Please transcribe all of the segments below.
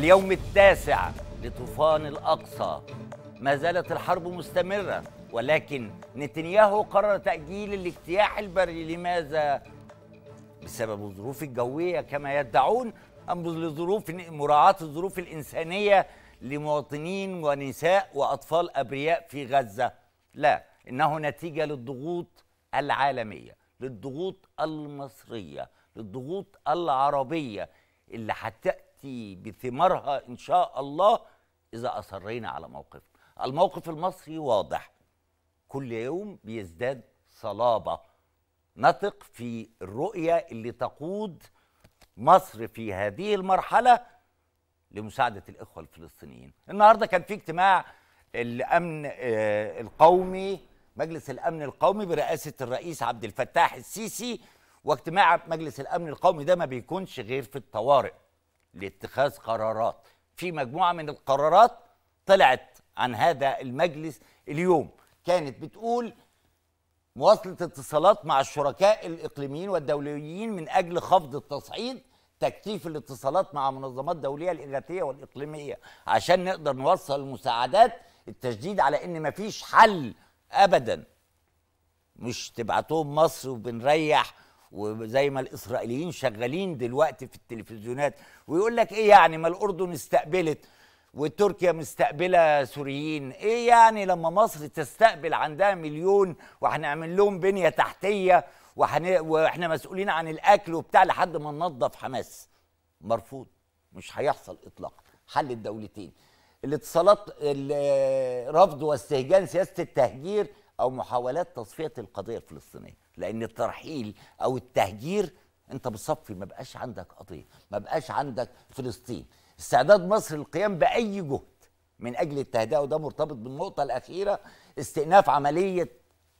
اليوم التاسع لطوفان الأقصى ما زالت الحرب مستمرة ولكن نتنياهو قرر تأجيل الاجتياح البري لماذا؟ بسبب الظروف الجوية كما يدعون أم لظروف مراعاة الظروف الإنسانية لمواطنين ونساء وأطفال أبرياء في غزة لا إنه نتيجة للضغوط العالمية للضغوط المصرية للضغوط العربية اللي حتى تأتي بثمارها إن شاء الله إذا أصرينا على موقفنا الموقف المصري واضح كل يوم بيزداد صلابة نثق في الرؤية اللي تقود مصر في هذه المرحلة لمساعدة الإخوة الفلسطينيين النهاردة كان في اجتماع الأمن آه، القومي مجلس الأمن القومي برئاسة الرئيس عبد الفتاح السيسي واجتماع مجلس الأمن القومي ده ما بيكونش غير في الطوارئ لاتخاذ قرارات في مجموعه من القرارات طلعت عن هذا المجلس اليوم كانت بتقول مواصله اتصالات مع الشركاء الاقليميين والدوليين من اجل خفض التصعيد تكثيف الاتصالات مع منظمات دوليه الإغاثية والاقليميه عشان نقدر نوصل المساعدات التشديد على ان مفيش حل ابدا مش تبعتهم مصر وبنريح وزي ما الاسرائيليين شغالين دلوقتي في التلفزيونات ويقول لك ايه يعني ما الاردن استقبلت وتركيا مستقبله سوريين ايه يعني لما مصر تستقبل عندها مليون وهنعمل لهم بنيه تحتيه وحن... واحنا مسؤولين عن الاكل وبتاع لحد ما ننظف حماس مرفوض مش هيحصل اطلاقا حل الدولتين الاتصالات رفض واستهجان سياسه التهجير او محاولات تصفيه القضيه الفلسطينيه لان الترحيل او التهجير انت بتصفي ما بقاش عندك قضيه ما بقاش عندك فلسطين استعداد مصر للقيام باي جهد من اجل التهدئه وده مرتبط بالنقطه الاخيره استئناف عمليه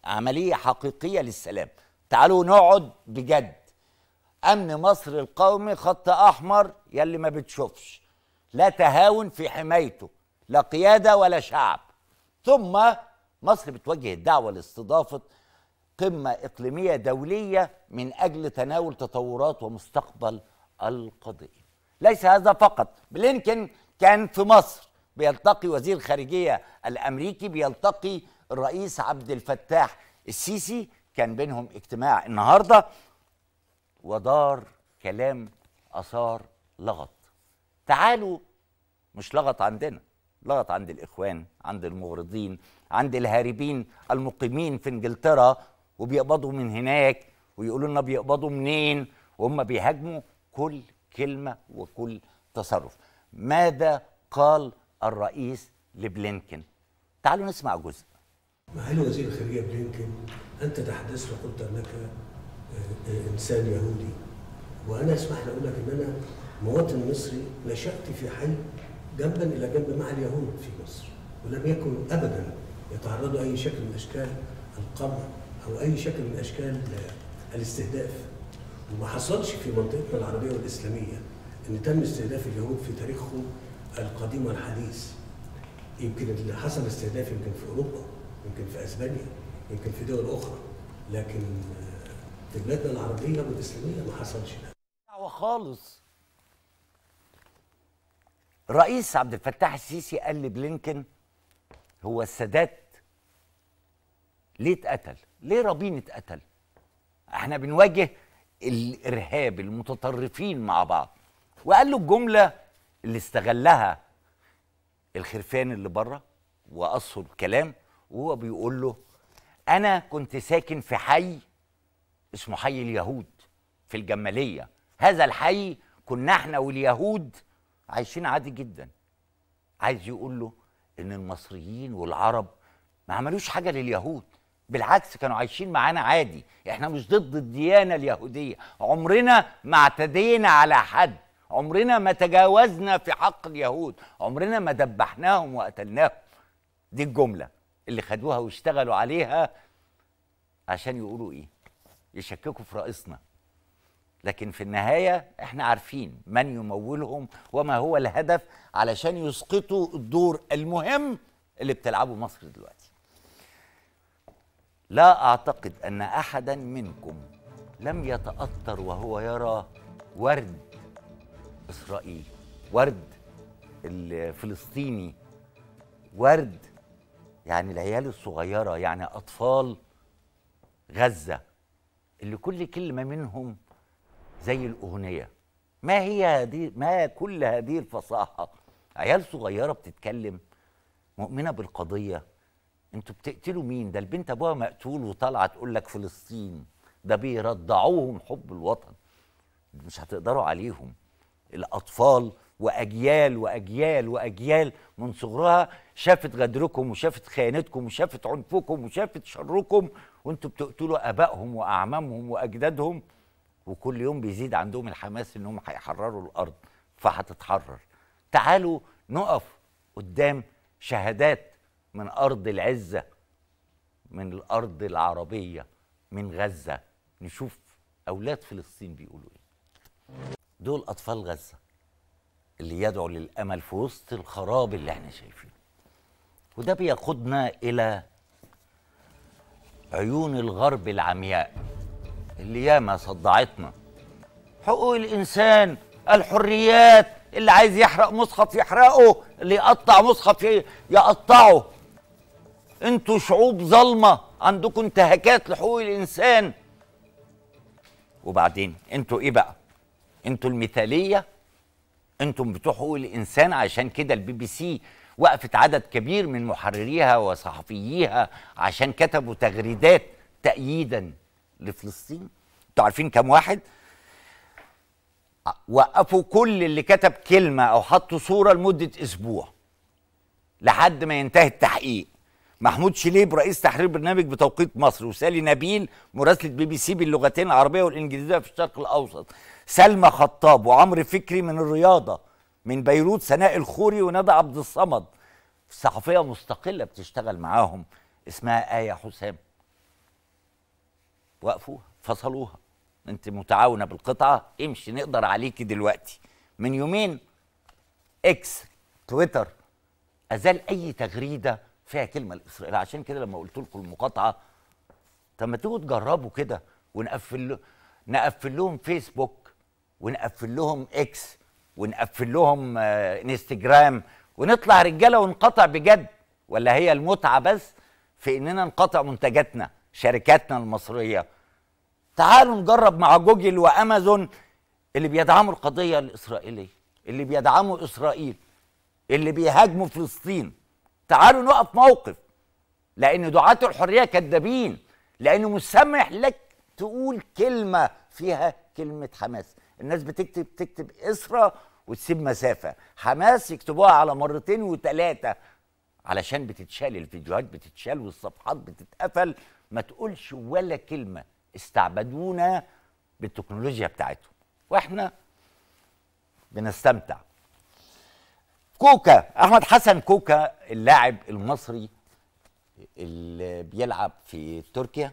عمليه حقيقيه للسلام تعالوا نقعد بجد امن مصر القومي خط احمر يلي ما بتشوفش لا تهاون في حمايته لا قياده ولا شعب ثم مصر بتوجه الدعوه لاستضافه قمة إقليمية دولية من أجل تناول تطورات ومستقبل القضية ليس هذا فقط بلينكن كان في مصر بيلتقي وزير الخارجية الأمريكي بيلتقي الرئيس عبد الفتاح السيسي كان بينهم اجتماع النهاردة ودار كلام أثار لغط تعالوا مش لغط عندنا لغط عند الإخوان عند المغرضين عند الهاربين المقيمين في انجلترا وبيقبضوا من هناك ويقولوا لنا بيقبضوا منين وهم بيهاجموا كل كلمه وكل تصرف ماذا قال الرئيس لبلينكن تعالوا نسمع جزء هل وزير الخارجيه بلينكن انت تحدثت وقلت انك آه، آه، انسان يهودي وانا اسمح لي اقول لك ان انا مواطن مصري نشات في حي جنبا الى جنب مع اليهود في مصر ولم يكن ابدا يتعرضوا اي شكل من اشكال القمع او اي شكل من اشكال الاستهداف وما حصلش في منطقتنا العربيه والاسلاميه ان تم استهداف اليهود في تاريخهم القديم والحديث يمكن اللي حصل استهداف يمكن في اوروبا يمكن في اسبانيا يمكن في دول اخرى لكن في بلادنا العربيه والاسلاميه ما حصلش ده دعوه خالص الرئيس عبد الفتاح السيسي قال لبلينكن هو السادات ليه اتقتل؟ ليه رابين اتقتل احنا بنواجه الارهاب المتطرفين مع بعض وقال له الجمله اللي استغلها الخرفان اللي بره وقصه الكلام وهو بيقول له انا كنت ساكن في حي اسمه حي اليهود في الجماليه هذا الحي كنا احنا واليهود عايشين عادي جدا عايز يقول له ان المصريين والعرب ما عملوش حاجه لليهود بالعكس كانوا عايشين معانا عادي احنا مش ضد الديانه اليهوديه عمرنا ما اعتدينا على حد عمرنا ما تجاوزنا في حق اليهود عمرنا ما دبحناهم وقتلناهم دي الجمله اللي خدوها واشتغلوا عليها عشان يقولوا ايه يشككوا في رئيسنا لكن في النهايه احنا عارفين من يمولهم وما هو الهدف علشان يسقطوا الدور المهم اللي بتلعبه مصر دلوقتي لا أعتقد أن أحدا منكم لم يتأثر وهو يرى ورد إسرائيل ورد الفلسطيني ورد يعني العيال الصغيرة يعني أطفال غزة اللي كل كلمة منهم زي الأغنية ما هي هذه ما كل هذه الفصاحة عيال صغيرة بتتكلم مؤمنة بالقضية انتوا بتقتلوا مين ده البنت ابوها مقتول وطالعه تقول لك فلسطين ده بيرضعوهم حب الوطن مش هتقدروا عليهم الاطفال واجيال واجيال واجيال من صغرها شافت غدركم وشافت خيانتكم وشافت عنفكم وشافت شركم وانتوا بتقتلوا ابائهم واعمامهم واجدادهم وكل يوم بيزيد عندهم الحماس انهم هيحرروا الارض فهتتحرر تعالوا نقف قدام شهادات من أرض العزة من الأرض العربية من غزة نشوف أولاد فلسطين بيقولوا إيه دول أطفال غزة اللي يدعو للأمل في وسط الخراب اللي احنا شايفينه وده بيقودنا إلى عيون الغرب العمياء اللي ياما صدعتنا حقوق الإنسان الحريات اللي عايز يحرق مصحف يحرقه اللي يقطع مصحف يقطعه انتوا شعوب ظلمة عندكم انتهاكات لحقوق الانسان وبعدين انتوا ايه بقى انتوا المثاليه انتم بتوع حقوق الانسان عشان كده البي بي سي وقفت عدد كبير من محرريها وصحفييها عشان كتبوا تغريدات تأييدا لفلسطين انتوا عارفين كم واحد وقفوا كل اللي كتب كلمة أو حطوا صورة لمدة أسبوع لحد ما ينتهي التحقيق محمود شليب رئيس تحرير برنامج بتوقيت مصر وسالي نبيل مراسلة بي بي سي باللغتين العربية والإنجليزية في الشرق الأوسط سلمى خطاب وعمرو فكري من الرياضة من بيروت سناء الخوري وندى عبد الصمد صحفية مستقلة بتشتغل معاهم اسمها آية حسام وقفوها فصلوها انت متعاونة بالقطعة امشي نقدر عليكي دلوقتي من يومين اكس تويتر ازال اي تغريده فيها كلمه الاسرائيلي عشان كده لما قلت لكم المقاطعه طب ما تيجوا تجربوا كده ونقفل نقفل لهم فيسبوك ونقفل لهم اكس ونقفل لهم آه، انستجرام ونطلع رجاله ونقطع بجد ولا هي المتعه بس في اننا نقطع منتجاتنا شركاتنا المصريه تعالوا نجرب مع جوجل وامازون اللي بيدعموا القضيه الاسرائيليه اللي بيدعموا اسرائيل اللي بيهاجموا فلسطين تعالوا نقف موقف لأن دعاة الحرية كذابين لأنه مسمح لك تقول كلمة فيها كلمة حماس الناس بتكتب تكتب اسرى وتسيب مسافة حماس يكتبوها على مرتين وثلاثة علشان بتتشال الفيديوهات بتتشال والصفحات بتتقفل ما تقولش ولا كلمة استعبدونا بالتكنولوجيا بتاعتهم واحنا بنستمتع كوكا احمد حسن كوكا اللاعب المصري اللي بيلعب في تركيا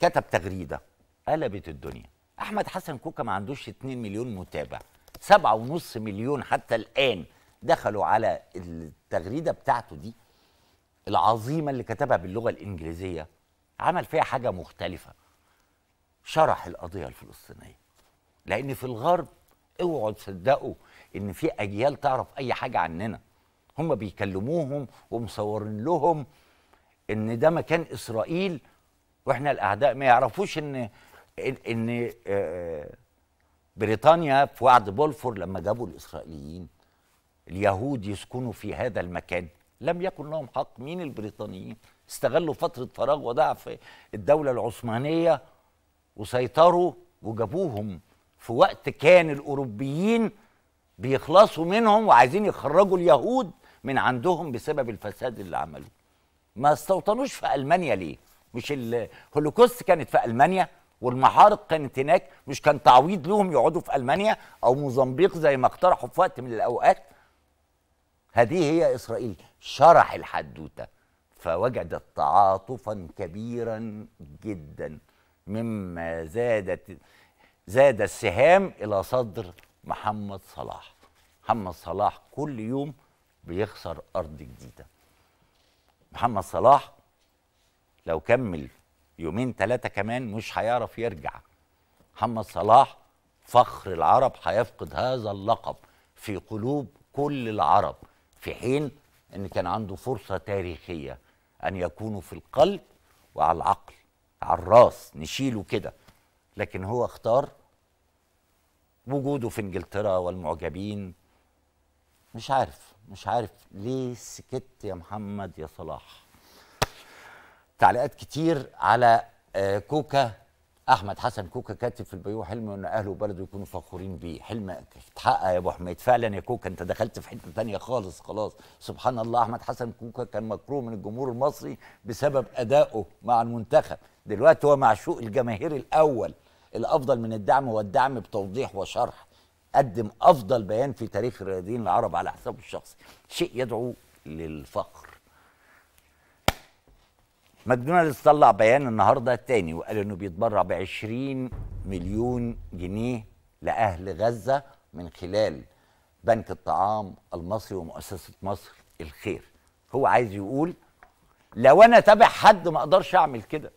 كتب تغريده قلبت الدنيا احمد حسن كوكا ما عندوش 2 مليون متابع 7.5 مليون حتى الان دخلوا على التغريده بتاعته دي العظيمه اللي كتبها باللغه الانجليزيه عمل فيها حاجه مختلفه شرح القضيه الفلسطينيه لان في الغرب اوعوا تصدقوا ان في اجيال تعرف اي حاجه عننا هم بيكلموهم ومصورين لهم ان ده مكان اسرائيل واحنا الاعداء ما يعرفوش ان ان, إن آه، بريطانيا في وعد بولفور لما جابوا الاسرائيليين اليهود يسكنوا في هذا المكان لم يكن لهم حق مين البريطانيين استغلوا فتره فراغ وضعف الدوله العثمانيه وسيطروا وجابوهم في وقت كان الاوروبيين بيخلصوا منهم وعايزين يخرجوا اليهود من عندهم بسبب الفساد اللي عملوه ما استوطنوش في المانيا ليه مش الهولوكوست كانت في المانيا والمحارق كانت هناك مش كان تعويض لهم يقعدوا في المانيا او موزمبيق زي ما اقترحوا في وقت من الاوقات هذه هي اسرائيل شرح الحدوته فوجدت تعاطفا كبيرا جدا مما زادت زاد السهام الى صدر محمد صلاح محمد صلاح كل يوم بيخسر ارض جديده محمد صلاح لو كمل يومين ثلاثه كمان مش هيعرف يرجع محمد صلاح فخر العرب هيفقد هذا اللقب في قلوب كل العرب في حين ان كان عنده فرصه تاريخيه ان يكونوا في القلب وعلى العقل على الراس نشيله كده لكن هو اختار وجوده في انجلترا والمعجبين مش عارف مش عارف ليه سكت يا محمد يا صلاح تعليقات كتير على آه، كوكا احمد حسن كوكا كاتب في البيو حلم ان اهله وبلده يكونوا فخورين بيه حلم اتحقق يا ابو حميد فعلا يا كوكا انت دخلت في حته ثانيه خالص خلاص سبحان الله احمد حسن كوكا كان مكروه من الجمهور المصري بسبب ادائه مع المنتخب دلوقتي هو معشوق الجماهير الاول الافضل من الدعم هو الدعم بتوضيح وشرح قدم افضل بيان في تاريخ الرياضيين العرب على حسابه الشخصي شيء يدعو للفخر ماكدونالدز طلع بيان النهارده تاني وقال انه بيتبرع ب 20 مليون جنيه لاهل غزه من خلال بنك الطعام المصري ومؤسسه مصر الخير هو عايز يقول لو انا تابع حد ما اقدرش اعمل كده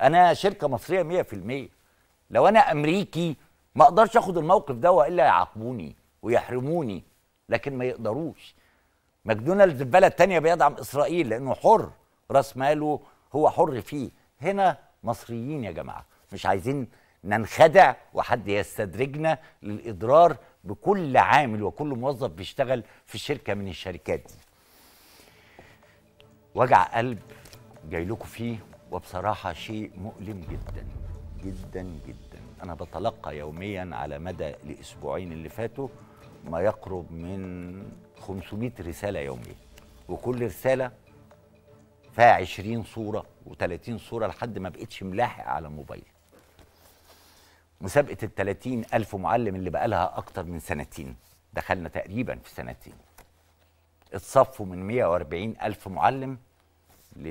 انا شركه مصريه 100% لو انا امريكي ما اقدرش اخد الموقف ده والا يعاقبوني ويحرموني لكن ما يقدروش ماكدونالدز في بلد ثانيه بيدعم اسرائيل لانه حر راس ماله هو حر فيه هنا مصريين يا جماعه مش عايزين ننخدع وحد يستدرجنا للاضرار بكل عامل وكل موظف بيشتغل في شركه من الشركات دي وجع قلب جاي لكم فيه وبصراحه شيء مؤلم جدا جدا جدا أنا بتلقى يوميا على مدى الأسبوعين اللي فاتوا ما يقرب من 500 رسالة يوميا وكل رسالة فيها 20 صورة و30 صورة لحد ما بقتش ملاحق على الموبايل مسابقة ال ألف معلم اللي بقالها أكتر من سنتين دخلنا تقريبا في سنتين اتصفوا من 140 ألف معلم ل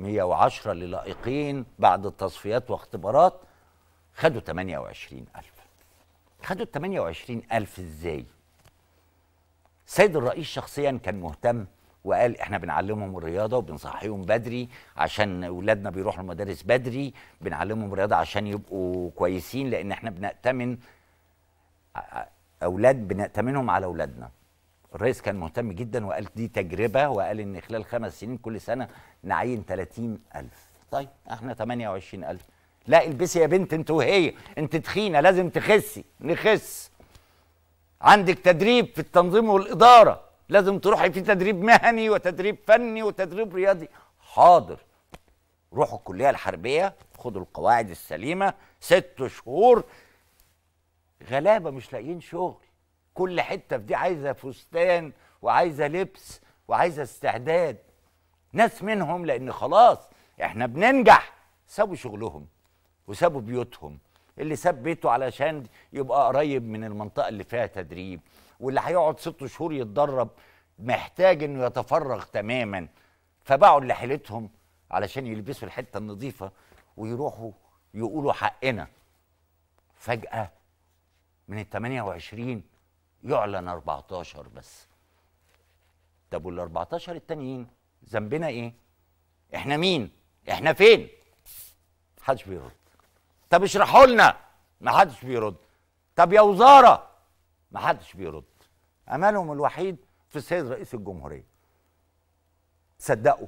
110 للائقين بعد التصفيات واختبارات خدوا 28000 خدوا ال 28000 ازاي؟ السيد الرئيس شخصيا كان مهتم وقال احنا بنعلمهم الرياضه وبنصحيهم بدري عشان اولادنا بيروحوا المدارس بدري بنعلمهم الرياضه عشان يبقوا كويسين لان احنا بنأتمن اولاد بنأتمنهم على اولادنا الرئيس كان مهتم جدا وقال دي تجربه وقال ان خلال خمس سنين كل سنه نعين 30000 طيب احنا 28000 لا البسي يا بنت انت وهي انت تخينه لازم تخسي نخس عندك تدريب في التنظيم والاداره لازم تروحي في تدريب مهني وتدريب فني وتدريب رياضي حاضر روحوا الكليه الحربيه خدوا القواعد السليمه ست شهور غلابه مش لاقيين شغل كل حته في دي عايزه فستان وعايزه لبس وعايزه استعداد ناس منهم لان خلاص احنا بننجح سابوا شغلهم وسابوا بيوتهم اللي ساب بيته علشان يبقى قريب من المنطقه اللي فيها تدريب واللي هيقعد ست شهور يتدرب محتاج انه يتفرغ تماما فباعوا اللي حيلتهم علشان يلبسوا الحته النظيفه ويروحوا يقولوا حقنا فجاه من ال 28 يعلن 14 بس طب وال 14 التانيين ذنبنا ايه؟ احنا مين؟ احنا فين؟ محدش بيرد طب اشرحوا لنا محدش بيرد طب يا وزاره محدش بيرد املهم الوحيد في السيد رئيس الجمهوريه صدقوا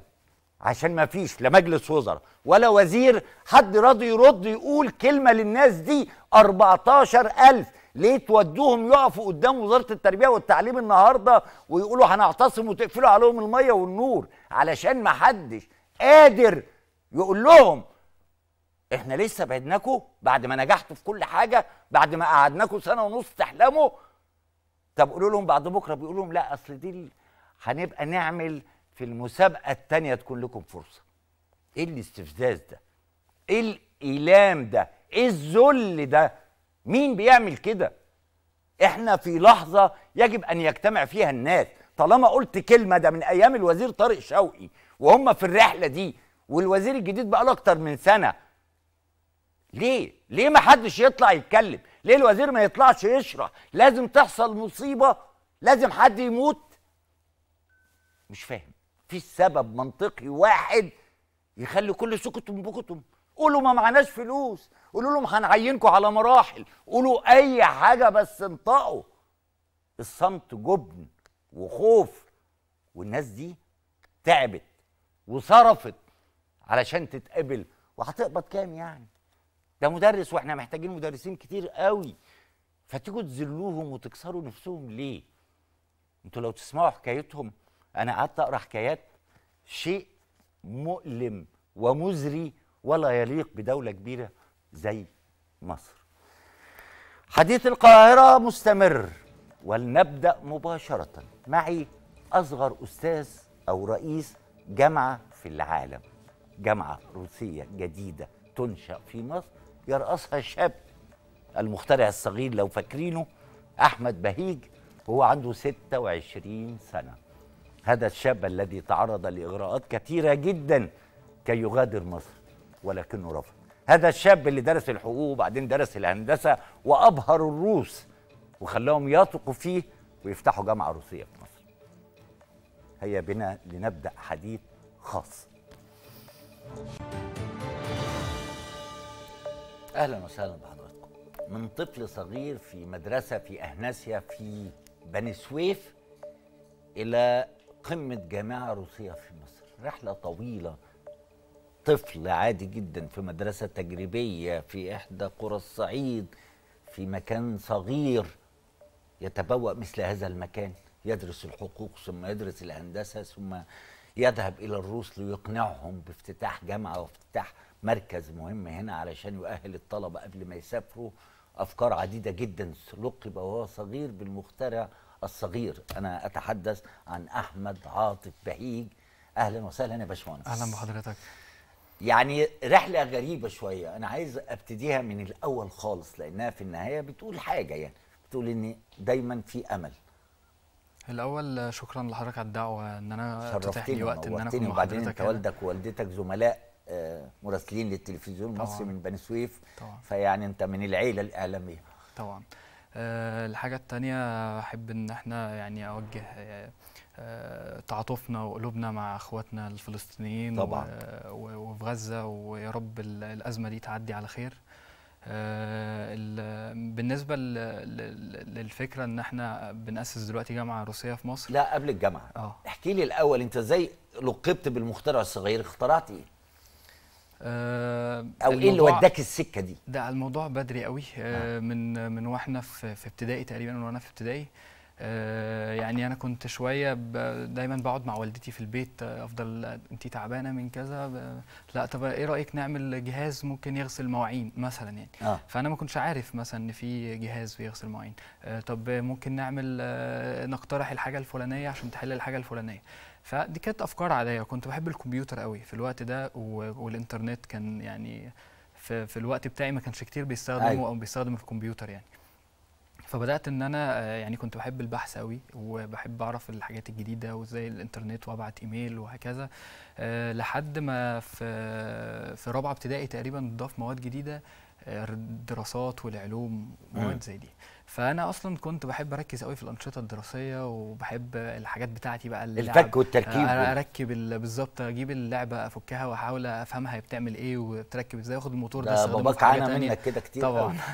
عشان ما فيش لا مجلس وزراء ولا وزير حد راضي يرد يقول كلمة للناس دي 14000 ليه تودوهم يقفوا قدام وزاره التربيه والتعليم النهارده ويقولوا هنعتصم وتقفلوا عليهم الميه والنور علشان ما حدش قادر يقول لهم احنا لسه بعدناكم بعد ما نجحتوا في كل حاجه بعد ما قعدناكم سنه ونص تحلموا طب قولوا لهم بعد بكره بيقول لهم لا اصل دي هنبقى نعمل في المسابقه الثانيه تكون لكم فرصه ايه الاستفزاز ده ايه الايلام ده ايه الذل ده مين بيعمل كده احنا في لحظه يجب ان يجتمع فيها الناس طالما قلت كلمه ده من ايام الوزير طارق شوقي وهم في الرحله دي والوزير الجديد بقى له اكتر من سنه ليه ليه ما حدش يطلع يتكلم ليه الوزير ما يطلعش يشرح لازم تحصل مصيبه لازم حد يموت مش فاهم في سبب منطقي واحد يخلي كل سكتهم بكتهم قولوا ما معناش فلوس قولوا لهم هنعينكم على مراحل قولوا اي حاجه بس انطقوا الصمت جبن وخوف والناس دي تعبت وصرفت علشان تتقبل وهتقبض كام يعني ده مدرس واحنا محتاجين مدرسين كتير قوي فتيجوا تذلوهم وتكسروا نفسهم ليه انتوا لو تسمعوا حكايتهم انا قعدت اقرا حكايات شيء مؤلم ومزري ولا يليق بدوله كبيره زي مصر حديث القاهرة مستمر ولنبدأ مباشرة معي أصغر أستاذ أو رئيس جامعة في العالم جامعة روسية جديدة تنشأ في مصر يرأسها الشاب المخترع الصغير لو فاكرينه أحمد بهيج هو عنده 26 سنة هذا الشاب الذي تعرض لإغراءات كثيرة جدا كي يغادر مصر ولكنه رفض هذا الشاب اللي درس الحقوق وبعدين درس الهندسه وابهر الروس وخلاهم يثقوا فيه ويفتحوا جامعه روسيه في مصر. هيا بنا لنبدا حديث خاص. اهلا وسهلا بحضراتكم. من طفل صغير في مدرسه في اهناسيا في بني سويف الى قمه جامعه روسيه في مصر، رحله طويله طفل عادي جدا في مدرسة تجريبية في إحدى قرى الصعيد في مكان صغير يتبوأ مثل هذا المكان يدرس الحقوق ثم يدرس الهندسة ثم يذهب إلى الروس ليقنعهم بافتتاح جامعة وافتتاح مركز مهم هنا علشان يؤهل الطلبة قبل ما يسافروا أفكار عديدة جدا لقب وهو صغير بالمخترع الصغير أنا أتحدث عن أحمد عاطف بهيج أهلا وسهلا يا باشمهندس أهلا بحضرتك يعني رحلة غريبة شوية أنا عايز أبتديها من الأول خالص لأنها في النهاية بتقول حاجة يعني بتقول إن دايما في أمل الأول شكرا لحضرتك على الدعوة إن أنا شرفتني لي وقت إن أنا أكون وبعدين أنت والدك ووالدتك زملاء آه، مراسلين للتلفزيون المصري من بني سويف طبعا. فيعني أنت من العيلة الإعلامية طبعا آه، الحاجة التانية أحب إن إحنا يعني أوجه آه، آه، تعاطفنا وقلوبنا مع اخواتنا الفلسطينيين طبعا وفي غزه ويا رب الازمه دي تعدي على خير آه، بالنسبه للفكره ان احنا بناسس دلوقتي جامعه روسيه في مصر لا قبل الجامعه اه احكي لي الاول انت ازاي لقبت بالمخترع الصغير اخترعت ايه آه، او ايه اللي وداك السكه دي ده الموضوع بدري قوي آه. من من واحنا في, في ابتدائي تقريبا وانا في ابتدائي آه، يعني انا كنت شويه دايما بقعد مع والدتي في البيت آه، افضل انت تعبانه من كذا لا طب ايه رايك نعمل جهاز ممكن يغسل مواعين مثلا يعني آه. فانا ما كنتش عارف مثلا ان في جهاز بيغسل مواعين آه، طب ممكن نعمل نقترح الحاجه الفلانيه عشان تحل الحاجه الفلانيه فدي كانت افكار عاديه كنت بحب الكمبيوتر قوي في الوقت ده والانترنت كان يعني في, الوقت بتاعي ما كانش كتير بيستخدمه أيوة. او بيستخدم الكمبيوتر يعني فبدات ان انا آه، يعني كنت بحب البحث قوي وبحب اعرف الحاجات الجديده وازاي الانترنت وابعت ايميل وهكذا آه، لحد ما في في رابعه ابتدائي تقريبا ضاف مواد جديده الدراسات آه، والعلوم مواد زي دي فانا اصلا كنت بحب اركز قوي في الانشطه الدراسيه وبحب الحاجات بتاعتي بقى اللعب الفك والتركيب آه، اركب بالظبط اجيب اللعبه افكها واحاول افهمها هي بتعمل ايه وبتركب ازاي واخد الموتور ده باباك عانى منك كده كتير طبعا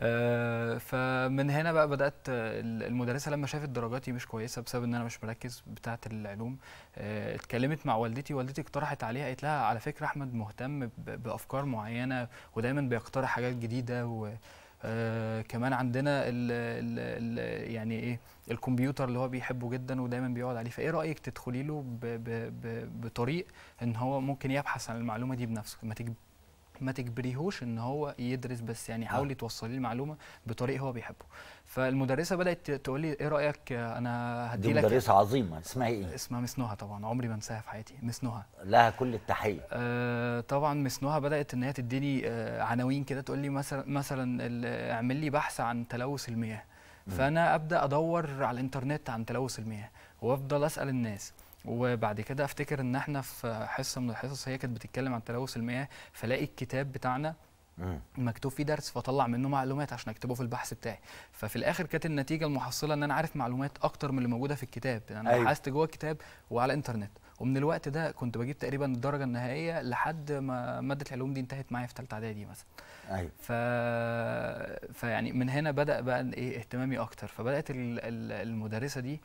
آه، فمن هنا بقى بدات المدرسه لما شافت درجاتي مش كويسه بسبب ان انا مش مركز بتاعه العلوم آه، اتكلمت مع والدتي والدتي اقترحت عليها قالت لها على فكره احمد مهتم بافكار معينه ودايما بيقترح حاجات جديده و آه، كمان عندنا الـ الـ الـ يعني ايه الكمبيوتر اللي هو بيحبه جدا ودايما بيقعد عليه فايه رايك تدخلي له بطريق ان هو ممكن يبحث عن المعلومه دي بنفسه ما ما تجبريهوش ان هو يدرس بس يعني آه. حاولي توصلي المعلومه بطريق هو بيحبه فالمدرسه بدات تقول لي ايه رايك انا هدي لك مدرسه عظيمه اسمها ايه اسمها مس نهى طبعا عمري ما انساها في حياتي مس نهى لها كل التحيه آه طبعا مس نهى بدات ان هي تديني آه عناوين كده تقول لي مثلا مثلا اعمل لي بحث عن تلوث المياه فانا ابدا ادور على الانترنت عن تلوث المياه وافضل اسال الناس وبعد كده افتكر ان احنا في حصه من الحصص هي كانت بتتكلم عن تلوث المياه فلاقي الكتاب بتاعنا مكتوب فيه درس فطلع منه معلومات عشان اكتبه في البحث بتاعي ففي الاخر كانت النتيجه المحصله ان انا عارف معلومات اكتر من اللي موجوده في الكتاب انا أيوة. بحثت جوه الكتاب وعلى الانترنت ومن الوقت ده كنت بجيب تقريبا الدرجه النهائيه لحد ما ماده العلوم دي انتهت معايا في ثالثه اعدادي مثلا ايوه ف... فيعني من هنا بدا بقى ايه اهتمامي اكتر فبدات المدرسه دي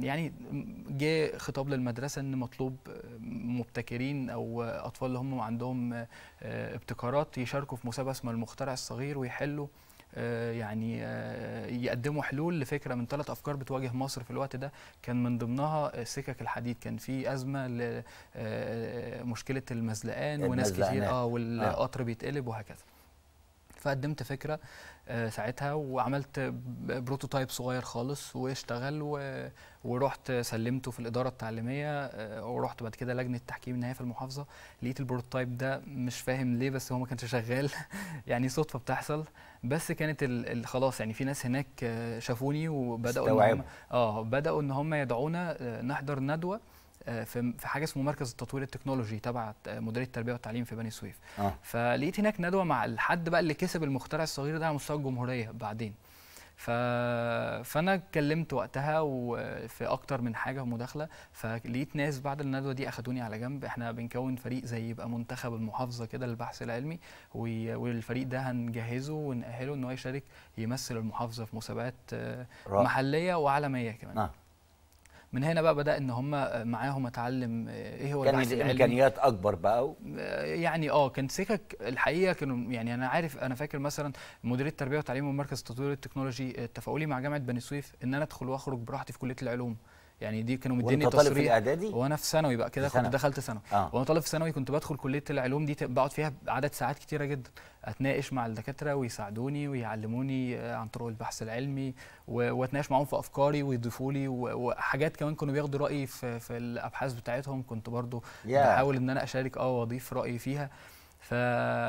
يعني جه خطاب للمدرسه ان مطلوب مبتكرين او اطفال اللي هم عندهم آه، ابتكارات يشاركوا في مسابقه اسمها المخترع الصغير ويحلوا آه، يعني آه، يقدموا حلول لفكره من ثلاث افكار بتواجه مصر في الوقت ده كان من ضمنها آه، سكك الحديد كان في ازمه لمشكله المزلقان وناس كتير اه والقطر بيتقلب وهكذا فقدمت فكره آه، ساعتها وعملت بروتوتايب صغير خالص واشتغل و... ورحت سلمته في الاداره التعليميه آه، ورحت بعد كده لجنه تحكيم النهائي في المحافظه لقيت البروتوتايب ده مش فاهم ليه بس هو ما كانش شغال يعني صدفه بتحصل بس كانت ال... خلاص يعني في ناس هناك آه، شافوني وبداوا اه بداوا ان هم يدعونا نحضر ندوه آه، في حاجه اسمه مركز التطوير التكنولوجي تبع مديريه التربيه والتعليم في بني سويف آه. فلقيت هناك ندوه مع الحد بقى اللي كسب المخترع الصغير ده على مستوى الجمهوريه بعدين ف... فانا اتكلمت وقتها وفي اكتر من حاجه ومداخله فلقيت ناس بعد الندوه دي اخدوني على جنب احنا بنكون فريق زي يبقى منتخب المحافظه كده للبحث العلمي و... والفريق ده هنجهزه ونأهله ان هو يشارك يمثل المحافظه في مسابقات آه، محليه وعالميه كمان آه. من هنا بقى بدا ان هم آه، معاهم اتعلم آه، ايه هو كان الامكانيات اكبر بقى و... آه، يعني اه كان سكك الحقيقه كانوا يعني انا عارف انا فاكر مثلا مدير التربيه والتعليم ومركز تطوير التكنولوجي تفاؤلي مع جامعه بني سويف ان انا ادخل واخرج براحتي في كليه العلوم يعني دي كانوا مديني تصريح طالب في اعدادي وانا في ثانوي بقى كده كنت دخلت ثانوي آه. وانا طالب في ثانوي كنت بدخل كليه العلوم دي بقعد فيها عدد ساعات كتيره جدا اتناقش مع الدكاتره ويساعدوني ويعلموني آه، عن طرق البحث العلمي واتناقش معاهم في افكاري ويضيفوا لي وحاجات كمان كانوا بياخدوا رايي في, في الابحاث بتاعتهم كنت برضو yeah. بحاول ان انا اشارك اه واضيف رايي فيها ف...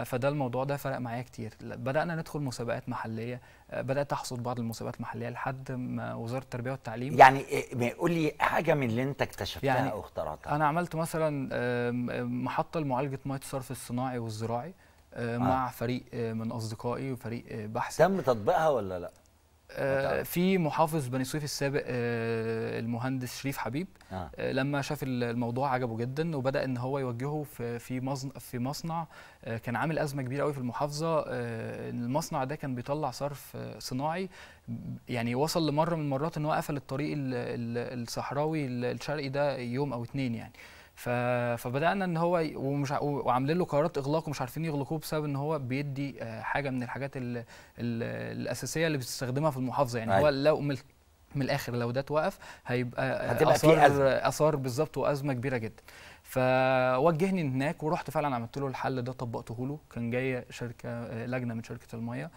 فده الموضوع ده فرق معايا كتير بدانا ندخل مسابقات محليه بدات احصد بعض المسابقات المحليه لحد ما وزاره التربيه والتعليم يعني إيه، قول لي حاجه من اللي انت اكتشفتها يعني او اخترعتها انا عملت مثلا محطه لمعالجه ميه الصرف الصناعي والزراعي آه، آه. مع آه. فريق من اصدقائي وفريق آه، بحث تم تطبيقها ولا لا في محافظ بني سويف السابق آه، المهندس شريف حبيب آه. آه، لما شاف الموضوع عجبه جدا وبدا ان هو يوجهه في في مصنع كان عامل ازمه كبيره قوي في المحافظه المصنع ده كان بيطلع صرف صناعي يعني وصل لمره من المرات ان هو قفل الطريق الصحراوي الشرقي ده يوم او اتنين يعني فبدانا ان هو ومش وعاملين له قرارات اغلاق ومش عارفين يغلقوه بسبب ان هو بيدي آه، حاجه من الحاجات الـ الـ الاساسيه اللي بتستخدمها في المحافظه يعني هو أيوة. لو من الاخر لو ده اتوقف هيبقى هتبقى اثار اثار بالظبط وازمه كبيره جدا فوجهني هناك ورحت فعلا عملت له الحل ده طبقته له كان جايه شركه آه، لجنه من شركه الميه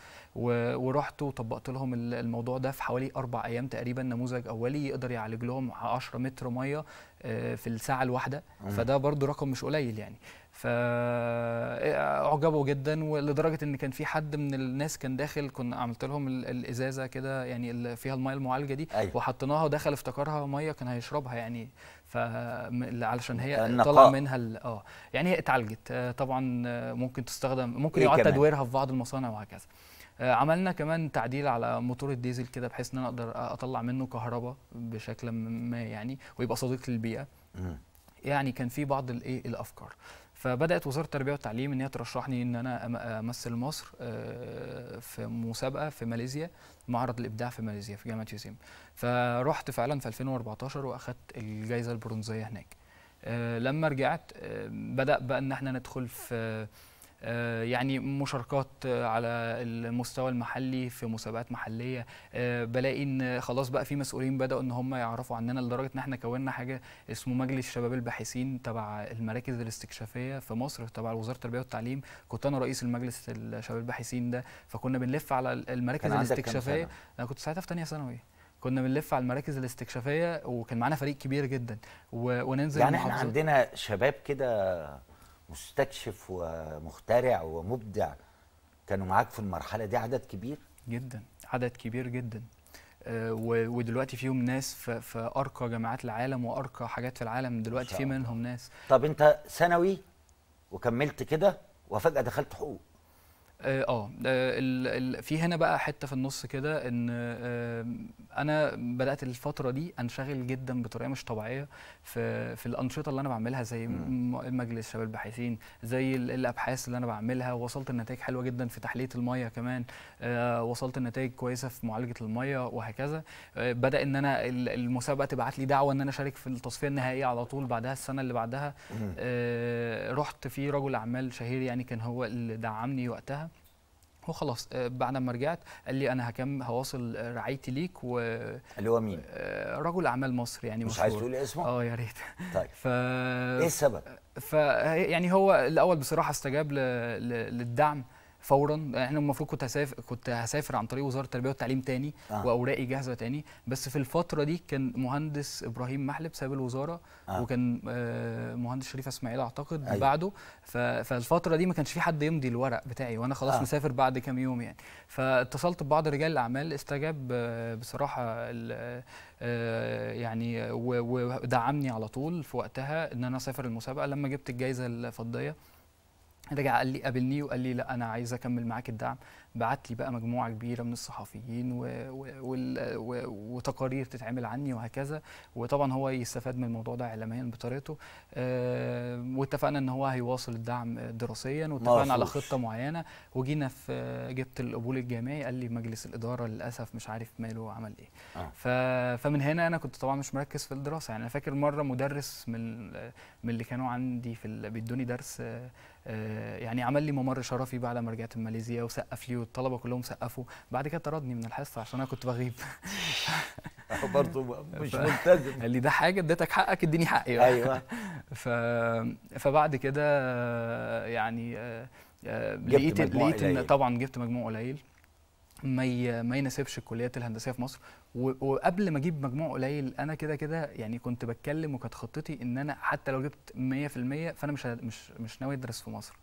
ورحت وطبقت لهم الموضوع ده في حوالي اربع ايام تقريبا نموذج اولي يقدر يعالج لهم 10 متر ميه آه، في الساعه الواحده فده برضو رقم مش قليل يعني فاعجبوا آه، جدا ولدرجه ان كان في حد من الناس كان داخل كنا عملت لهم الازازه كده يعني فيها الميه المعالجه دي أيوة. وحطيناها ودخل افتكرها ميه كان هيشربها يعني ف علشان هي طلع منها اه يعني هي اتعالجت آه، طبعا ممكن تستخدم ممكن إيه يعاد تدويرها في بعض المصانع وهكذا آه، عملنا كمان تعديل على موتور الديزل كده بحيث ان انا اقدر اطلع منه كهرباء بشكل ما يعني ويبقى صديق للبيئه يعني كان في بعض الايه الافكار فبدات وزاره التربيه والتعليم ان هي ترشحني ان انا امثل مصر آه، في مسابقه في ماليزيا معرض الابداع في ماليزيا في جامعه يوسيم فرحت فعلا في 2014 واخدت الجائزه البرونزيه هناك آه، لما رجعت بدا بقى ان احنا ندخل في آه، يعني مشاركات آه، على المستوى المحلي في مسابقات محليه آه، بلاقي ان خلاص بقى في مسؤولين بداوا ان هم يعرفوا عننا لدرجه ان احنا كونا حاجه اسمه مجلس شباب الباحثين تبع المراكز الاستكشافيه في مصر تبع وزاره التربيه والتعليم كنت انا رئيس المجلس الشباب الباحثين ده فكنا بنلف على المراكز الاستكشافيه انا كنت ساعتها في ثانيه ثانوي كنا بنلف على المراكز الاستكشافيه وكان معانا فريق كبير جدا وننزل يعني احنا عندنا شباب كده مستكشف ومخترع ومبدع كانوا معاك في المرحله دي عدد كبير جدا عدد كبير جدا آه، ودلوقتي فيهم ناس في ارقى جامعات العالم وارقى حاجات في العالم دلوقتي في منهم ناس طب انت ثانوي وكملت كده وفجاه دخلت حقوق اه, آه. في هنا بقى حته في النص كده ان آه، انا بدات الفتره دي انشغل جدا بطريقه مش طبيعيه في في الانشطه اللي انا بعملها زي مجلس شباب الباحثين زي الابحاث اللي انا بعملها وصلت لنتائج حلوه جدا في تحليه الميه كمان آه، وصلت لنتائج كويسه في معالجه الميه وهكذا بدا ان انا المسابقه تبعت لي دعوه ان انا اشارك في التصفيه النهائيه على طول بعدها السنه اللي بعدها رحت في رجل اعمال شهير يعني كان هو اللي دعمني وقتها وخلاص آه، بعد ما رجعت قال لي انا هكم هواصل آه، رعايتي ليك و اللي هو مين؟ آه، رجل اعمال مصر يعني مش عايز تقول اسمه؟ اه يا ريت طيب ف... ايه السبب؟ ف يعني هو الاول بصراحه استجاب ل... ل... للدعم فورا انا المفروض كنت هسافر كنت هسافر عن طريق وزاره التربيه والتعليم تاني آه. واوراقي جاهزه تاني بس في الفتره دي كان مهندس ابراهيم محلب ساب الوزاره آه. وكان آه مهندس شريف اسماعيل اعتقد أيوه. بعده فالفتره دي ما كانش في حد يمضي الورق بتاعي وانا خلاص آه. مسافر بعد كام يوم يعني فاتصلت ببعض رجال الاعمال استجاب آه، بصراحه آه، يعني ودعمني على طول في وقتها ان انا اسافر المسابقه لما جبت الجائزه الفضيه رجع قال لي قابلني وقال لي لا انا عايز اكمل معاك الدعم بعت لي بقى مجموعه كبيره من الصحفيين و... و... و... وتقارير تتعمل عني وهكذا وطبعا هو يستفاد من الموضوع ده اعلاميا بطريقته آه واتفقنا ان هو هيواصل الدعم دراسيا واتفقنا على خطه معينه وجينا في جبت القبول الجامعي قال لي مجلس الاداره للاسف مش عارف ماله عمل ايه آه. ف... فمن هنا انا كنت طبعا مش مركز في الدراسه يعني انا فاكر مره مدرس من من اللي كانوا عندي في ال... بيدوني درس آه آه، يعني عمل لي ممر شرفي بعد ما رجعت من ماليزيا وسقف لي والطلبه كلهم سقفوا بعد كده طردني من الحصه عشان انا كنت بغيب برضه مش ملتزم قال لي ده حاجه اديتك حقك اديني حقي ايوه ف... فبعد كده يعني آه، آه، لقيت لقيت طبعا جبت مجموع قليل ما ما يناسبش الكليات الهندسيه في مصر وقبل ما اجيب مجموع قليل انا كده كده يعني كنت بتكلم وكانت خطتي ان انا حتى لو جبت 100% فانا مش مش مش ناوي ادرس في مصر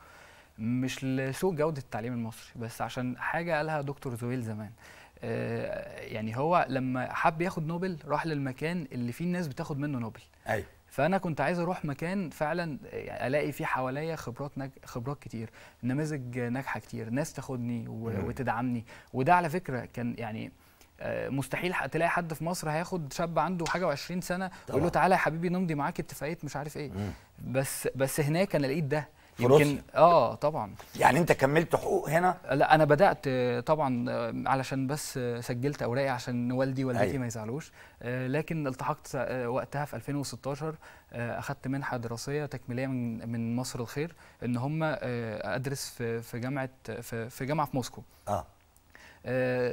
مش لسوء جوده التعليم المصري بس عشان حاجه قالها دكتور زويل زمان آه، يعني هو لما حب ياخد نوبل راح للمكان اللي فيه الناس بتاخد منه نوبل ايوه فانا كنت عايز اروح مكان فعلا يعني الاقي فيه حواليا خبرات نج... خبرات كتير نماذج ناجحه كتير ناس تاخدني و... وتدعمني وده على فكره كان يعني آه، مستحيل تلاقي حد في مصر هياخد شاب عنده حاجه و20 سنه ويقول له تعالى يا حبيبي نمضي معاك اتفاقيه مش عارف ايه مم. بس بس هناك انا لقيت ده يمكن اه طبعا يعني انت كملت حقوق هنا لا انا بدات آه، طبعا آه، علشان بس آه، سجلت اوراقي عشان والدي والدتي أيوة. ما يزعلوش لكن التحقت وقتها في 2016 اخذت منحه دراسيه تكميليه من من مصر الخير ان هم ادرس في في جامعه في, في جامعه في موسكو اه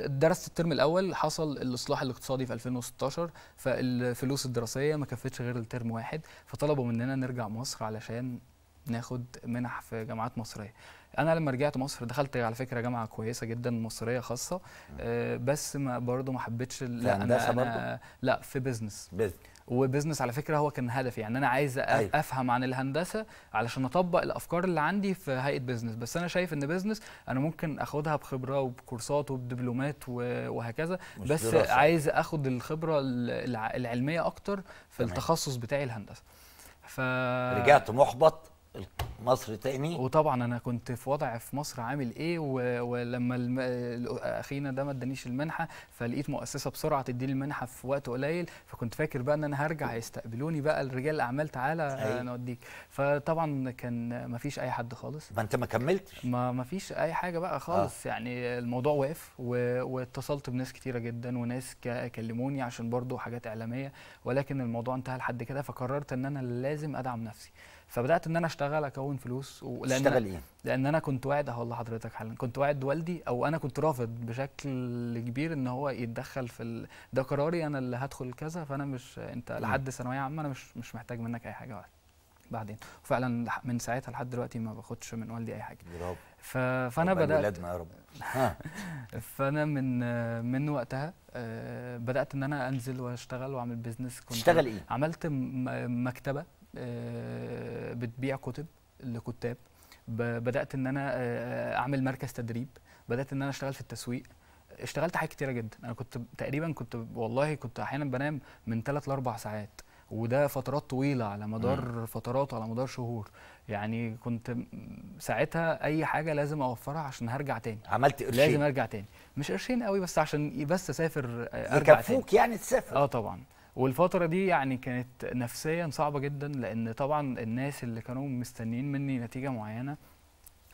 درست الترم الاول حصل الاصلاح الاقتصادي في 2016 فالفلوس الدراسيه ما كفتش غير الترم واحد فطلبوا مننا نرجع مصر علشان ناخد منح في جامعات مصريه انا لما رجعت مصر دخلت على فكره جامعه كويسه جدا مصريه خاصه آه بس ما برضو ما حبيتش لا انا, أنا لا في بزنس بزنس وبزنس على فكره هو كان هدفي يعني انا عايز أيوة. افهم عن الهندسه علشان اطبق الافكار اللي عندي في هيئه بزنس بس انا شايف ان بزنس انا ممكن اخدها بخبره وبكورسات وبدبلومات وهكذا بس دراسة. عايز اخد الخبره العلميه اكتر في تمام. التخصص بتاعي الهندسه ف... رجعت محبط مصر تاني وطبعا انا كنت في وضع في مصر عامل ايه ولما الم... اخينا ده ما ادانيش المنحه فلقيت مؤسسه بسرعه تديني المنحه في وقت قليل فكنت فاكر بقى ان انا هرجع هيستقبلوني بقى الرجال الاعمال تعالى انا نوديك فطبعا كان ما فيش اي حد خالص ما انت ما كملتش ما ما فيش اي حاجه بقى خالص آه. يعني الموضوع وقف و... واتصلت بناس كتيره جدا وناس ك... كلموني عشان برضو حاجات اعلاميه ولكن الموضوع انتهى لحد كده فقررت ان انا لازم ادعم نفسي فبدات ان انا اشتغل اكون فلوس ولان تشتغل ايه؟ لان انا كنت واعد اهو لحضرتك حالا كنت واعد والدي او انا كنت رافض بشكل كبير ان هو يتدخل في ال... ده قراري انا اللي هدخل كذا فانا مش انت لحد ثانويه عامه انا مش مش محتاج منك اي حاجه بعدين وفعلا من ساعتها لحد دلوقتي ما باخدش من والدي اي حاجه برافو ف... فانا بدات يا رب فانا من من وقتها آه، بدات ان انا انزل واشتغل واعمل بيزنس كنت اشتغل ايه؟ عملت مكتبه آه، بتبيع كتب لكتاب بدات ان انا آه، اعمل مركز تدريب بدات ان انا اشتغل في التسويق اشتغلت حاجات كتيره جدا انا كنت تقريبا كنت والله كنت احيانا بنام من 3 ل 4 ساعات وده فترات طويله على مدار م. فترات على مدار شهور يعني كنت ساعتها اي حاجه لازم اوفرها عشان هرجع تاني عملت قرشين لازم ارجع تاني مش قرشين قوي بس عشان بس اسافر آه، ارجع تاني يكفوك يعني تسافر اه طبعا والفتره دي يعني كانت نفسيا صعبه جدا لان طبعا الناس اللي كانوا مستنيين مني نتيجه معينه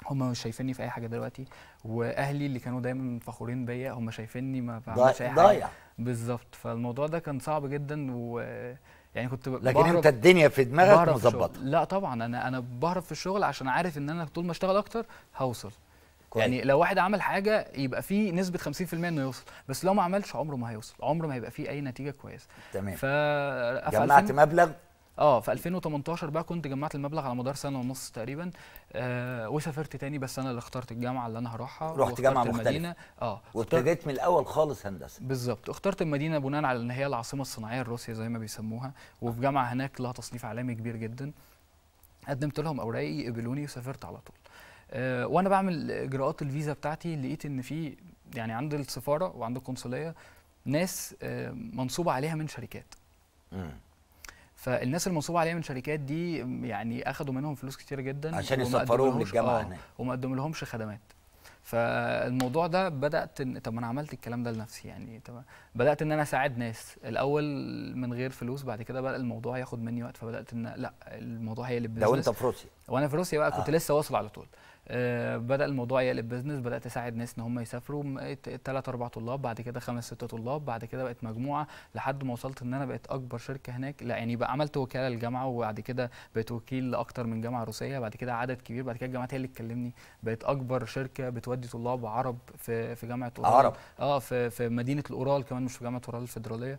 هم مش شايفيني في اي حاجه دلوقتي واهلي اللي كانوا دايما فخورين بيا هم شايفيني ما بعملش اي حاجه ضايع بالظبط فالموضوع ده كان صعب جدا و يعني كنت لكن انت الدنيا في دماغك مظبطه لا طبعا انا انا بهرب في الشغل عشان عارف ان انا طول ما اشتغل اكتر هوصل كويس. يعني لو واحد عمل حاجه يبقى في نسبه 50% انه يوصل بس لو ما عملش عمره ما هيوصل عمره ما هيبقى في اي نتيجه كويسه تمام ف جمعت مبلغ اه في 2018 بقى كنت جمعت المبلغ على مدار سنه ونص تقريبا آه وسافرت تاني بس انا اللي اخترت الجامعه اللي انا هروحها رحت جامعه مختلفه اه وابتديت من الاول خالص هندسه بالظبط اخترت المدينه بناء على ان هي العاصمه الصناعيه الروسيه زي ما بيسموها وفي جامعه هناك لها تصنيف عالمي كبير جدا قدمت لهم اوراقي قبلوني وسافرت على طول آه، وانا بعمل اجراءات الفيزا بتاعتي لقيت ان في يعني عند السفاره وعند القنصليه ناس آه، منصوبه عليها من شركات مم. فالناس المنصوبه عليها من شركات دي يعني اخذوا منهم فلوس كتير جدا عشان يسفروهم للجامعه آه، هناك وما لهمش خدمات فالموضوع ده بدات إن طب ما انا عملت الكلام ده لنفسي يعني طب بدات ان انا اساعد ناس الاول من غير فلوس بعد كده بقى الموضوع ياخد مني وقت فبدات ان لا الموضوع هي اللي ده وانت في روسيا وانا في روسيا بقى كنت آه. لسه واصل على طول آه، بدا الموضوع يقلب بزنس بدات اساعد ناس ان هم يسافروا ثلاث اربع طلاب بعد كده خمس ست طلاب بعد كده بقت مجموعه لحد ما وصلت ان انا بقيت اكبر شركه هناك لا يعني بقى عملت وكاله للجامعه وبعد كده بقيت وكيل لاكثر من جامعه روسيه بعد كده عدد كبير بعد كده الجامعات هي اللي تكلمني بقيت اكبر شركه بتودي طلاب عرب في في جامعه اورال عرب اه في في مدينه الاورال كمان مش في جامعه اورال الفدراليه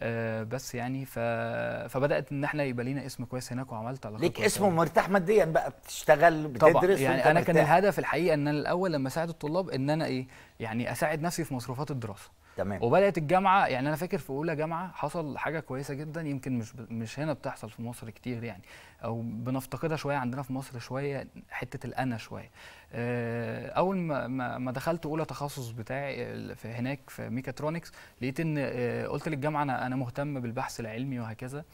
آه، بس يعني ف... فبدات ان احنا يبقى لينا اسم كويس هناك وعملت علاقات ليك اسم مرتاح ماديا بقى بتشتغل بتدرس طبعا يعني انا كان الهدف الحقيقه ان انا الاول لما اساعد الطلاب ان انا ايه يعني اساعد نفسي في مصروفات الدراسه تمام وبدات الجامعه يعني انا فاكر في اولى جامعه حصل حاجه كويسه جدا يمكن مش ب... مش هنا بتحصل في مصر كتير يعني او بنفتقدها شويه عندنا في مصر شويه حته الانا شويه آه، اول ما ما دخلت اولى تخصص بتاعي في هناك في ميكاترونكس لقيت ان آه، قلت للجامعه انا انا مهتم بالبحث العلمي وهكذا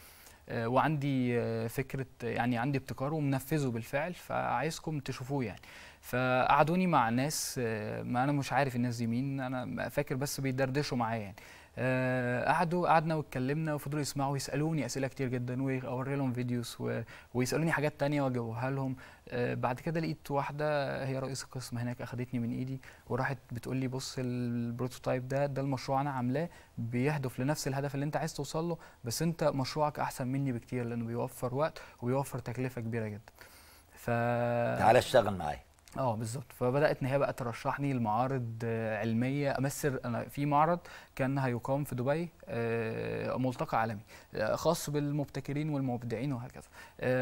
آه، وعندي فكره يعني عندي ابتكار ومنفذه بالفعل فعايزكم تشوفوه يعني فقعدوني مع ناس ما انا مش عارف الناس دي مين انا فاكر بس بيدردشوا معايا يعني آه، قعدوا قعدنا واتكلمنا وفضلوا يسمعوا ويسالوني اسئله كتير جدا واوري لهم فيديوز و... ويسالوني حاجات تانية واجاوبها لهم آه، بعد كده لقيت واحده هي رئيس القسم هناك اخذتني من ايدي وراحت بتقول لي بص البروتوتايب ده ده المشروع انا عاملاه بيهدف لنفس الهدف اللي انت عايز توصل له بس انت مشروعك احسن مني بكتير لانه بيوفر وقت وبيوفر تكلفه كبيره جدا ف تعالى اشتغل معايا اه بالظبط فبدات ان هي بقى ترشحني لمعارض آه، علميه امثل انا في معرض كان هيقام في دبي آه، ملتقى عالمي آه، خاص بالمبتكرين والمبدعين وهكذا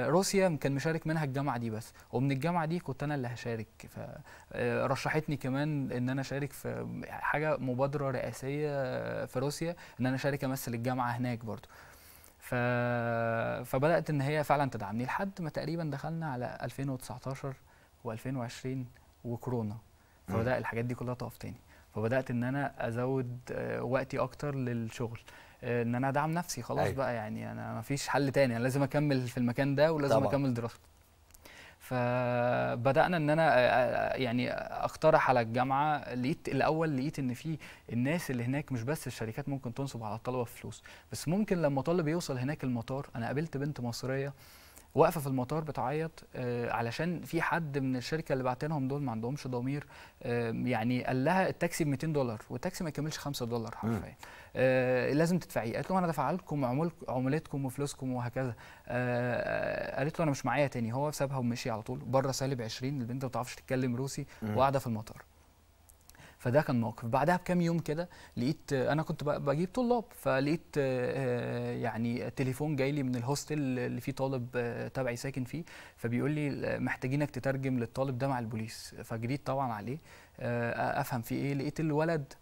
روسيا كان مشارك منها الجامعه دي بس ومن الجامعه دي كنت انا اللي هشارك فرشحتني كمان ان انا اشارك في حاجه مبادره رئاسيه في روسيا ان انا اشارك امثل الجامعه هناك برضو ف... فبدات ان هي فعلا تدعمني لحد ما تقريبا دخلنا على 2019 و2020 وكورونا فبدا الحاجات دي كلها تقف تاني فبدات ان انا ازود آه، وقتي اكتر للشغل آه، ان انا ادعم نفسي خلاص أيوة. بقى يعني انا ما فيش حل تاني انا لازم اكمل في المكان ده ولازم طبعا. اكمل دراستي فبدانا ان انا آه، يعني اقترح على الجامعه لقيت الاول لقيت ان في الناس اللي هناك مش بس الشركات ممكن تنصب على الطلبه فلوس بس ممكن لما طالب يوصل هناك المطار انا قابلت بنت مصريه واقفه في المطار بتعيط آه، علشان في حد من الشركه اللي بعتلهم دول ما عندهمش ضمير يعني قال لها التاكسي ب 200 دولار والتاكسي ما يكملش 5 دولار حرفيا آه، لازم تدفعيه قالت له انا دفع لكم عمولتكم وفلوسكم وهكذا آه، قالت له انا مش معايا تاني هو سابها ومشي على طول بره سالب 20 البنت ما بتعرفش تتكلم روسي وقاعده في المطار فده كان موقف بعدها بكام يوم كده لقيت انا كنت بجيب طلاب فلقيت آه، يعني تليفون جاي لي من الهوستل اللي فيه طالب آه، تبعي ساكن فيه فبيقول لي محتاجينك تترجم للطالب ده مع البوليس فجريت طبعا عليه آه، افهم فيه ايه لقيت الولد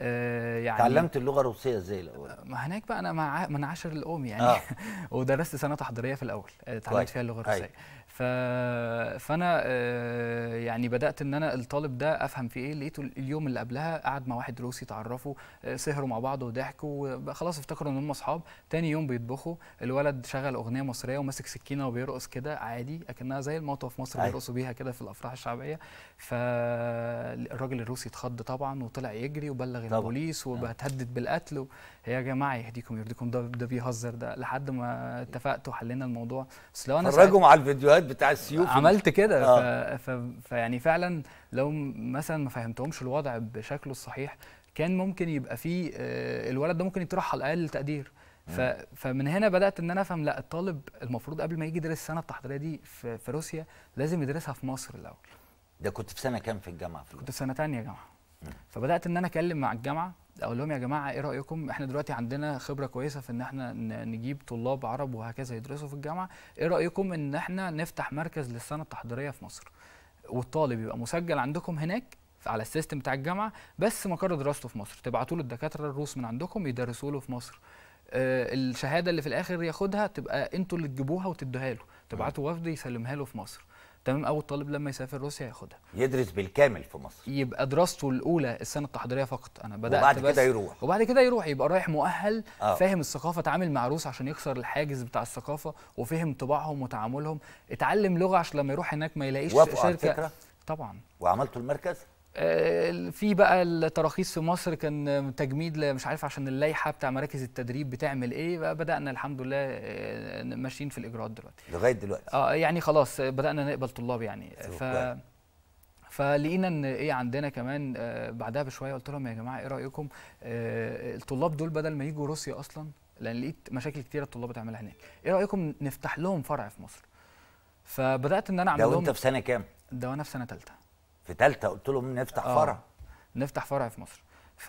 يعني تعلمت اللغه الروسيه ازاي الاول؟ ما هناك بقى انا مع من عشر الام يعني آه. ودرست سنه تحضيريه في الاول اتعلمت فيها اللغه أيوه. الروسيه ف... فانا آه، يعني بدات ان انا الطالب ده افهم في ايه لقيته اليوم اللي قبلها قعد مع واحد روسي تعرفه آه، سهروا مع بعض وضحكوا خلاص افتكروا ان هم اصحاب تاني يوم بيطبخوا الولد شغل اغنيه مصريه وماسك سكينه وبيرقص كده عادي اكنها زي الموطه في مصر أيوة. بيرقصوا بيها كده في الافراح الشعبيه فالراجل الروسي اتخض طبعا وطلع يجري وبلغ طبعا. البوليس وبتهدد بالقتل إيه يا جماعه يهديكم يرضيكم ده ده بيهزر ده لحد ما اتفقت وحلينا الموضوع بس لو انا فرجهم على الفيديوهات بتاع السيوف عملت كده آه. ف... ف... فيعني فعلا لو مثلا ما فهمتهمش الوضع بشكله الصحيح كان ممكن يبقى فيه آه، الولد ده ممكن يطرح على تقدير ف... فمن هنا بدات ان انا افهم لا الطالب المفروض قبل ما يجي يدرس السنه التحضيريه دي في... في روسيا لازم يدرسها في مصر الاول ده كنت في سنه كام في الجامعه في كنت في سنه ثانيه جامعه فبدات ان انا اكلم مع الجامعه اقول لهم يا جماعه ايه رايكم احنا دلوقتي عندنا خبره كويسه في ان احنا نجيب طلاب عرب وهكذا يدرسوا في الجامعه ايه رايكم ان احنا نفتح مركز للسنه التحضيريه في مصر والطالب يبقى مسجل عندكم هناك على السيستم بتاع الجامعه بس مقر دراسته في مصر تبعتوا له الدكاتره الروس من عندكم يدرسوا له في مصر آه، الشهاده اللي في الاخر ياخدها تبقى انتوا اللي تجيبوها وتدوها له تبعتوا وفد يسلمها له في مصر تمام او الطالب لما يسافر روسيا ياخدها يدرس بالكامل في مصر يبقى دراسته الاولى السنه التحضيريه فقط انا بدات وبعد كده يروح وبعد كده يروح يبقى رايح مؤهل آه. فاهم الثقافه اتعامل مع روس عشان يكسر الحاجز بتاع الثقافه وفهم طباعهم وتعاملهم اتعلم لغه عشان لما يروح هناك ما يلاقيش شركه طبعا وعملتوا المركز آه، في بقى التراخيص في مصر كان تجميد مش عارف عشان اللائحه بتاع مراكز التدريب بتعمل ايه بقى بدانا الحمد لله آه، ماشيين في الاجراءات دلوقتي لغايه دلوقتي اه يعني خلاص بدانا نقبل طلاب يعني ف فلقينا ان ايه عندنا كمان آه، بعدها بشويه قلت لهم يا جماعه ايه رايكم الطلاب دول بدل ما يجوا روسيا اصلا لان لقيت مشاكل كتيره الطلاب بتعملها هناك ايه رايكم نفتح لهم فرع في مصر فبدات ان انا اعمل لهم ده وانت في سنه كام ده وانا في سنه ثالثه في ثالثه قلت لهم نفتح آه. فرع نفتح فرع في مصر ف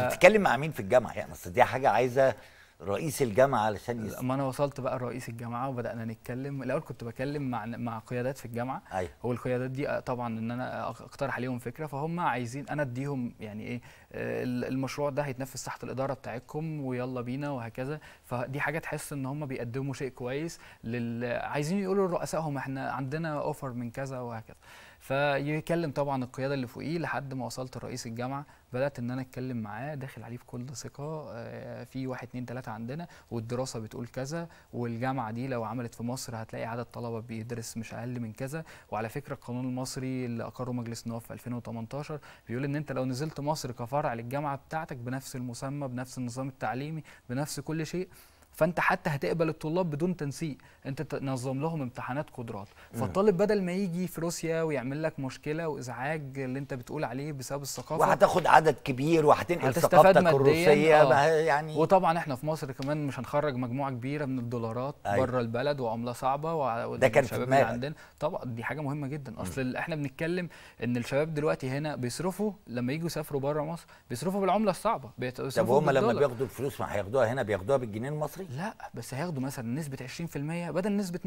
كنت بتتكلم مع مين في الجامعه يعني اصل دي حاجه عايزه رئيس الجامعه علشان يس... ما انا وصلت بقى رئيس الجامعه وبدانا نتكلم الاول كنت بكلم مع مع قيادات في الجامعه أيوة. والقيادات دي آه، طبعا ان انا اقترح عليهم فكره فهم عايزين انا اديهم يعني ايه آه، المشروع ده هيتنفذ تحت الاداره بتاعتكم ويلا بينا وهكذا فدي حاجه تحس ان هم بيقدموا شيء كويس لل... عايزين يقولوا لرؤسائهم احنا عندنا اوفر من كذا وهكذا فيكلم طبعا القياده اللي فوقيه لحد ما وصلت لرئيس الجامعه بدات ان انا اتكلم معاه داخل عليه بكل ثقه آه، في واحد اتنين ثلاثه عندنا والدراسه بتقول كذا والجامعه دي لو عملت في مصر هتلاقي عدد طلبه بيدرس مش اقل من كذا وعلى فكره القانون المصري اللي اقره مجلس النواب في 2018 بيقول ان انت لو نزلت مصر كفرع للجامعه بتاعتك بنفس المسمى بنفس النظام التعليمي بنفس كل شيء فانت حتى هتقبل الطلاب بدون تنسيق انت تنظم لهم امتحانات قدرات فالطالب بدل ما يجي في روسيا ويعمل لك مشكله وازعاج اللي انت بتقول عليه بسبب الثقافه وهتاخد عدد كبير وهتنقل ثقافتك الروسيه آه. يعني وطبعا احنا في مصر كمان مش هنخرج مجموعه كبيره من الدولارات أيوة. بره البلد وعمله صعبه وده كان في عندنا طبعا دي حاجه مهمه جدا اصل احنا بنتكلم ان الشباب دلوقتي هنا بيصرفوا لما يجوا يسافروا بره مصر بيصرفوا بالعمله الصعبه بيصرفوا طب هم لما بياخدوا الفلوس ما هياخدوها هنا بياخدوها بالجنيه المصري منطقي لا بس هياخدوا مثلا نسبه 20% بدل نسبه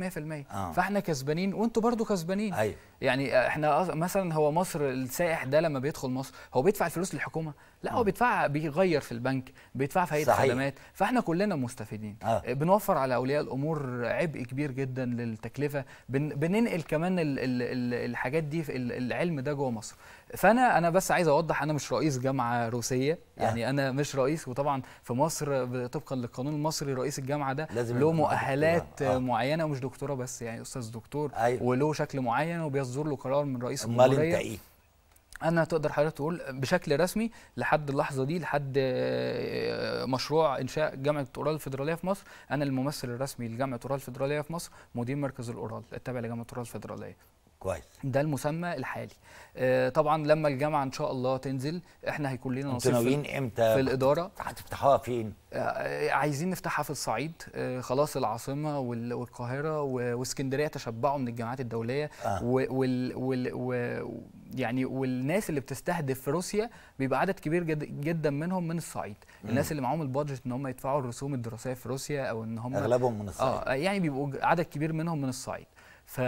100% آه. فاحنا كسبانين وانتوا برضو كسبانين أيوة. يعني احنا مثلا هو مصر السائح ده لما بيدخل مصر هو بيدفع الفلوس للحكومه لا هو آه. بيدفع بيغير في البنك بيدفع هيئه خدمات فاحنا كلنا مستفيدين آه. آه. بنوفر على اولياء الامور عبء كبير جدا للتكلفه بننقل كمان الحاجات دي في العلم ده جوه مصر فانا انا بس عايز اوضح انا مش رئيس جامعه روسيه يعني آه. انا مش رئيس وطبعا في مصر طبقا للقانون المصري رئيس الجامعه ده لازم له مؤهلات آه. معينه ومش دكتوره بس يعني استاذ دكتور أيوة. وله شكل معين وبيصدر له قرار من رئيس الجمهوريه امال انت ايه انا تقدر حضرتك تقول بشكل رسمي لحد اللحظه دي لحد آه، مشروع انشاء جامعه اورال الفيدراليه في مصر انا الممثل الرسمي لجامعه اورال الفيدراليه في مصر مدير مركز الاورال التابع لجامعه اورال الفيدراليه كويس ده المسمى الحالي آه، طبعا لما الجامعه ان شاء الله تنزل احنا هيكون لنا نصيب امتى في الاداره هتفتحوها فين آه، آه، عايزين نفتحها في الصعيد خلاص العاصمه والقاهره واسكندريه تشبعوا من الجامعات الدوليه آه. وال وال و يعني والناس اللي بتستهدف في روسيا بيبقى عدد كبير جد جدا منهم من الصعيد مم. الناس اللي معاهم البادجت ان هم يدفعوا الرسوم الدراسيه في روسيا او ان هم اغلبهم من الصعيد اه يعني بيبقوا عدد كبير منهم من الصعيد ف...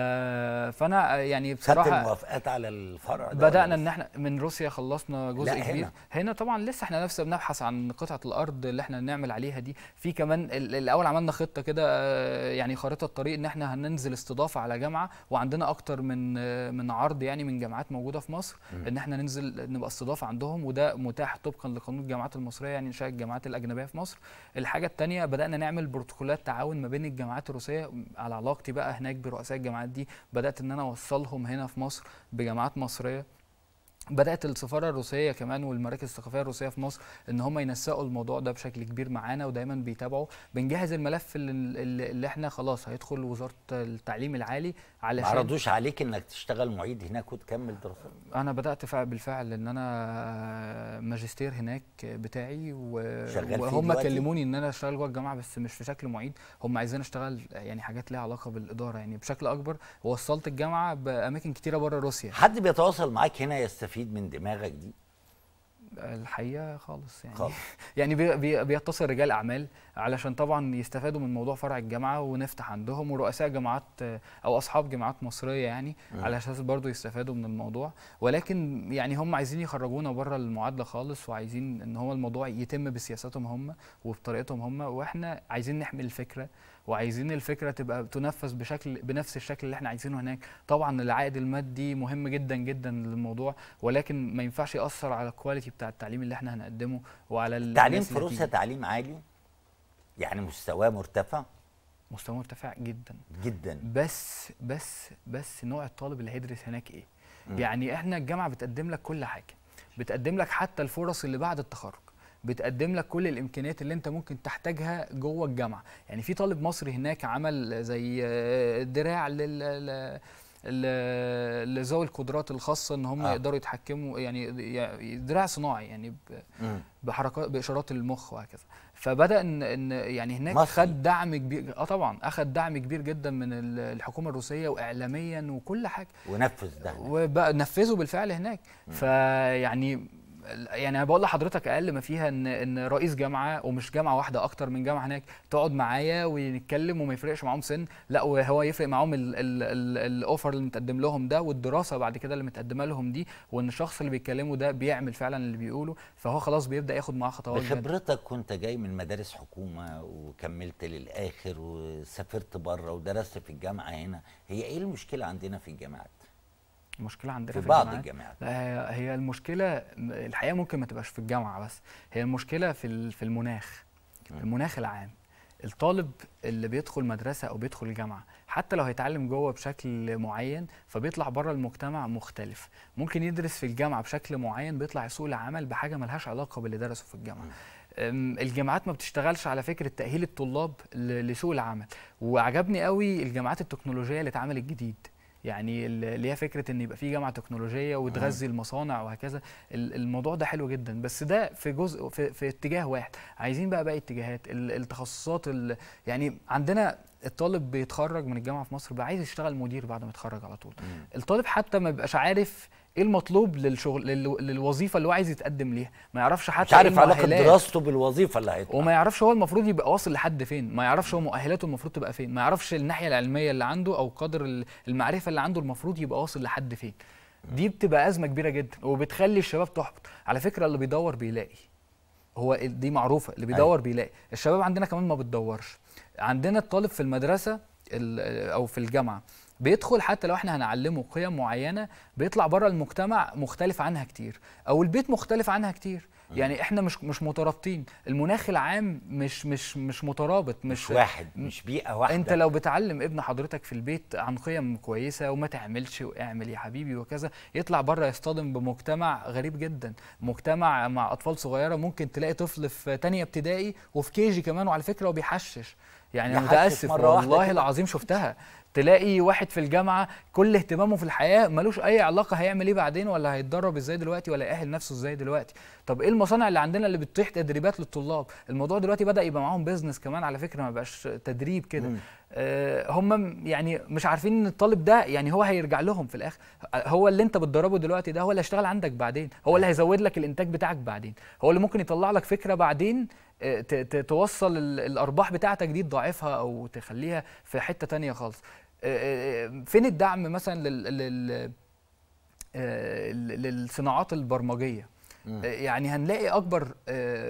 فانا يعني بصراحه خدت الموافقات على الفرع ده بدانا ان احنا من روسيا خلصنا جزء لا كبير هنا. هنا طبعا لسه احنا لسه بنبحث عن قطعه الارض اللي احنا نعمل عليها دي في كمان الاول عملنا خطه كده يعني خريطه الطريق ان احنا هننزل استضافه على جامعه وعندنا اكتر من من عرض يعني من جامعات موجوده في مصر م. ان احنا ننزل نبقى استضافه عندهم وده متاح طبقا لقانون الجامعات المصريه يعني انشاء الجامعات الاجنبيه في مصر الحاجه الثانيه بدانا نعمل بروتوكولات تعاون ما بين الجامعات الروسيه على علاقتي بقى هناك برؤساء الجامعات دي بدات ان انا اوصلهم هنا في مصر بجامعات مصريه بدات السفاره الروسيه كمان والمراكز الثقافيه الروسيه في مصر ان هم ينسقوا الموضوع ده بشكل كبير معانا ودايما بيتابعوا بنجهز الملف اللي, اللي احنا خلاص هيدخل وزاره التعليم العالي علشان ما عرضوش عليك انك تشتغل معيد هناك وتكمل دراسه انا بدات فعلا بالفعل ان انا ماجستير هناك بتاعي و... وهم كلموني ان انا اشتغل جوه الجامعه بس مش في شكل معيد هم عايزين اشتغل يعني حاجات ليها علاقه بالاداره يعني بشكل اكبر وصلت الجامعه باماكن كتيره بره روسيا حد بيتواصل معاك هنا يستفيد تستفيد من دماغك دي الحقيقه خالص يعني خالص. يعني بي بيتصل رجال اعمال علشان طبعا يستفادوا من موضوع فرع الجامعه ونفتح عندهم ورؤساء جامعات او اصحاب جامعات مصريه يعني م. على اساس برضه يستفادوا من الموضوع ولكن يعني هم عايزين يخرجونا بره المعادله خالص وعايزين ان هو الموضوع يتم بسياساتهم هم وبطريقتهم هم واحنا عايزين نحمل الفكره وعايزين الفكره تبقى تنفذ بشكل بنفس الشكل اللي احنا عايزينه هناك طبعا العائد المادي مهم جدا جدا للموضوع ولكن ما ينفعش ياثر على الكواليتي بتاع التعليم اللي احنا هنقدمه وعلى التعليم في روسيا تعليم عالي يعني مستواه مرتفع مستواه مرتفع جدا جدا بس بس بس نوع الطالب اللي هيدرس هناك ايه م. يعني احنا الجامعه بتقدم لك كل حاجه بتقدم لك حتى الفرص اللي بعد التخرج بتقدم لك كل الامكانيات اللي انت ممكن تحتاجها جوه الجامعه يعني في طالب مصري هناك عمل زي آه، دراع لل لذوي القدرات الخاصه ان هم آه. يقدروا يتحكموا يعني دراع صناعي يعني بحركات باشارات المخ وهكذا فبدا ان ان يعني هناك مصري. خد دعم كبير اه طبعا اخذ دعم كبير جدا من الحكومه الروسيه واعلاميا وكل حاجه ونفذ ده وبقى نفذه بالفعل هناك فيعني يعني انا بقول لحضرتك اقل ما فيها ان ان رئيس جامعه ومش جامعه واحده اكتر من جامعه هناك تقعد معايا ونتكلم وما يفرقش معاهم سن لا وهو يفرق معاهم الاوفر اللي متقدم لهم ده والدراسه بعد كده اللي متقدمه لهم دي وان الشخص اللي بيتكلموا ده بيعمل فعلا اللي بيقوله فهو خلاص بيبدا ياخد معاه خطوات بخبرتك كنت جاي من مدارس حكومه وكملت للاخر وسافرت بره ودرست في الجامعه هنا هي ايه المشكله عندنا في الجامعات المشكله عندنا في بعض الجامعات هي المشكله الحقيقه ممكن ما تبقاش في الجامعه بس هي المشكله في في المناخ المناخ العام الطالب اللي بيدخل مدرسه او بيدخل جامعه حتى لو هيتعلم جوه بشكل معين فبيطلع بره المجتمع مختلف ممكن يدرس في الجامعه بشكل معين بيطلع سوق العمل بحاجه ملهاش علاقه باللي درسه في الجامعه الجامعات ما بتشتغلش على فكره تاهيل الطلاب لسوق العمل وعجبني قوي الجامعات التكنولوجيه اللي اتعملت جديد يعني اللي هي فكره ان يبقى في جامعه تكنولوجيه وتغذي آه. المصانع وهكذا الموضوع ده حلو جدا بس ده في جزء في, في اتجاه واحد عايزين بقى باقي اتجاهات التخصصات يعني عندنا الطالب بيتخرج من الجامعه في مصر بقى عايز يشتغل مدير بعد ما يتخرج على طول الطالب حتى ما بيبقاش عارف ايه المطلوب للشغل للوظيفه اللي هو عايز يتقدم ليها ما يعرفش حتى مش عارف إيه علاقه دراسته بالوظيفه اللي هيطلع وما يعرفش هو المفروض يبقى واصل لحد فين ما يعرفش هو مؤهلاته المفروض تبقى فين ما يعرفش الناحيه العلميه اللي عنده او قدر المعرفه اللي عنده المفروض يبقى واصل لحد فين دي بتبقى ازمه كبيره جدا وبتخلي الشباب تحبط على فكره اللي بيدور بيلاقي هو دي معروفه اللي بيدور أيوة. بيلاقي الشباب عندنا كمان ما بتدورش عندنا الطالب في المدرسه او في الجامعه بيدخل حتى لو احنا هنعلمه قيم معينه بيطلع بره المجتمع مختلف عنها كتير او البيت مختلف عنها كتير يعني احنا مش مش مترابطين المناخ العام مش مش مش مترابط مش, مش واحد مش بيئه واحده انت لو بتعلم ابن حضرتك في البيت عن قيم كويسه وما تعملش واعمل يا حبيبي وكذا يطلع بره يصطدم بمجتمع غريب جدا مجتمع مع اطفال صغيره ممكن تلاقي طفل في تانية ابتدائي وفي كيجي كمان وعلى فكره وبيحشش يعني انا متاسف والله العظيم شفتها تلاقي واحد في الجامعه كل اهتمامه في الحياه ملوش اي علاقه هيعمل ايه بعدين ولا هيتدرب ازاي دلوقتي ولا يأهل نفسه ازاي دلوقتي طب ايه المصانع اللي عندنا اللي بتتيح تدريبات للطلاب الموضوع دلوقتي بدا يبقى معاهم بيزنس كمان على فكره ما بقاش تدريب كده آه، هم يعني مش عارفين ان الطالب ده يعني هو هيرجع لهم في الاخر آه، هو اللي انت بتدربه دلوقتي ده هو اللي هيشتغل عندك بعدين هو اللي هيزود لك الانتاج بتاعك بعدين هو اللي ممكن يطلع لك فكره بعدين آه، توصل الارباح بتاعتك دي تضاعفها او تخليها في حته تانية خالص فين الدعم مثلا لل للصناعات البرمجيه يعني هنلاقي اكبر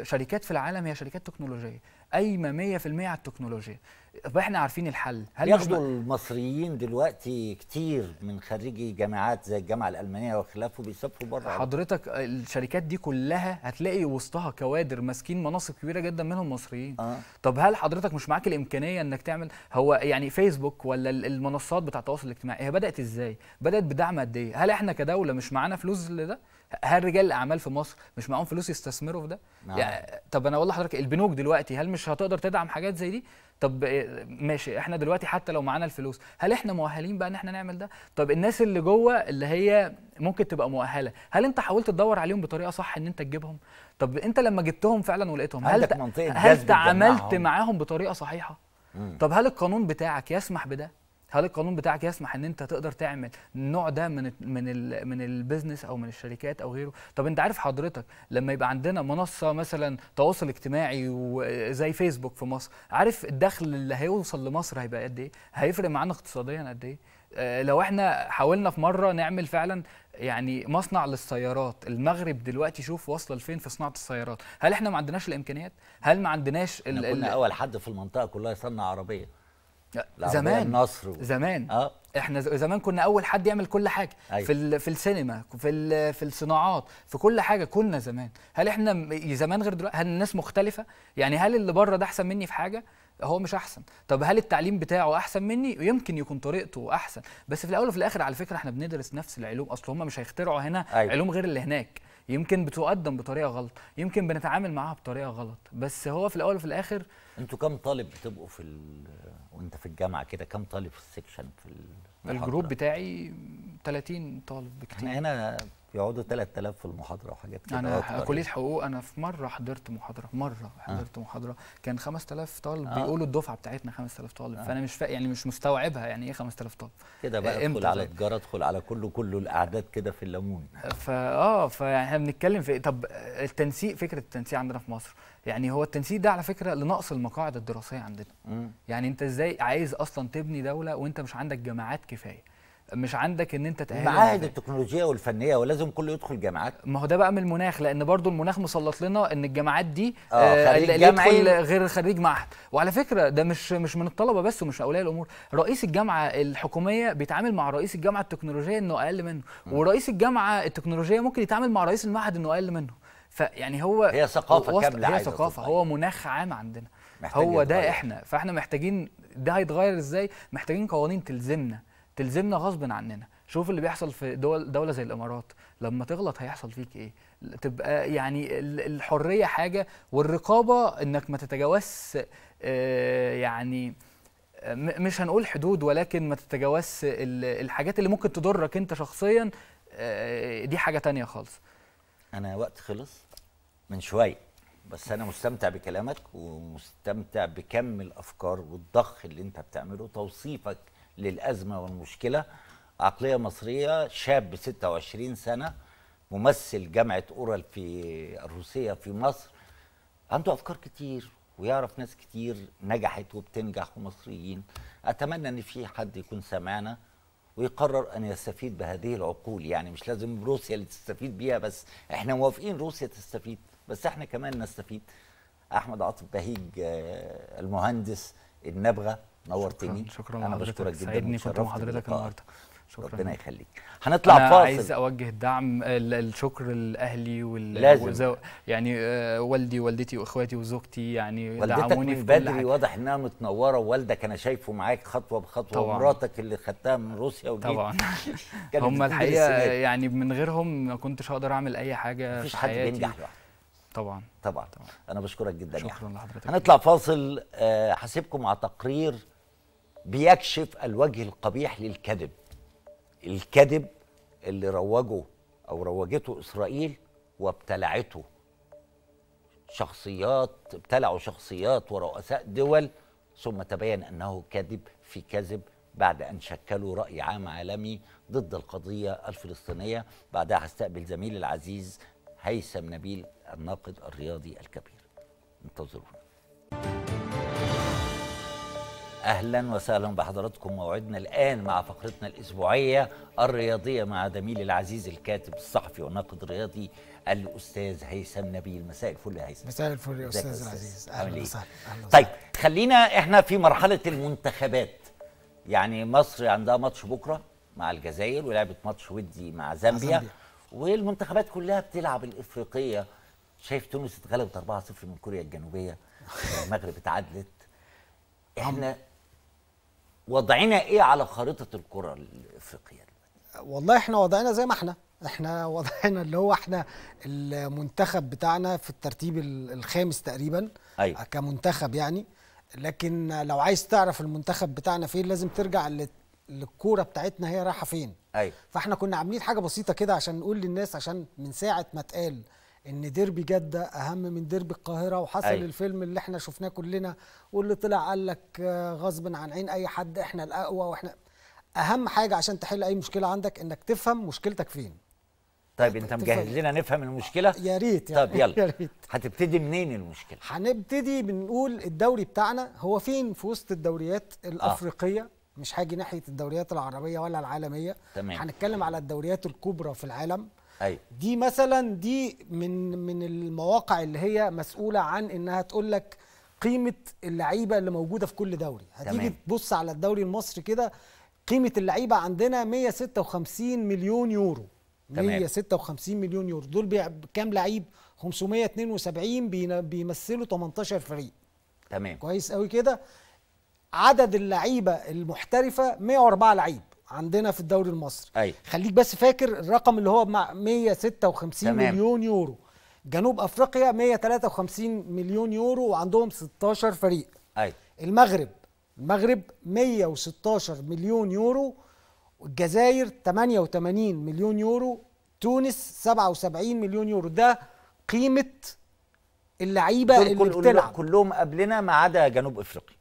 شركات في العالم هي شركات تكنولوجيه قايمه 100% على التكنولوجيا طب احنا عارفين الحل هل ياخدوا المصريين دلوقتي كتير من خريجي جامعات زي الجامعه الالمانيه وخلافه بيسافروا بره حضرتك الشركات دي كلها هتلاقي وسطها كوادر ماسكين مناصب كبيره جدا منهم مصريين آه. طب هل حضرتك مش معاك الامكانيه انك تعمل هو يعني فيسبوك ولا المنصات بتاع التواصل الاجتماعي هي بدات ازاي بدات بدعم قد ايه هل احنا كدوله مش معانا فلوس لده هل رجال الاعمال في مصر مش معاهم فلوس يستثمروا في ده؟ نعم. يعني طب انا والله حضرتك البنوك دلوقتي هل مش هتقدر تدعم حاجات زي دي؟ طب آه، ماشي احنا دلوقتي حتى لو معانا الفلوس هل احنا مؤهلين بقى ان احنا نعمل ده؟ طب الناس اللي جوه اللي هي ممكن تبقى مؤهله، هل انت حاولت تدور عليهم بطريقه صح ان انت تجيبهم؟ طب انت لما جبتهم فعلا ولقيتهم هل هل تعاملت معاهم بطريقه صحيحه؟ مم. طب هل القانون بتاعك يسمح بده؟ هل القانون بتاعك يسمح ان انت تقدر تعمل النوع ده من من من البيزنس او من الشركات او غيره طب انت عارف حضرتك لما يبقى عندنا منصه مثلا تواصل اجتماعي زي فيسبوك في مصر عارف الدخل اللي هيوصل لمصر هيبقى قد ايه هيفرق معانا اقتصاديا قد ايه آه، لو احنا حاولنا في مره نعمل فعلا يعني مصنع للسيارات المغرب دلوقتي شوف واصله لفين في صناعه السيارات هل احنا ما عندناش الامكانيات هل ما عندناش احنا كنا اول حد في المنطقه كلها يصنع عربيه زمان النصر و... زمان اه احنا زمان كنا اول حد يعمل كل حاجه أيوة. في في السينما في في الصناعات في كل حاجه كنا زمان هل احنا زمان غير دلوقتي هل الناس مختلفه يعني هل اللي بره ده احسن مني في حاجه هو مش احسن طب هل التعليم بتاعه احسن مني يمكن يكون طريقته احسن بس في الاول وفي الاخر على فكره احنا بندرس نفس العلوم اصل هم مش هيخترعوا هنا أيوة. علوم غير اللي هناك يمكن بتقدم بطريقه غلط يمكن بنتعامل معاها بطريقه غلط بس هو في الاول وفي الاخر انتوا كم طالب بتبقوا في ال وانت في الجامعه كده كم طالب في السكشن في الجروب بتاعي 30 طالب بكتير احنا هنا يقعدوا 3000 في المحاضره وحاجات كده انا كليه يعني. حقوق انا في مره حضرت محاضره مره آه. حضرت آه. محاضره كان 5000 طالب آه. بيقولوا الدفعه بتاعتنا 5000 طالب آه. فانا مش فا... يعني مش مستوعبها يعني ايه 5000 طالب كده بقى آه، ادخل على تجاره ادخل على كله كله الاعداد كده في الليمون فا اه فيعني احنا بنتكلم في إيه؟ طب التنسيق فكره التنسيق عندنا في مصر يعني هو التنسيق ده على فكره لنقص المقاعد الدراسيه عندنا م. يعني انت ازاي عايز اصلا تبني دوله وانت مش عندك جامعات كفايه مش عندك ان انت تاهل معاهد التكنولوجيا والفنيه ولازم كله يدخل جامعات ما هو ده بقى من المناخ لان برضو المناخ مسلط لنا ان الجامعات دي آه خريج آه، يدخل غير خريج معهد وعلى فكره ده مش مش من الطلبه بس ومش اولياء الامور رئيس الجامعه الحكوميه بيتعامل مع رئيس الجامعه التكنولوجيه انه اقل منه م. ورئيس الجامعه التكنولوجيه ممكن يتعامل مع رئيس المعهد انه اقل منه فيعني هو هي ثقافه كامله هي ثقافه هو مناخ عام عندنا هو يتغير. ده احنا فاحنا محتاجين ده هيتغير ازاي محتاجين قوانين تلزمنا تلزمنا غصب عننا شوف اللي بيحصل في دول دوله زي الامارات لما تغلط هيحصل فيك ايه تبقى يعني الحريه حاجه والرقابه انك ما تتجاوزش آه، يعني مش هنقول حدود ولكن ما تتجاوزش الحاجات اللي ممكن تضرك انت شخصيا آه، دي حاجه تانية خالص انا وقت خلص من شويه بس انا مستمتع بكلامك ومستمتع بكم الافكار والضخ اللي انت بتعمله توصيفك للأزمة والمشكلة عقلية مصرية شاب 26 سنة ممثل جامعة أورال في الروسية في مصر عنده أفكار كتير ويعرف ناس كتير نجحت وبتنجح ومصريين أتمنى أن في حد يكون سمعنا ويقرر أن يستفيد بهذه العقول يعني مش لازم روسيا اللي تستفيد بيها بس احنا موافقين روسيا تستفيد بس احنا كمان نستفيد أحمد عاطف بهيج آه، المهندس النبغه نورتني شكرا انا بشكرك جدا سعيدني كنت مع حضرتك النهارده شكرا ربنا يخليك هنطلع أنا فاصل عايز اوجه الدعم الشكر لاهلي وال لازم وزو... يعني آه، والدي والدتي واخواتي وزوجتي يعني دعموني في بدري حاجة. واضح انها متنوره ووالدك انا شايفه معاك خطوه بخطوه طبعا. ومراتك اللي خدتها من روسيا وجيت طبعا هم الحقيقه يعني من غيرهم ما كنتش هقدر اعمل اي حاجه مفيش في حياتي حد بينجح لوحده طبعا طبعا طبعا انا بشكرك جدا يعني. شكرا يعني. لحضرتك هنطلع فاصل آه، هسيبكم على تقرير بيكشف الوجه القبيح للكذب الكذب اللي روجه او روجته اسرائيل وابتلعته شخصيات ابتلعوا شخصيات ورؤساء دول ثم تبين انه كذب في كذب بعد ان شكلوا راي عام عالمي ضد القضيه الفلسطينيه بعدها هستقبل زميلي العزيز هيثم نبيل الناقد الرياضي الكبير انتظرونا اهلا وسهلا بحضراتكم موعدنا الان مع فقرتنا الاسبوعيه الرياضيه مع زميلي العزيز الكاتب الصحفي والناقد الرياضي الاستاذ هيثم نبيل مساء الفل يا هيثم مساء الفل يا استاذ العزيز إيه؟ اهلا وسهلا طيب خلينا احنا في مرحله المنتخبات يعني مصر عندها ماتش بكره مع الجزائر ولعبت ماتش ودي مع زامبيا, زامبيا. والمنتخبات كلها بتلعب الافريقيه شايف تونس اتغلبت 4-0 من كوريا الجنوبيه المغرب اتعدلت احنا وضعنا ايه على خريطه الكره الافريقيه دلوقتي؟ والله احنا وضعنا زي ما احنا احنا وضعنا اللي هو احنا المنتخب بتاعنا في الترتيب الخامس تقريبا أيوة. آه، كمنتخب يعني لكن لو عايز تعرف المنتخب بتاعنا فين لازم ترجع للكوره بتاعتنا هي رايحه فين أيوة. فاحنا كنا عاملين حاجه بسيطه كده عشان نقول للناس عشان من ساعه ما اتقال ان ديربي جده اهم من ديربي القاهره وحصل أي. أيوة. الفيلم اللي احنا شفناه كلنا واللي طلع قال لك آه، غصب عن عين اي حد احنا الاقوى واحنا اهم حاجه عشان تحل اي مشكله عندك انك تفهم مشكلتك فين طيب انت مجهز لنا نفهم المشكله يا ريت يعني. طب يلا يا ريت. هتبتدي منين المشكله هنبتدي بنقول الدوري بتاعنا هو فين في وسط الدوريات آه. الافريقيه آه. مش هاجي ناحيه الدوريات العربيه ولا العالميه تمام هنتكلم على الدوريات الكبرى في العالم أيوة. دي مثلا دي من من المواقع اللي هي مسؤوله عن انها تقول لك قيمه اللعيبه اللي موجوده في كل دوري هتيجي تبص على الدوري المصري كده قيمه اللعيبه عندنا 156 مليون يورو تمام. 156 مليون يورو دول كام لعيب 572 بيمثلوا 18 فريق تمام كويس قوي كده عدد اللعيبه المحترفه 104 لعيب عندنا في الدوري المصري أي. أيوة. خليك بس فاكر الرقم اللي هو مع 156 تمام. مليون يورو جنوب افريقيا 153 مليون يورو وعندهم 16 فريق أي. أيوة. المغرب المغرب 116 مليون يورو الجزائر 88 مليون يورو تونس 77 مليون يورو ده قيمه اللعيبه اللي بتلعب كلهم قبلنا ما عدا جنوب افريقيا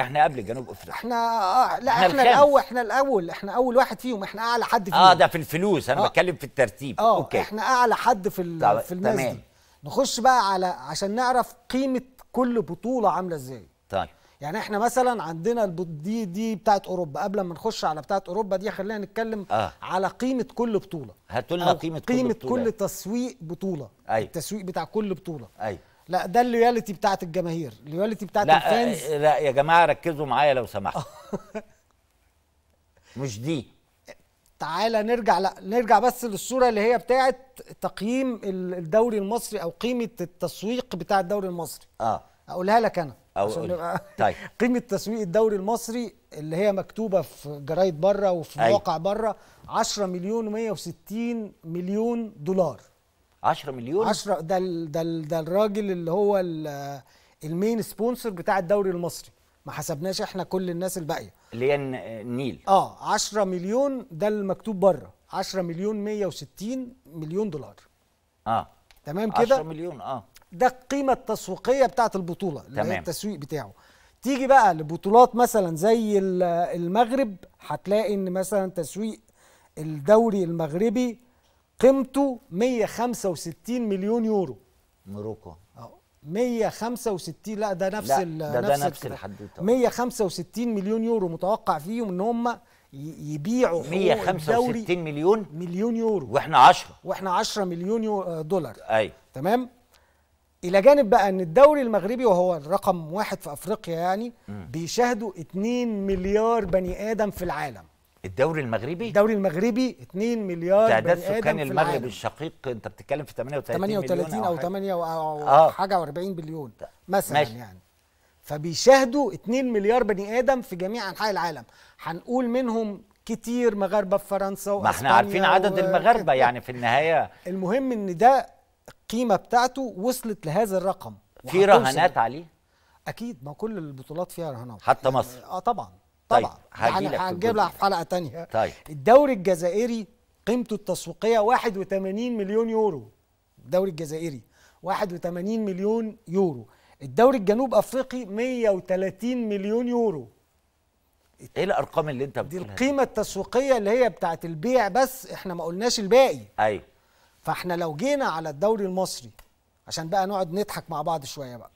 احنا قبل جنوب افريقيا احنا اه لا احنا, احنا الاول احنا الاول احنا اول واحد فيهم احنا اعلى حد فيهم اه ده في الفلوس انا آه. بتكلم في الترتيب اه أوكي. احنا اعلى حد في طب في الناس تمام. دي نخش بقى على عشان نعرف قيمه كل بطوله عامله ازاي طيب يعني احنا مثلا عندنا دي دي بتاعه اوروبا قبل ما نخش على بتاعه اوروبا دي خلينا نتكلم آه. على قيمه كل بطوله هاتوا لنا قيمه كل بطوله قيمه كل, كل تسويق بطوله أيوة. التسويق بتاع كل بطوله ايوه لا ده اللويالتي بتاعت الجماهير اللويالتي بتاعت لا الفانز لا يا جماعه ركزوا معايا لو سمحتوا آه. مش دي تعالى نرجع لا نرجع بس للصوره اللي هي بتاعت تقييم الدوري المصري او قيمه التسويق بتاع الدوري المصري اه اقولها لك انا أو عشان طيب قيمه تسويق الدوري المصري اللي هي مكتوبه في جرايد بره وفي أيوه. مواقع بره 10 مليون و160 مليون دولار 10 مليون 10 ده الـ ده الـ ده الراجل اللي هو المين سبونسر بتاع الدوري المصري ما حسبناش احنا كل الناس الباقيه اللي هي النيل اه 10 مليون ده المكتوب بره 10 مليون 160 مليون دولار اه تمام كده 10 مليون اه ده القيمه التسويقيه بتاعه البطوله اللي تمام. هي التسويق بتاعه تيجي بقى لبطولات مثلا زي المغرب هتلاقي ان مثلا تسويق الدوري المغربي قيمته 165 مليون يورو مروكو اه 165 لا ده نفس لا ده, ده نفس, نفس الحدوته 165 مليون يورو متوقع فيهم ان هم يبيعوا 165 مليون مليون يورو واحنا 10 واحنا 10 مليون آه، دولار ايوه تمام الى جانب بقى ان الدوري المغربي وهو الرقم واحد في افريقيا يعني م. بيشاهدوا 2 مليار بني ادم في العالم الدوري المغربي الدوري المغربي 2 مليار تعداد سكان المغرب العالم. الشقيق انت بتتكلم في 38 38 مليون او 8 او, آه. حاجه و40 بليون مثلا ماشي. يعني فبيشاهدوا 2 مليار بني ادم في جميع انحاء العالم هنقول منهم كتير مغاربه في فرنسا واسبانيا ما احنا عارفين عدد المغاربه يعني في النهايه المهم ان ده القيمه بتاعته وصلت لهذا الرقم في رهانات عليه اكيد ما كل البطولات فيها رهانات حتى مصر اه طبعا طيب، طبعا طيب يعني هنجيب لها في حلقه ثانيه طيب الدوري الجزائري قيمته التسويقيه 81 مليون يورو الدوري الجزائري 81 مليون يورو الدوري الجنوب افريقي 130 مليون يورو ايه الارقام اللي انت دي القيمه التسويقيه اللي هي بتاعه البيع بس احنا ما قلناش الباقي ايوه فاحنا لو جينا على الدوري المصري عشان بقى نقعد نضحك مع بعض شويه بقى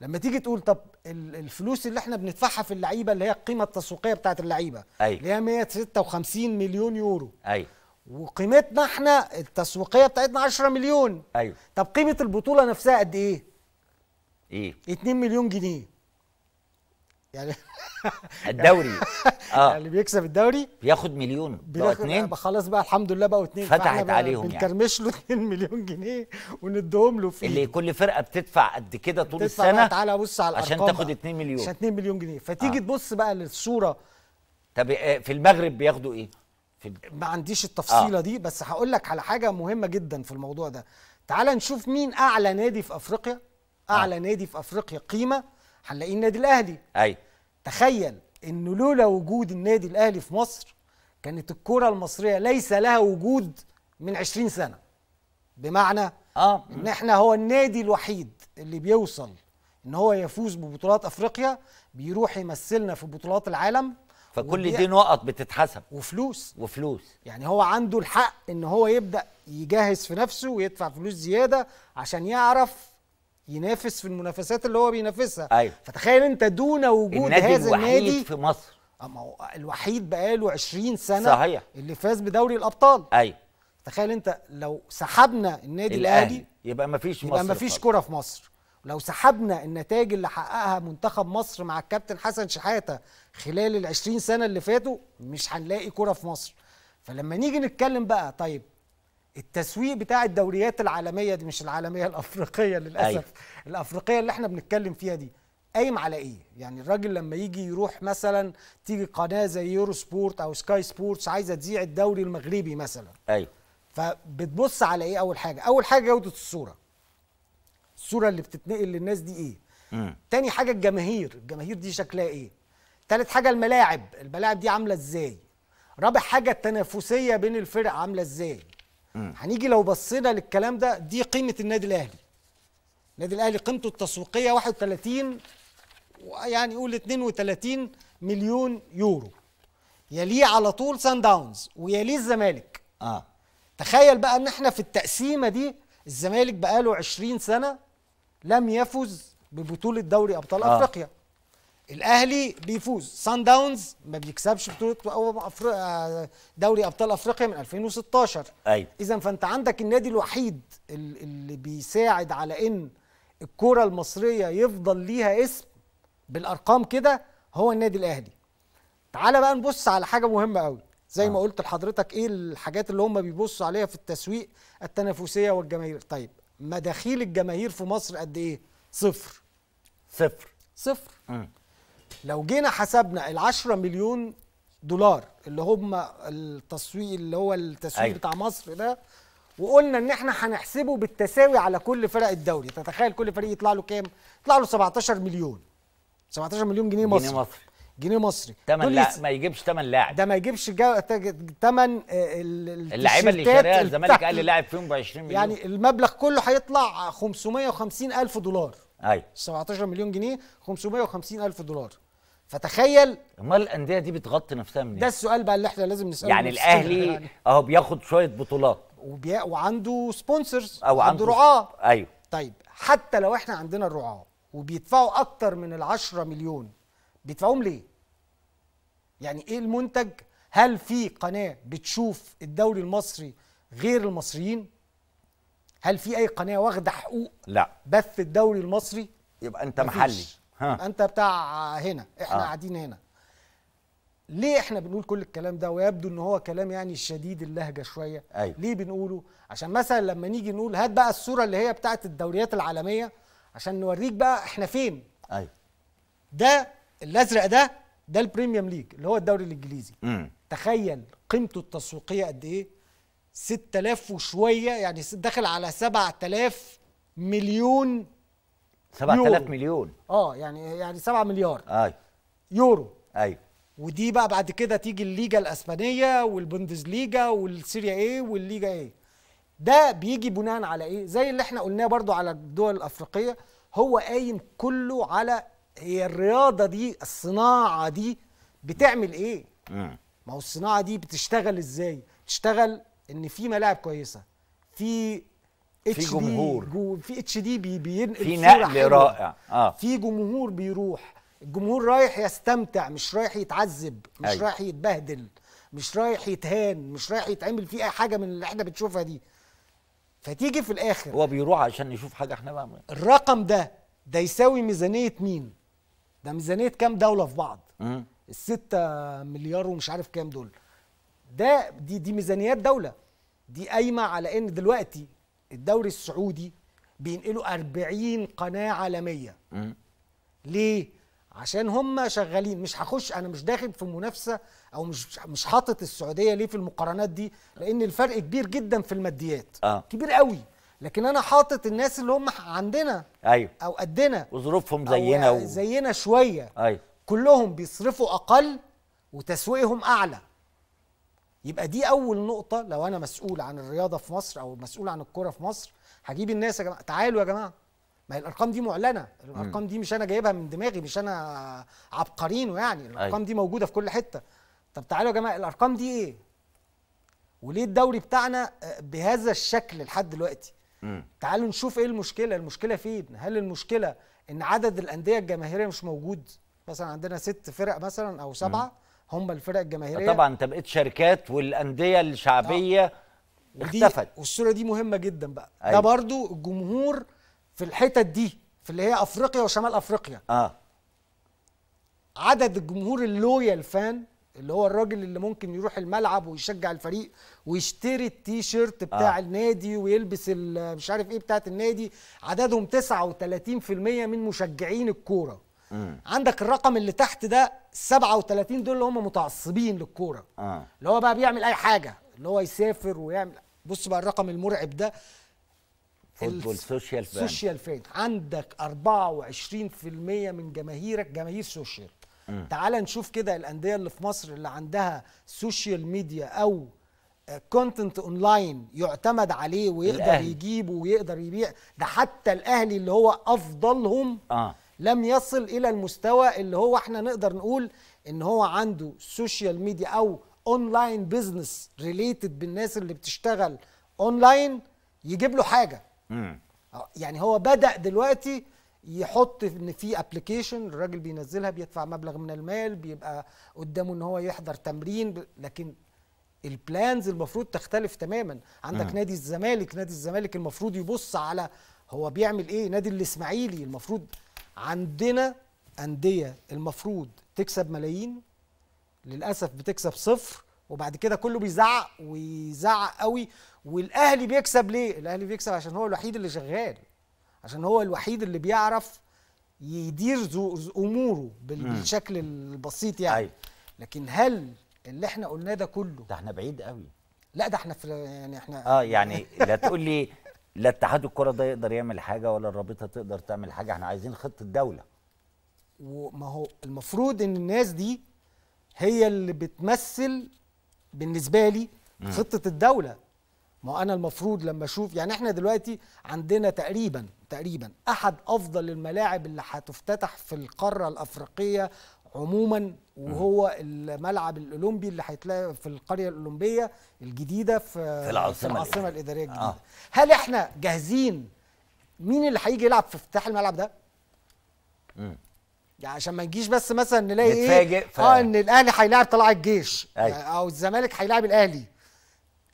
لما تيجي تقول طب الفلوس اللي احنا بندفعها في اللعيبه اللي هي القيمه التسويقيه بتاعت اللعيبه أي. أيوة. اللي هي 156 مليون يورو أي. أيوة. وقيمتنا احنا التسويقيه بتاعتنا 10 مليون ايوه طب قيمه البطوله نفسها قد ايه؟ ايه 2 مليون جنيه يعني الدوري يعني اه اللي بيكسب الدوري بياخد مليون بقى اتنين خلاص بقى الحمد لله بقوا اتنين فتحت عليهم يعني بنكرمش له 2 مليون جنيه وندهم له فيه اللي كل فرقه بتدفع قد كده طول السنه تعالى بص على الارقام عشان تاخد 2 مليون عشان 2 مليون جنيه فتيجي آه. تبص بقى للصوره طب آه، في المغرب بياخدوا ايه؟ في ما عنديش التفصيله آه. دي بس هقول لك على حاجه مهمه جدا في الموضوع ده تعالى نشوف مين اعلى نادي في افريقيا آه. اعلى آه. نادي في افريقيا قيمه هنلاقيه النادي الاهلي ايوه تخيل انه لولا وجود النادي الاهلي في مصر كانت الكره المصريه ليس لها وجود من 20 سنه بمعنى اه ان احنا هو النادي الوحيد اللي بيوصل ان هو يفوز ببطولات افريقيا بيروح يمثلنا في بطولات العالم فكل دي نقط بتتحسب وفلوس وفلوس يعني هو عنده الحق ان هو يبدا يجهز في نفسه ويدفع فلوس زياده عشان يعرف ينافس في المنافسات اللي هو بينافسها أيوة. فتخيل انت دون وجود النادي هذا الوحيد النادي في مصر اما هو الوحيد بقاله 20 سنه صحيح اللي فاز بدوري الابطال ايوه تخيل انت لو سحبنا النادي الاهلي يبقى مفيش يبقى ما فيش كوره في مصر لو سحبنا النتائج اللي حققها منتخب مصر مع الكابتن حسن شحاته خلال ال 20 سنه اللي فاتوا مش هنلاقي كوره في مصر فلما نيجي نتكلم بقى طيب التسويق بتاع الدوريات العالميه دي مش العالميه الافريقيه للاسف أي. أيوة. الافريقيه اللي احنا بنتكلم فيها دي قايم على ايه؟ يعني الراجل لما يجي يروح مثلا تيجي قناه زي يورو سبورت او سكاي سبورتس عايزه تذيع الدوري المغربي مثلا ايوه فبتبص على ايه اول حاجه؟ اول حاجه جوده الصوره الصوره اللي بتتنقل للناس دي ايه؟ مم. تاني حاجه الجماهير، الجماهير دي شكلها ايه؟ تالت حاجه الملاعب، الملاعب دي عامله ازاي؟ رابع حاجه التنافسيه بين الفرق عامله ازاي؟ هنيجي لو بصينا للكلام ده دي قيمه النادي الاهلي النادي الاهلي قيمته التسويقيه 31 يعني قول 32 مليون يورو يليه على طول سان داونز ويليه الزمالك اه تخيل بقى ان احنا في التقسيمه دي الزمالك بقاله 20 سنه لم يفز ببطوله دوري ابطال آه. افريقيا الاهلي بيفوز سان داونز ما بيكسبش بطوله آه، دوري ابطال افريقيا من 2016 ايوه اذا فانت عندك النادي الوحيد اللي بيساعد على ان الكره المصريه يفضل ليها اسم بالارقام كده هو النادي الاهلي تعال بقى نبص على حاجه مهمه قوي زي آه. ما قلت لحضرتك ايه الحاجات اللي هم بيبصوا عليها في التسويق التنافسيه والجماهير طيب مداخيل الجماهير في مصر قد ايه صفر صفر صفر م. لو جينا حسبنا ال10 مليون دولار اللي هم التسويق اللي هو التسويق أيوة. بتاع مصر ده وقلنا ان احنا هنحسبه بالتساوي على كل فرق الدوري تتخيل كل فريق يطلع له كام يطلع له 17 مليون 17 مليون جنيه مصري جنيه مصري جنيه مصري تمن لا ما يجيبش تمن لاعب ده ما يجيبش تمن آه، اللعيبه اللي شاريها الزمالك قال لي لاعب فيهم ب 20 مليون يعني المبلغ كله هيطلع 550 الف دولار ايوه 17 مليون جنيه 550 الف دولار فتخيل امال الانديه دي بتغطي نفسها منين؟ ده السؤال بقى اللي احنا لازم نساله يعني الاهلي يعني. اهو بياخد شويه بطولات وبي... وعنده سبونسرز او عنده رعاه ايوه طيب حتى لو احنا عندنا الرعاه وبيدفعوا اكتر من ال 10 مليون بيدفعوهم ليه؟ يعني ايه المنتج؟ هل في قناه بتشوف الدوري المصري غير المصريين؟ هل في اي قناه واخده حقوق لا بث الدوري المصري يبقى انت مفيش. محلي ها. انت بتاع هنا احنا آه. قاعدين هنا ليه احنا بنقول كل الكلام ده ويبدو ان هو كلام يعني شديد اللهجه شويه أيوة. ليه بنقوله عشان مثلا لما نيجي نقول هات بقى الصوره اللي هي بتاعه الدوريات العالميه عشان نوريك بقى احنا فين ايوه ده الازرق ده ده البريميوم ليج اللي هو الدوري الانجليزي م. تخيل قيمته التسويقيه قد ايه 6000 وشويه يعني داخل على 7000 مليون 7000 مليون اه يعني يعني 7 مليار ايوه يورو ايوه ودي بقى بعد كده تيجي الليجا الاسبانيه ليجا والسيريا ايه والليجا ايه ده بيجي بناء على ايه زي اللي احنا قلناه برضو على الدول الافريقيه هو قايم كله على هي الرياضه دي الصناعه دي بتعمل ايه ما هو الصناعه دي بتشتغل ازاي بتشتغل ان في ملاعب كويسه في اتش جمهور جو في اتش دي بي بينقل في نقل رائع اه في جمهور بيروح الجمهور رايح يستمتع مش رايح يتعذب مش أي. أيوه. رايح يتبهدل مش رايح يتهان مش رايح يتعمل فيه اي حاجه من اللي احنا بنشوفها دي فتيجي في الاخر هو بيروح عشان يشوف حاجه احنا بقى الرقم ده ده يساوي ميزانيه مين ده ميزانيه كام دوله في بعض الستة مليار ومش عارف كام دول ده دي دي ميزانيات دوله دي قايمه على ان دلوقتي الدوري السعودي بينقلوا 40 قناه عالميه م. ليه عشان هم شغالين مش هخش انا مش داخل في منافسه او مش مش حاطط السعوديه ليه في المقارنات دي لان الفرق كبير جدا في الماديات آه. كبير قوي لكن انا حاطط الناس اللي هم عندنا ايوه او قدنا وظروفهم زينا و... زينا شويه ايوه كلهم بيصرفوا اقل وتسويقهم اعلى يبقى دي اول نقطه لو انا مسؤول عن الرياضه في مصر او مسؤول عن الكوره في مصر هجيب الناس يا جماعه تعالوا يا جماعه ما هي الارقام دي معلنه الارقام دي مش انا جايبها من دماغي مش انا عبقرين يعني أيوه. الارقام دي موجوده في كل حته طب تعالوا يا جماعه الارقام دي ايه وليه الدوري بتاعنا آه، بهذا الشكل لحد دلوقتي تعالوا نشوف ايه المشكله المشكله فين هل المشكله ان عدد الانديه الجماهيريه مش موجود مثلا عندنا ست فرق مثلا او سبعه مم. هم الفرق الجماهيريه طبعا انت بقيت شركات والانديه الشعبيه آه. ودي اختفت والصوره دي مهمه جدا بقى أيوة. ده برضو الجمهور في الحتت دي في اللي هي افريقيا وشمال افريقيا اه عدد الجمهور اللويال فان اللي هو الراجل اللي ممكن يروح الملعب ويشجع الفريق ويشتري التيشيرت بتاع آه. النادي ويلبس مش عارف ايه بتاعت النادي عددهم 39% من مشجعين الكوره مم. عندك الرقم اللي تحت ده 37 دول اللي هم متعصبين للكوره آه. اللي هو بقى بيعمل اي حاجه اللي هو يسافر ويعمل بص بقى الرقم المرعب ده فوتبول سوشيال فان سوشيال فان عندك 24% من جماهيرك جماهير سوشيال مم. تعال نشوف كده الانديه اللي في مصر اللي عندها سوشيال ميديا او كونتنت آه، اونلاين يعتمد عليه ويقدر الأهل. يجيبه ويقدر يبيع ده حتى الاهلي اللي هو افضلهم آه. لم يصل الى المستوى اللي هو احنا نقدر نقول ان هو عنده سوشيال ميديا او اونلاين بزنس ريليتد بالناس اللي بتشتغل اونلاين يجيب له حاجه مم. آه، يعني هو بدا دلوقتي يحط ان في ابلكيشن الراجل بينزلها بيدفع مبلغ من المال بيبقى قدامه ان هو يحضر تمرين لكن البلانز المفروض تختلف تماما عندك مم. نادي الزمالك نادي الزمالك المفروض يبص على هو بيعمل ايه نادي الاسماعيلي المفروض عندنا أندية المفروض تكسب ملايين للأسف بتكسب صفر وبعد كده كله بيزعق ويزعق قوي والأهلي بيكسب ليه؟ الأهلي بيكسب عشان هو الوحيد اللي شغال عشان هو الوحيد اللي بيعرف يدير أموره بالشكل البسيط يعني أيوة. لكن هل اللي احنا قلناه ده كله ده احنا بعيد قوي لا ده احنا في يعني احنا اه يعني لا تقول لي لا اتحاد الكره ده يقدر يعمل حاجه ولا الرابطه تقدر تعمل حاجه احنا عايزين خطه دوله وما هو المفروض ان الناس دي هي اللي بتمثل بالنسبه لي خطه الدوله ما انا المفروض لما اشوف يعني احنا دلوقتي عندنا تقريبا تقريبا احد افضل الملاعب اللي هتفتتح في القاره الافريقيه عموما وهو الملعب الاولمبي اللي هيتلاقي في القريه الاولمبيه الجديده في, في العاصمه, في العاصمة الاداريه الجديده آه. هل احنا جاهزين مين اللي هيجي يلعب في افتتاح الملعب ده امم يعني عشان ما نجيش بس مثلا نلاقي ايه ف... اه ان الاهلي هيلاعب طلائع الجيش أي. او الزمالك هيلاعب الاهلي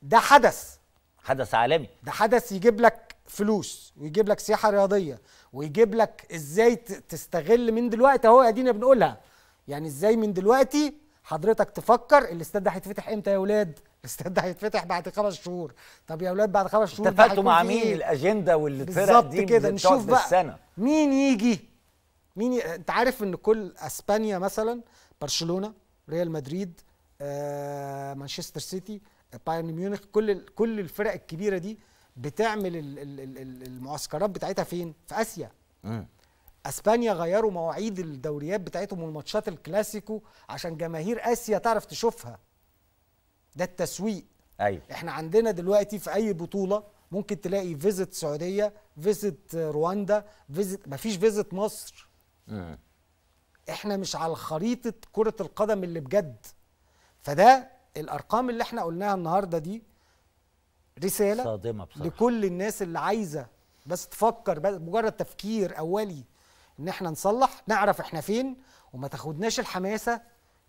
ده حدث حدث عالمي ده حدث يجيب لك فلوس ويجيب لك سياحه رياضيه ويجيب لك ازاي تستغل من دلوقتي اهو ادينا بنقولها يعني ازاي من دلوقتي حضرتك تفكر الاستاد ده هيتفتح امتى يا اولاد الاستاد ده هيتفتح بعد خمس شهور طب يا اولاد بعد خمس شهور اتفقتوا مع مين إيه؟ الاجنده والفرق دي كده نشوف بقى السنة. مين يجي مين ي... انت عارف ان كل اسبانيا مثلا برشلونه ريال مدريد آه، مانشستر سيتي بايرن ميونخ كل كل الفرق الكبيره دي بتعمل المعسكرات بتاعتها فين في اسيا مم. اسبانيا غيروا مواعيد الدوريات بتاعتهم والماتشات الكلاسيكو عشان جماهير اسيا تعرف تشوفها ده التسويق ايوه احنا عندنا دلوقتي في اي بطوله ممكن تلاقي فيزت سعوديه فيزت رواندا فيزت مفيش فيزت مصر مم. احنا مش على خريطه كره القدم اللي بجد فده الارقام اللي احنا قلناها النهارده دي رساله صادمه بصراحه لكل الناس اللي عايزه بس تفكر بس مجرد تفكير اولي ان احنا نصلح نعرف احنا فين وما تاخدناش الحماسه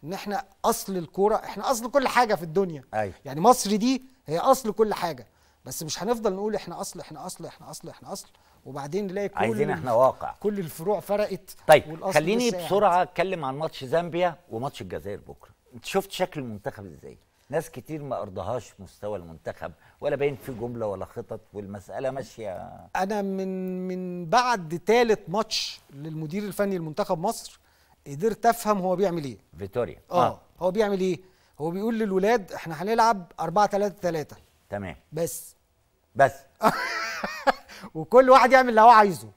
ان احنا اصل الكوره احنا اصل كل حاجه في الدنيا أي. أيوة. يعني مصر دي هي اصل كل حاجه بس مش هنفضل نقول احنا اصل احنا اصل احنا اصل احنا اصل وبعدين نلاقي كل عايزين احنا واقع كل الفروع فرقت طيب خليني بسرعه اتكلم عن ماتش زامبيا وماتش الجزائر بكره انت شفت شكل المنتخب ازاي ناس كتير ما ارضاهاش مستوى المنتخب ولا باين في جمله ولا خطط والمساله ماشيه انا من من بعد ثالث ماتش للمدير الفني لمنتخب مصر قدرت افهم هو بيعمل ايه فيتوريا اه, آه. هو بيعمل ايه هو بيقول للولاد احنا هنلعب 4 3 3 تمام بس بس وكل واحد يعمل اللي هو عايزه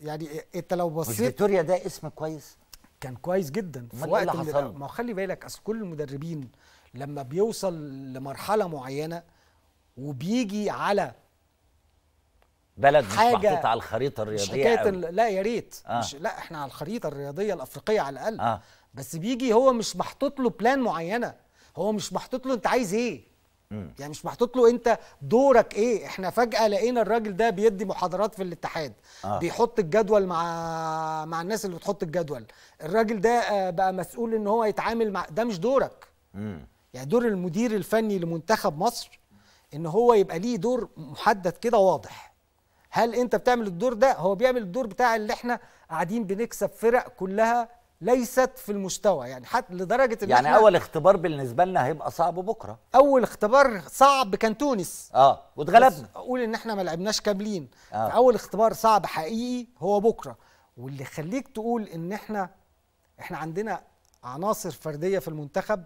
يعني انت لو بصيت فيتوريا ده اسم كويس كان كويس جدا في إيه وقت ما خلي بالك اصل كل المدربين لما بيوصل لمرحله معينه وبيجي على بلد مش محطوط على الخريطه الرياضيه مش لا يا ريت آه. مش لا احنا على الخريطه الرياضيه الافريقيه على الاقل آه. بس بيجي هو مش محطوط له بلان معينه هو مش محطوط له انت عايز ايه يعني مش محطوط له انت دورك ايه احنا فجاه لقينا الراجل ده بيدي محاضرات في الاتحاد آه. بيحط الجدول مع مع الناس اللي بتحط الجدول الراجل ده آه، بقى مسؤول ان هو يتعامل مع ده مش دورك يعني دور المدير الفني لمنتخب مصر ان هو يبقى ليه دور محدد كده واضح هل انت بتعمل الدور ده هو بيعمل الدور بتاع اللي احنا قاعدين بنكسب فرق كلها ليست في المستوى يعني حتى لدرجه ان يعني اول اختبار بالنسبه لنا هيبقى صعب بكره اول اختبار صعب كان تونس اه واتغلبنا اقول ان احنا ما لعبناش كاملين آه. اول اختبار صعب حقيقي هو بكره واللي يخليك تقول ان احنا احنا عندنا عناصر فرديه في المنتخب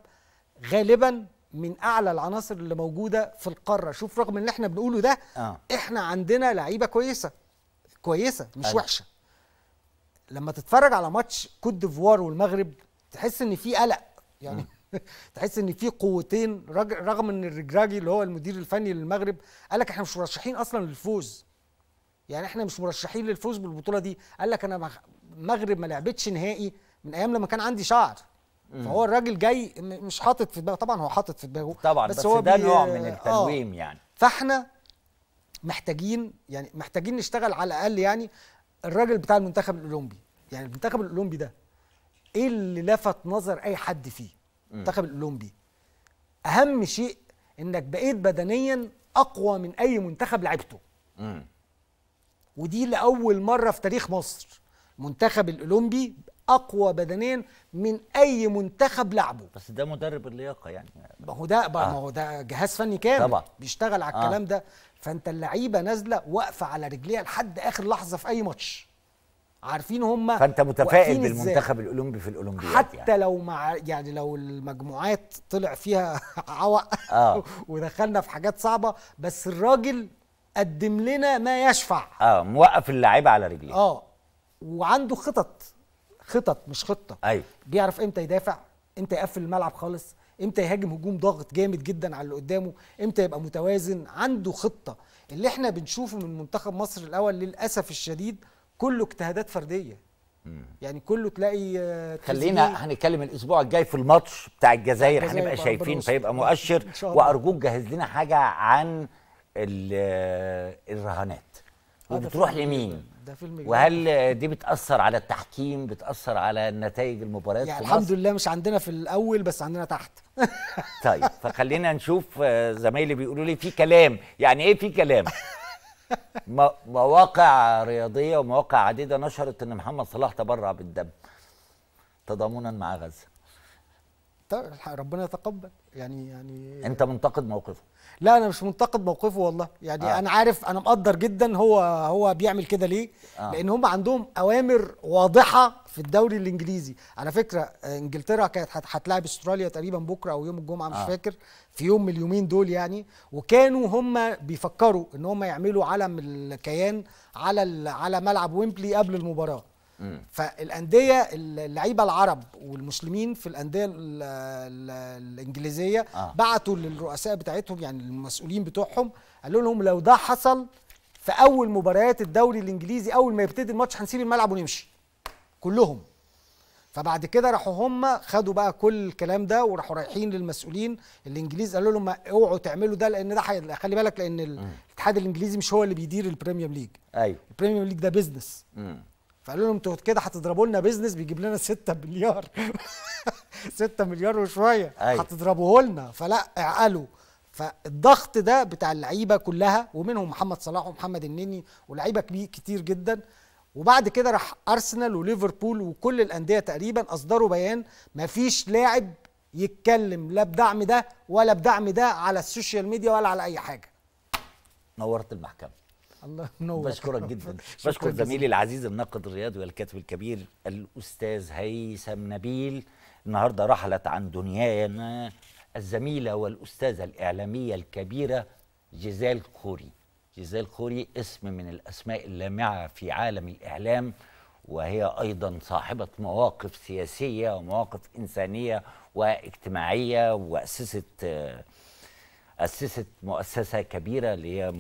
غالبا من اعلى العناصر اللي موجوده في القاره شوف رغم اللي احنا بنقوله ده آه. احنا عندنا لعيبه كويسه كويسه مش آه. وحشه لما تتفرج على ماتش كوت ديفوار والمغرب تحس ان في قلق يعني تحس ان في قوتين رغم ان الرجراجي اللي هو المدير الفني للمغرب قال لك احنا مش مرشحين اصلا للفوز يعني احنا مش مرشحين للفوز بالبطوله دي قال لك انا المغرب ما لعبتش نهائي من ايام لما كان عندي شعر فهو الراجل جاي مش حاطط في دماغه طبعا هو حاطط في دماغه طبعا بس, بس هو ده نوع من آه، التنويم آه يعني فاحنا محتاجين يعني محتاجين نشتغل على الاقل يعني الراجل بتاع المنتخب الاولمبي يعني المنتخب الاولمبي ده ايه اللي لفت نظر اي حد فيه المنتخب الاولمبي اهم شيء انك بقيت بدنيا اقوى من اي منتخب لعبته ودي لاول مره في تاريخ مصر المنتخب الاولمبي اقوى بدنيا من اي منتخب لعبه بس ده مدرب اللياقه يعني ما هو ده آه. ما هو ده جهاز فني كامل طبعا. بيشتغل على الكلام آه. ده فانت اللعيبه نازله واقفه على رجليها لحد اخر لحظه في اي ماتش عارفين هم فانت متفائل بالمنتخب الاولمبي في الاولمبياد يعني. حتى يعني. لو مع يعني لو المجموعات طلع فيها عوق آه. ودخلنا في حاجات صعبه بس الراجل قدم لنا ما يشفع اه موقف اللعيبه على رجليه اه وعنده خطط خطط مش خطه ايوه بيعرف امتى يدافع امتى يقفل الملعب خالص امتى يهاجم هجوم ضاغط جامد جدا على اللي قدامه امتى يبقى متوازن عنده خطه اللي احنا بنشوفه من منتخب مصر الاول للاسف الشديد كله اجتهادات فرديه يعني كله تلاقي آه، خلينا هنتكلم الاسبوع الجاي في الماتش بتاع الجزائر هنبقى شايفين فيبقى مؤشر وارجوك جهز لنا حاجه عن آه، الرهانات وبتروح لمين ده فيلم جميل. وهل دي بتاثر على التحكيم بتاثر على نتائج المباريات يعني في الحمد مصر؟ لله مش عندنا في الاول بس عندنا تحت طيب فخلينا نشوف آه، زمايلي بيقولوا لي في كلام يعني ايه في كلام مواقع رياضيه ومواقع عديده نشرت ان محمد صلاح تبرع بالدم تضامنا مع غزه ربنا يتقبل يعني يعني انت منتقد موقفه لا انا مش منتقد موقفه والله يعني آه. انا عارف انا مقدر جدا هو هو بيعمل كده ليه آه. لان هم عندهم اوامر واضحه في الدوري الانجليزي على فكره انجلترا كانت هتلاعب استراليا تقريبا بكره او يوم الجمعه مش آه. فاكر في يوم من اليومين دول يعني وكانوا هم بيفكروا ان هم يعملوا علم الكيان على على ملعب ويمبلي قبل المباراه فالانديه اللعيبه العرب والمسلمين في الانديه الانجليزيه آه. بعتوا للرؤساء بتاعتهم يعني المسؤولين بتوعهم قالوا لهم لو ده حصل في اول مباريات الدوري الانجليزي اول ما يبتدي الماتش هنسيب الملعب ونمشي كلهم فبعد كده راحوا هم خدوا بقى كل الكلام ده وراحوا رايحين للمسؤولين الانجليز قالوا لهم اوعوا تعملوا ده لان ده خلي بالك لان الاتحاد الانجليزي مش هو اللي بيدير البريمير ليج ايوه البريمير ليج ده بيزنس فقالوا لهم انتوا كده هتضربوا لنا بيزنس بيجيب لنا 6 مليار 6 مليار وشويه أيوة. هتضربوه لنا فلا اعقلوا فالضغط ده بتاع اللعيبه كلها ومنهم محمد صلاح ومحمد النني ولاعيبه كتير جدا وبعد كده راح ارسنال وليفربول وكل الانديه تقريبا اصدروا بيان مفيش لاعب يتكلم لا بدعم ده ولا بدعم ده على السوشيال ميديا ولا على اي حاجه نورت المحكمه الله منور بشكرك جدا بشكر زميلي العزيز الناقد الرياضي والكاتب الكبير الاستاذ هيثم نبيل النهارده رحلت عن دنيانا الزميله والاستاذه الاعلاميه الكبيره جيزال خوري جيزال خوري اسم من الاسماء اللامعه في عالم الاعلام وهي ايضا صاحبه مواقف سياسيه ومواقف انسانيه واجتماعيه واسست آه، اسست مؤسسه كبيره اللي هي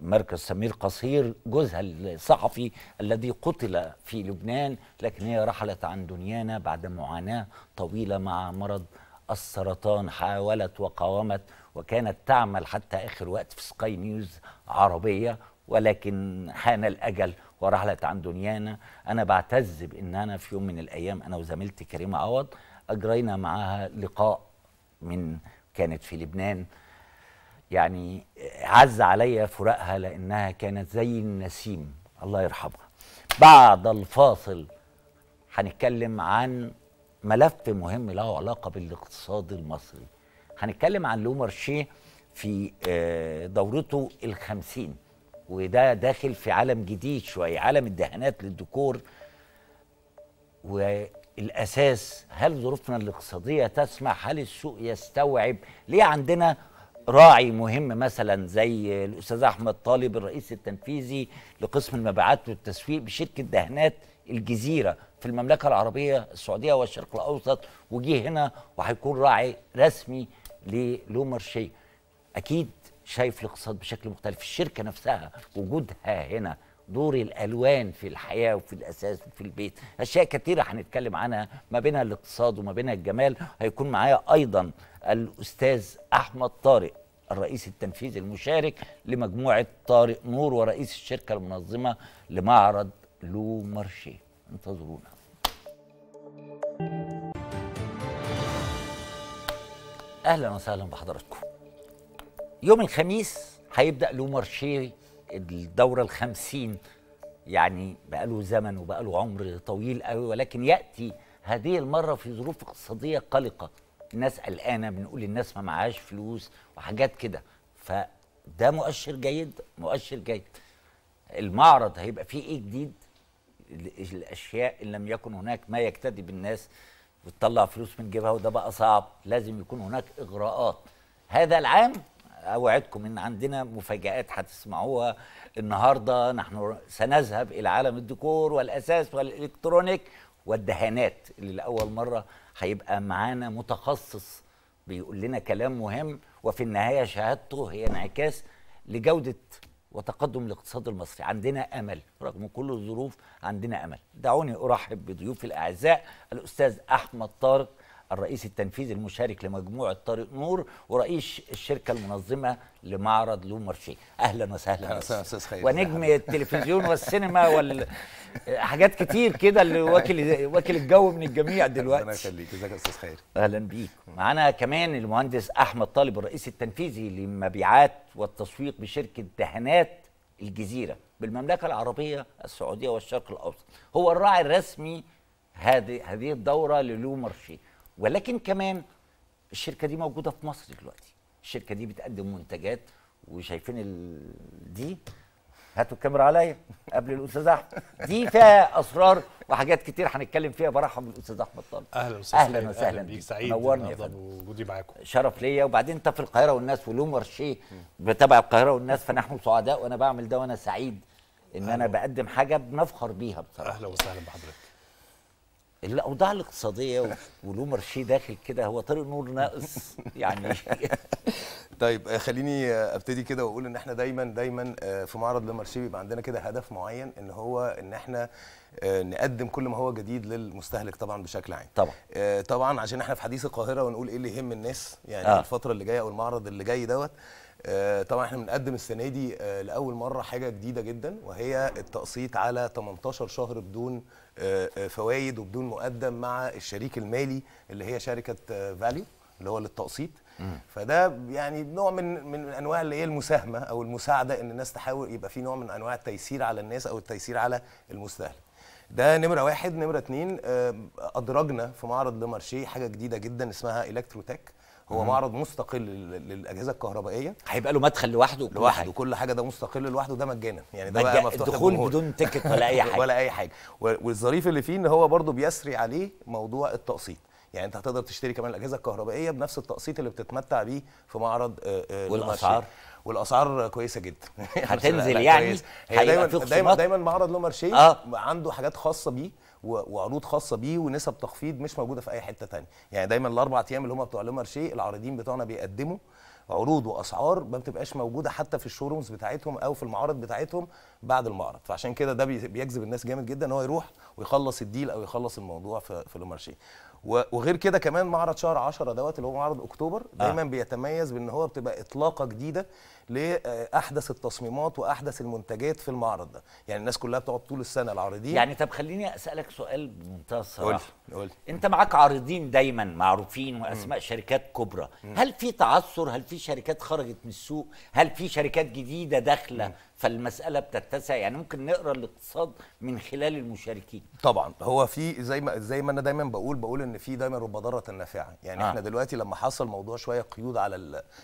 مركز سمير قصير جوزها الصحفي الذي قتل في لبنان لكن هي رحلت عن دنيانا بعد معاناة طويلة مع مرض السرطان حاولت وقاومت وكانت تعمل حتى آخر وقت في سكاي نيوز عربية ولكن حان الأجل ورحلت عن دنيانا أنا بعتز بأن أنا في يوم من الأيام أنا وزميلتي كريمة عوض أجرينا معها لقاء من كانت في لبنان يعني عز علي فراقها لانها كانت زي النسيم الله يرحمها بعد الفاصل هنتكلم عن ملف مهم له علاقه بالاقتصاد المصري هنتكلم عن لومارشيه في آه، دورته الخمسين وده داخل في عالم جديد شويه عالم الدهانات للديكور والاساس هل ظروفنا الاقتصاديه تسمح هل السوق يستوعب ليه عندنا راعي مهم مثلا زي الاستاذ احمد طالب الرئيس التنفيذي لقسم المبيعات والتسويق بشركه دهانات الجزيره في المملكه العربيه السعوديه والشرق الاوسط وجه هنا وهيكون راعي رسمي شيء اكيد شايف الاقتصاد بشكل مختلف الشركه نفسها وجودها هنا دور الالوان في الحياه وفي الاساس وفي البيت اشياء كثيره هنتكلم عنها ما بينها الاقتصاد وما بينها الجمال هيكون معايا ايضا الأستاذ أحمد طارق الرئيس التنفيذي المشارك لمجموعة طارق نور ورئيس الشركة المنظمة لمعرض لو مارشي انتظرونا أهلا وسهلا بحضراتكم يوم الخميس هيبدأ لو مارشي الدورة الخمسين يعني بقاله زمن وبقاله عمر طويل قوي ولكن يأتي هذه المرة في ظروف اقتصادية قلقة ناس قلقانه بنقول الناس ما معهاش فلوس وحاجات كده فده مؤشر جيد مؤشر جيد المعرض هيبقى فيه ايه جديد الاشياء ان لم يكن هناك ما يكتدي بالناس وتطلع فلوس من جيبها وده بقى صعب لازم يكون هناك اغراءات هذا العام اوعدكم ان عندنا مفاجات هتسمعوها النهارده نحن سنذهب الى عالم الديكور والاساس والالكترونيك والدهانات اللي لاول مره هيبقى معانا متخصص بيقول لنا كلام مهم وفي النهايه شهادته هي انعكاس لجوده وتقدم الاقتصاد المصري عندنا امل رغم كل الظروف عندنا امل دعوني ارحب بضيوفي الاعزاء الاستاذ احمد طارق الرئيس التنفيذي المشارك لمجموعه طريق نور ورئيس الشركه المنظمه لمعرض لو مارشي اهلا وسهلا ونجم التلفزيون والسينما وال حاجات كتير كده اللي واكل واكل الجو من الجميع دلوقتي أهلاً يخليك ازيك يا استاذ خير اهلا بيك معانا كمان المهندس احمد طالب الرئيس التنفيذي للمبيعات والتسويق بشركه دهانات الجزيره بالمملكه العربيه السعوديه والشرق الاوسط هو الراعي الرسمي هذه هذه الدوره للو ولكن كمان الشركه دي موجوده في مصر دلوقتي الشركه دي بتقدم منتجات وشايفين ال... دي هاتوا الكاميرا عليا قبل الاستاذ احمد دي فيها اسرار وحاجات كتير هنتكلم فيها برحب بالاستاذ احمد طالب اهلا وسهلا اهلا وسهلا بيك سعيد نورني وجودي معاكم شرف ليا وبعدين انت في القاهره والناس ولو مارشيه بتابع القاهره والناس فنحن سعداء وانا بعمل ده وانا سعيد ان انا بقدم حاجه بنفخر بيها بصراحه اهلا وسهلا بحضرتك الاوضاع الاقتصاديه ولو مرشي داخل كده هو طارق نور ناقص يعني طيب آه، خليني آه، ابتدي كده واقول ان احنا دايما دايما آه، في معرض لمارشيه بيبقى عندنا كده هدف معين ان هو ان احنا نقدم كل ما هو جديد للمستهلك طبعا بشكل عام طبعا طبعا عشان احنا في حديث القاهره ونقول ايه اللي يهم الناس يعني آه. الفتره اللي جايه او المعرض اللي جاي دوت طبعا احنا بنقدم السنه دي لاول مره حاجه جديده جدا وهي التقسيط على 18 شهر بدون آه، آه، فوائد وبدون مقدم مع الشريك المالي اللي هي شركه آه، فاليو اللي هو للتقسيط فده يعني نوع من من انواع اللي هي المساهمه او المساعده ان الناس تحاول يبقى في نوع من انواع التيسير على الناس او التيسير على المستهلك ده نمره واحد نمره اتنين ادرجنا في معرض لمارشيه حاجه جديده جدا اسمها الكتروتك هو مم. معرض مستقل للاجهزه الكهربائيه هيبقى له مدخل لوحده لوحده كل حاجه ده مستقل لوحده ده مجانا يعني ده بقى مفتوح الدخول بدون تيكت ولا اي حاجه ولا اي حاجه والظريف اللي فيه ان هو برده بيسري عليه موضوع التقسيط يعني انت هتقدر تشتري كمان الاجهزه الكهربائيه بنفس التقسيط اللي بتتمتع بيه في معرض آه، آه، والاسعار والاسعار كويسه جدا يعني هتنزل يعني هي دايما دايما دايما معرض لومارشيه آه. عنده حاجات خاصه بيه وعروض خاصه بيه ونسب تخفيض مش موجوده في اي حته ثانيه يعني دايما الاربع ايام اللي هم بتوع لومارشيه العارضين بتوعنا بيقدموا عروض واسعار ما بتبقاش موجوده حتى في الشورومز بتاعتهم او في المعارض بتاعتهم بعد المعرض فعشان كده ده بيجذب الناس جامد جدا ان هو يروح ويخلص الديل او يخلص الموضوع في, في لومارشيه وغير كده كمان معرض شهر 10 دوت اللي هو معرض اكتوبر آه. دايما آه. بيتميز بان هو بتبقى اطلاقه جديده لاحدث التصميمات واحدث المنتجات في المعرض ده يعني الناس كلها بتقعد طول السنه العارضين يعني طب خليني اسالك سؤال بمنتهى الصراحه قول قول انت معاك عارضين دايما معروفين واسماء م. شركات كبرى م. هل في تعثر هل في شركات خرجت من السوق هل في شركات جديده داخله فالمساله بتتسع يعني ممكن نقرا الاقتصاد من خلال المشاركين طبعا هو في زي ما زي ما انا دايما بقول بقول ان في دايما رب ضاره نافعه يعني آه. احنا دلوقتي لما حصل موضوع شويه قيود على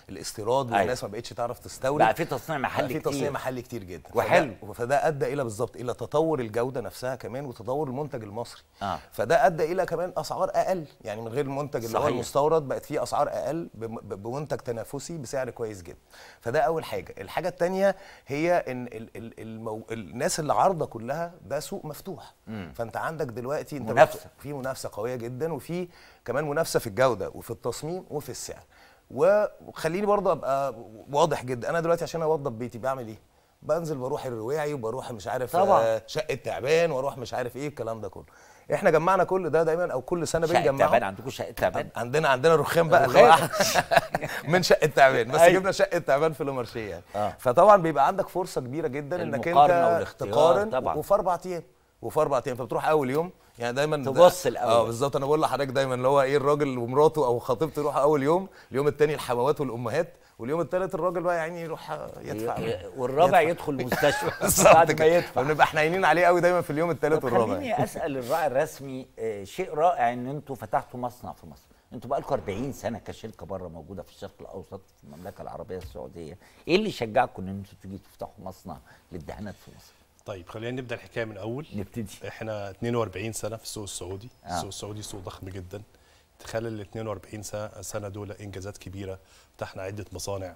الاستيراد أيوه. والناس أيوه. ما بقتش تعرف تستورد بقى في تصنيع محلي كتير في تصنيع محلي كتير جدا وحلو فده, ادى الى بالظبط الى تطور الجوده نفسها كمان وتطور المنتج المصري آه. فده ادى الى كمان اسعار اقل يعني من غير المنتج اللي هو المستورد بقت فيه اسعار اقل بمنتج تنافسي بسعر كويس جدا فده اول حاجه الحاجه الثانيه هي ان الـ الـ المو... الناس اللي عارضه كلها ده سوق مفتوح مم. فانت عندك دلوقتي انت منافسه في منافسه قويه جدا وفي كمان منافسه في الجوده وفي التصميم وفي السعر وخليني برضه ابقى واضح جدا انا دلوقتي عشان اوضب بيتي بعمل ايه بنزل بروح الرواعي وبروح مش عارف طبعا. آه، شقه تعبان واروح مش عارف ايه الكلام ده كله احنا جمعنا كل ده دايما او كل سنه بنجمع شقه تعبان عندكم شقه تعبان عندنا عندنا رخام بقى اللي من شقه تعبان بس أيوه. جبنا شقه تعبان في لومارشيه يعني آه. فطبعا بيبقى عندك فرصه كبيره جدا انك انت تقارن طبعا. وفي اربع ايام وفي اربع ايام فبتروح اول يوم يعني دايما تبص الاول اه بالظبط انا بقول لحضرتك دايما اللي هو ايه الراجل ومراته او خطيبته يروح اول يوم اليوم الثاني الحموات والامهات واليوم الثالث الراجل بقى يعني يروح يدفع والرابع يدفع. يدخل المستشفى بعد ما يدفع بنبقى احنا عينين عليه قوي دايما في اليوم الثالث والرابع خليني اسال الراعي الرسمي آه، شيء رائع ان انتوا فتحتوا مصنع في مصر انتوا بقى لكم 40 سنه كشركه بره موجوده في الشرق الاوسط في المملكه العربيه السعوديه ايه اللي شجعكم ان انتوا تيجي تفتحوا مصنع للدهانات في مصر طيب خلينا نبدا الحكايه من اول نبتدي احنا 42 سنه في السوق السعودي آه. السوق السعودي سوق ضخم جدا خلال ال 42 سنه دول انجازات كبيره فتحنا عده مصانع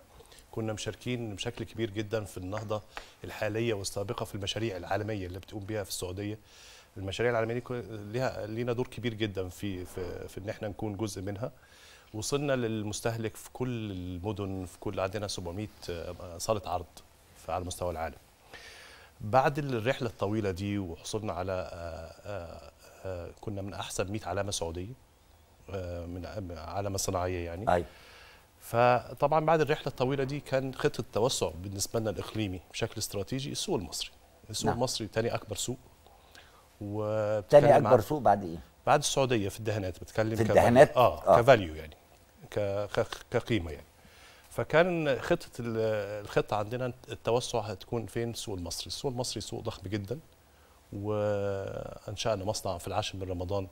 كنا مشاركين بشكل كبير جدا في النهضه الحاليه والسابقه في المشاريع العالميه اللي بتقوم بها في السعوديه المشاريع العالميه دي ليها لينا دور كبير جدا في في, في ان احنا نكون جزء منها وصلنا للمستهلك في كل المدن في كل عندنا 700 آه، صاله عرض على مستوى العالم بعد الرحله الطويله دي وحصلنا على آه، آه، آه، كنا من احسن 100 علامه سعوديه من علامه صناعيه يعني أي. فطبعا بعد الرحله الطويله دي كان خطه توسع بالنسبه لنا الاقليمي بشكل استراتيجي السوق المصري السوق نعم. المصري ثاني اكبر سوق تاني اكبر سوق بعد ايه بعد السعوديه في الدهانات بتكلم في الدهانات آه. كفاليو يعني كقيمه يعني فكان خطه الخطه عندنا التوسع هتكون فين السوق المصري السوق المصري سوق ضخم جدا وانشانا مصنع في العاشر من رمضان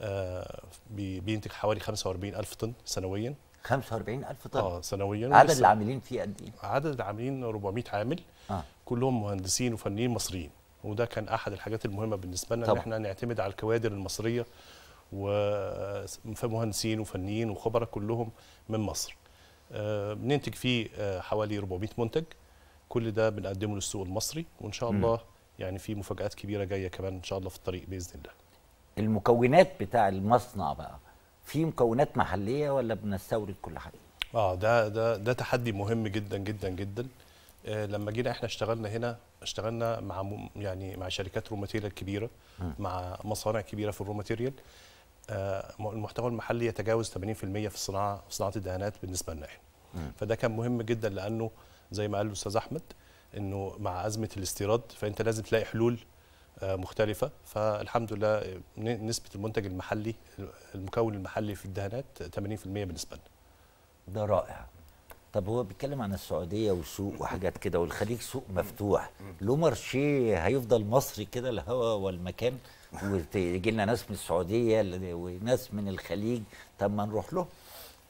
آه، بينتج حوالي 45 ألف طن سنويا 45 ألف طن اه سنويا عدد العاملين فيه قد ايه؟ عدد العاملين 400 عامل آه. كلهم مهندسين وفنيين مصريين وده كان احد الحاجات المهمه بالنسبه لنا طبعا. ان احنا نعتمد على الكوادر المصريه ومهندسين وفنيين وخبراء كلهم من مصر آه، بننتج فيه آه، حوالي 400 منتج كل ده بنقدمه للسوق المصري وان شاء الله يعني في مفاجات كبيره جايه كمان ان شاء الله في الطريق باذن الله المكونات بتاع المصنع بقى في مكونات محليه ولا بنستورد كل حاجه اه ده ده ده تحدي مهم جدا جدا جدا آه لما جينا احنا اشتغلنا هنا اشتغلنا مع يعني مع شركات رو ماتيريال كبيره م. مع مصانع كبيره في الرو ماتيريال آه، المحتوى المحلي يتجاوز 80% في الصناعه في صناعه الدهانات بالنسبه لنا احنا فده كان مهم جدا لانه زي ما قال الاستاذ احمد انه مع ازمه الاستيراد فانت لازم تلاقي حلول آه، مختلفة فالحمد لله آه، نسبة المنتج المحلي المكون المحلي في الدهانات 80% بالنسبة لنا ده رائع طب هو بيتكلم عن السعودية وسوق وحاجات كده والخليج سوق مفتوح له مارشيه هيفضل مصري كده الهوا والمكان وتيجي لنا ناس من السعوديه وناس من الخليج طب ما نروح لهم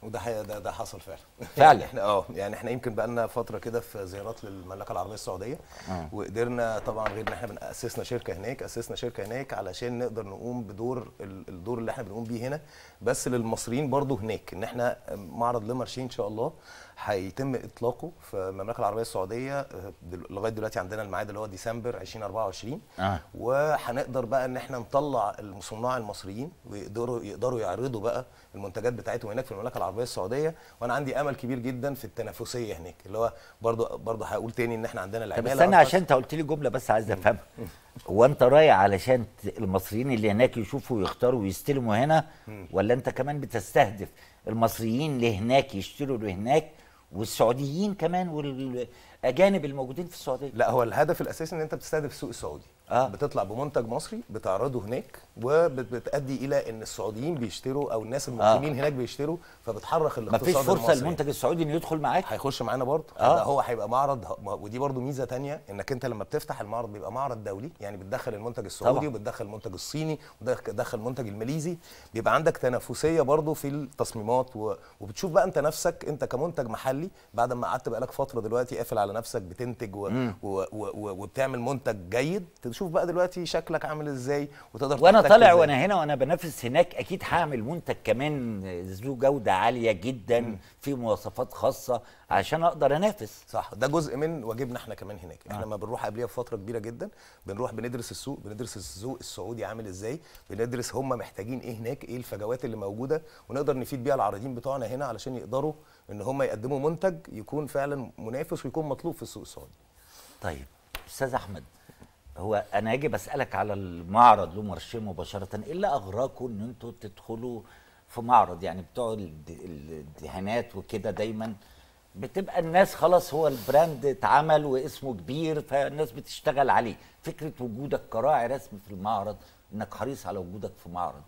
وده حقيقة ده ده حصل فعلا فعلا احنا اه يعني احنا يمكن بقى لنا فتره كده في زيارات للمملكه العربيه السعوديه أه. وقدرنا طبعا غير ان احنا اسسنا شركه هناك اسسنا شركه هناك علشان نقدر نقوم بدور الدور اللي احنا بنقوم بيه هنا بس للمصريين برضو هناك ان احنا معرض لمرشين ان شاء الله هيتم اطلاقه في المملكه العربيه السعوديه آه، لغايه دلوقتي عندنا الميعاد اللي هو ديسمبر 2024 آه. وهنقدر بقى ان احنا نطلع الصناع المصريين ويقدروا يقدروا يعرضوا بقى المنتجات بتاعتهم هناك في المملكه العربيه السعوديه وانا عندي امل كبير جدا في التنافسيه هناك اللي هو برضه برضه هقول تاني ان احنا عندنا العماله بس انا عشان انت قلت لي جمله بس عايز افهمها هو انت رايح علشان المصريين اللي هناك يشوفوا ويختاروا ويستلموا هنا ولا انت كمان بتستهدف المصريين اللي هناك يشتروا هناك والسعوديين كمان والاجانب الموجودين في السعوديه لا هو الهدف الاساسي ان انت بتستهدف السوق السعودي آه. بتطلع بمنتج مصري بتعرضه هناك وبتؤدي الى ان السعوديين بيشتروا او الناس المقيمين آه. هناك بيشتروا فبتحرك الاقتصاد مفيش فرصه للمنتج السعودي انه يدخل معاك هيخش معانا برضه آه. هو هيبقى معرض ودي برضه ميزه ثانيه انك انت لما بتفتح المعرض بيبقى معرض دولي يعني بتدخل المنتج السعودي طبعا. وبتدخل المنتج الصيني وبتدخل المنتج الماليزي بيبقى عندك تنافسيه برضه في التصميمات وبتشوف بقى انت نفسك انت كمنتج محلي بعد ما قعدت بقالك فتره دلوقتي قافل على نفسك بتنتج و... و... و... و... وبتعمل منتج جيد تشوف بقى دلوقتي شكلك عامل ازاي وتقدر وانا طالع وانا هنا وانا بنافس هناك اكيد هعمل منتج كمان ذو جوده عاليه جدا م. في مواصفات خاصه عشان اقدر انافس صح ده جزء من واجبنا احنا كمان هناك آه. احنا لما آه. بنروح قبليها بفتره كبيره جدا بنروح بندرس السوق بندرس السوق السعودي عامل ازاي بندرس هم محتاجين ايه هناك ايه الفجوات اللي موجوده ونقدر نفيد بيها العارضين بتوعنا هنا علشان يقدروا ان هم يقدموا منتج يكون فعلا منافس ويكون مطلوب في السوق السعودي طيب استاذ احمد هو انا اجي بسالك على المعرض لو مرشين مباشره ايه اللي اغراكم ان انتوا تدخلوا في معرض يعني بتوع الدهانات وكده دايما بتبقى الناس خلاص هو البراند اتعمل واسمه كبير فالناس بتشتغل عليه فكره وجودك كراعي رسمي في المعرض انك حريص على وجودك في معرض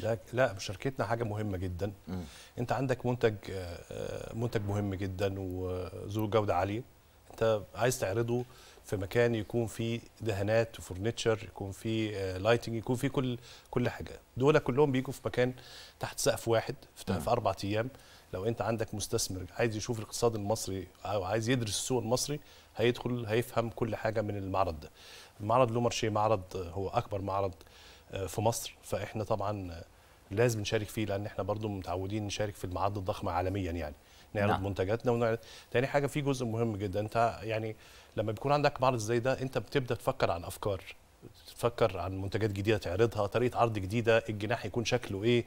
لا لا مشاركتنا حاجه مهمه جدا م. انت عندك منتج آه، آه، منتج مهم جدا وذو جوده عاليه انت عايز تعرضه في مكان يكون فيه دهانات وفرنتشر يكون فيه لايتنج آه، يكون فيه كل كل حاجه دول كلهم بيجوا في مكان تحت سقف واحد في, في اربع ايام لو انت عندك مستثمر عايز يشوف الاقتصاد المصري او عايز يدرس السوق المصري هيدخل هيفهم كل حاجه من المعرض ده المعرض لو مارشيه معرض آه، هو اكبر معرض آه، في مصر فاحنا طبعا لازم نشارك فيه لان احنا برضو متعودين نشارك في المعارض الضخمه عالميا يعني نعرض نعم. منتجاتنا ونعرض تاني حاجه في جزء مهم جدا انت يعني لما بيكون عندك معرض زي ده انت بتبدا تفكر عن افكار تفكر عن منتجات جديده تعرضها طريقه عرض جديده الجناح يكون شكله ايه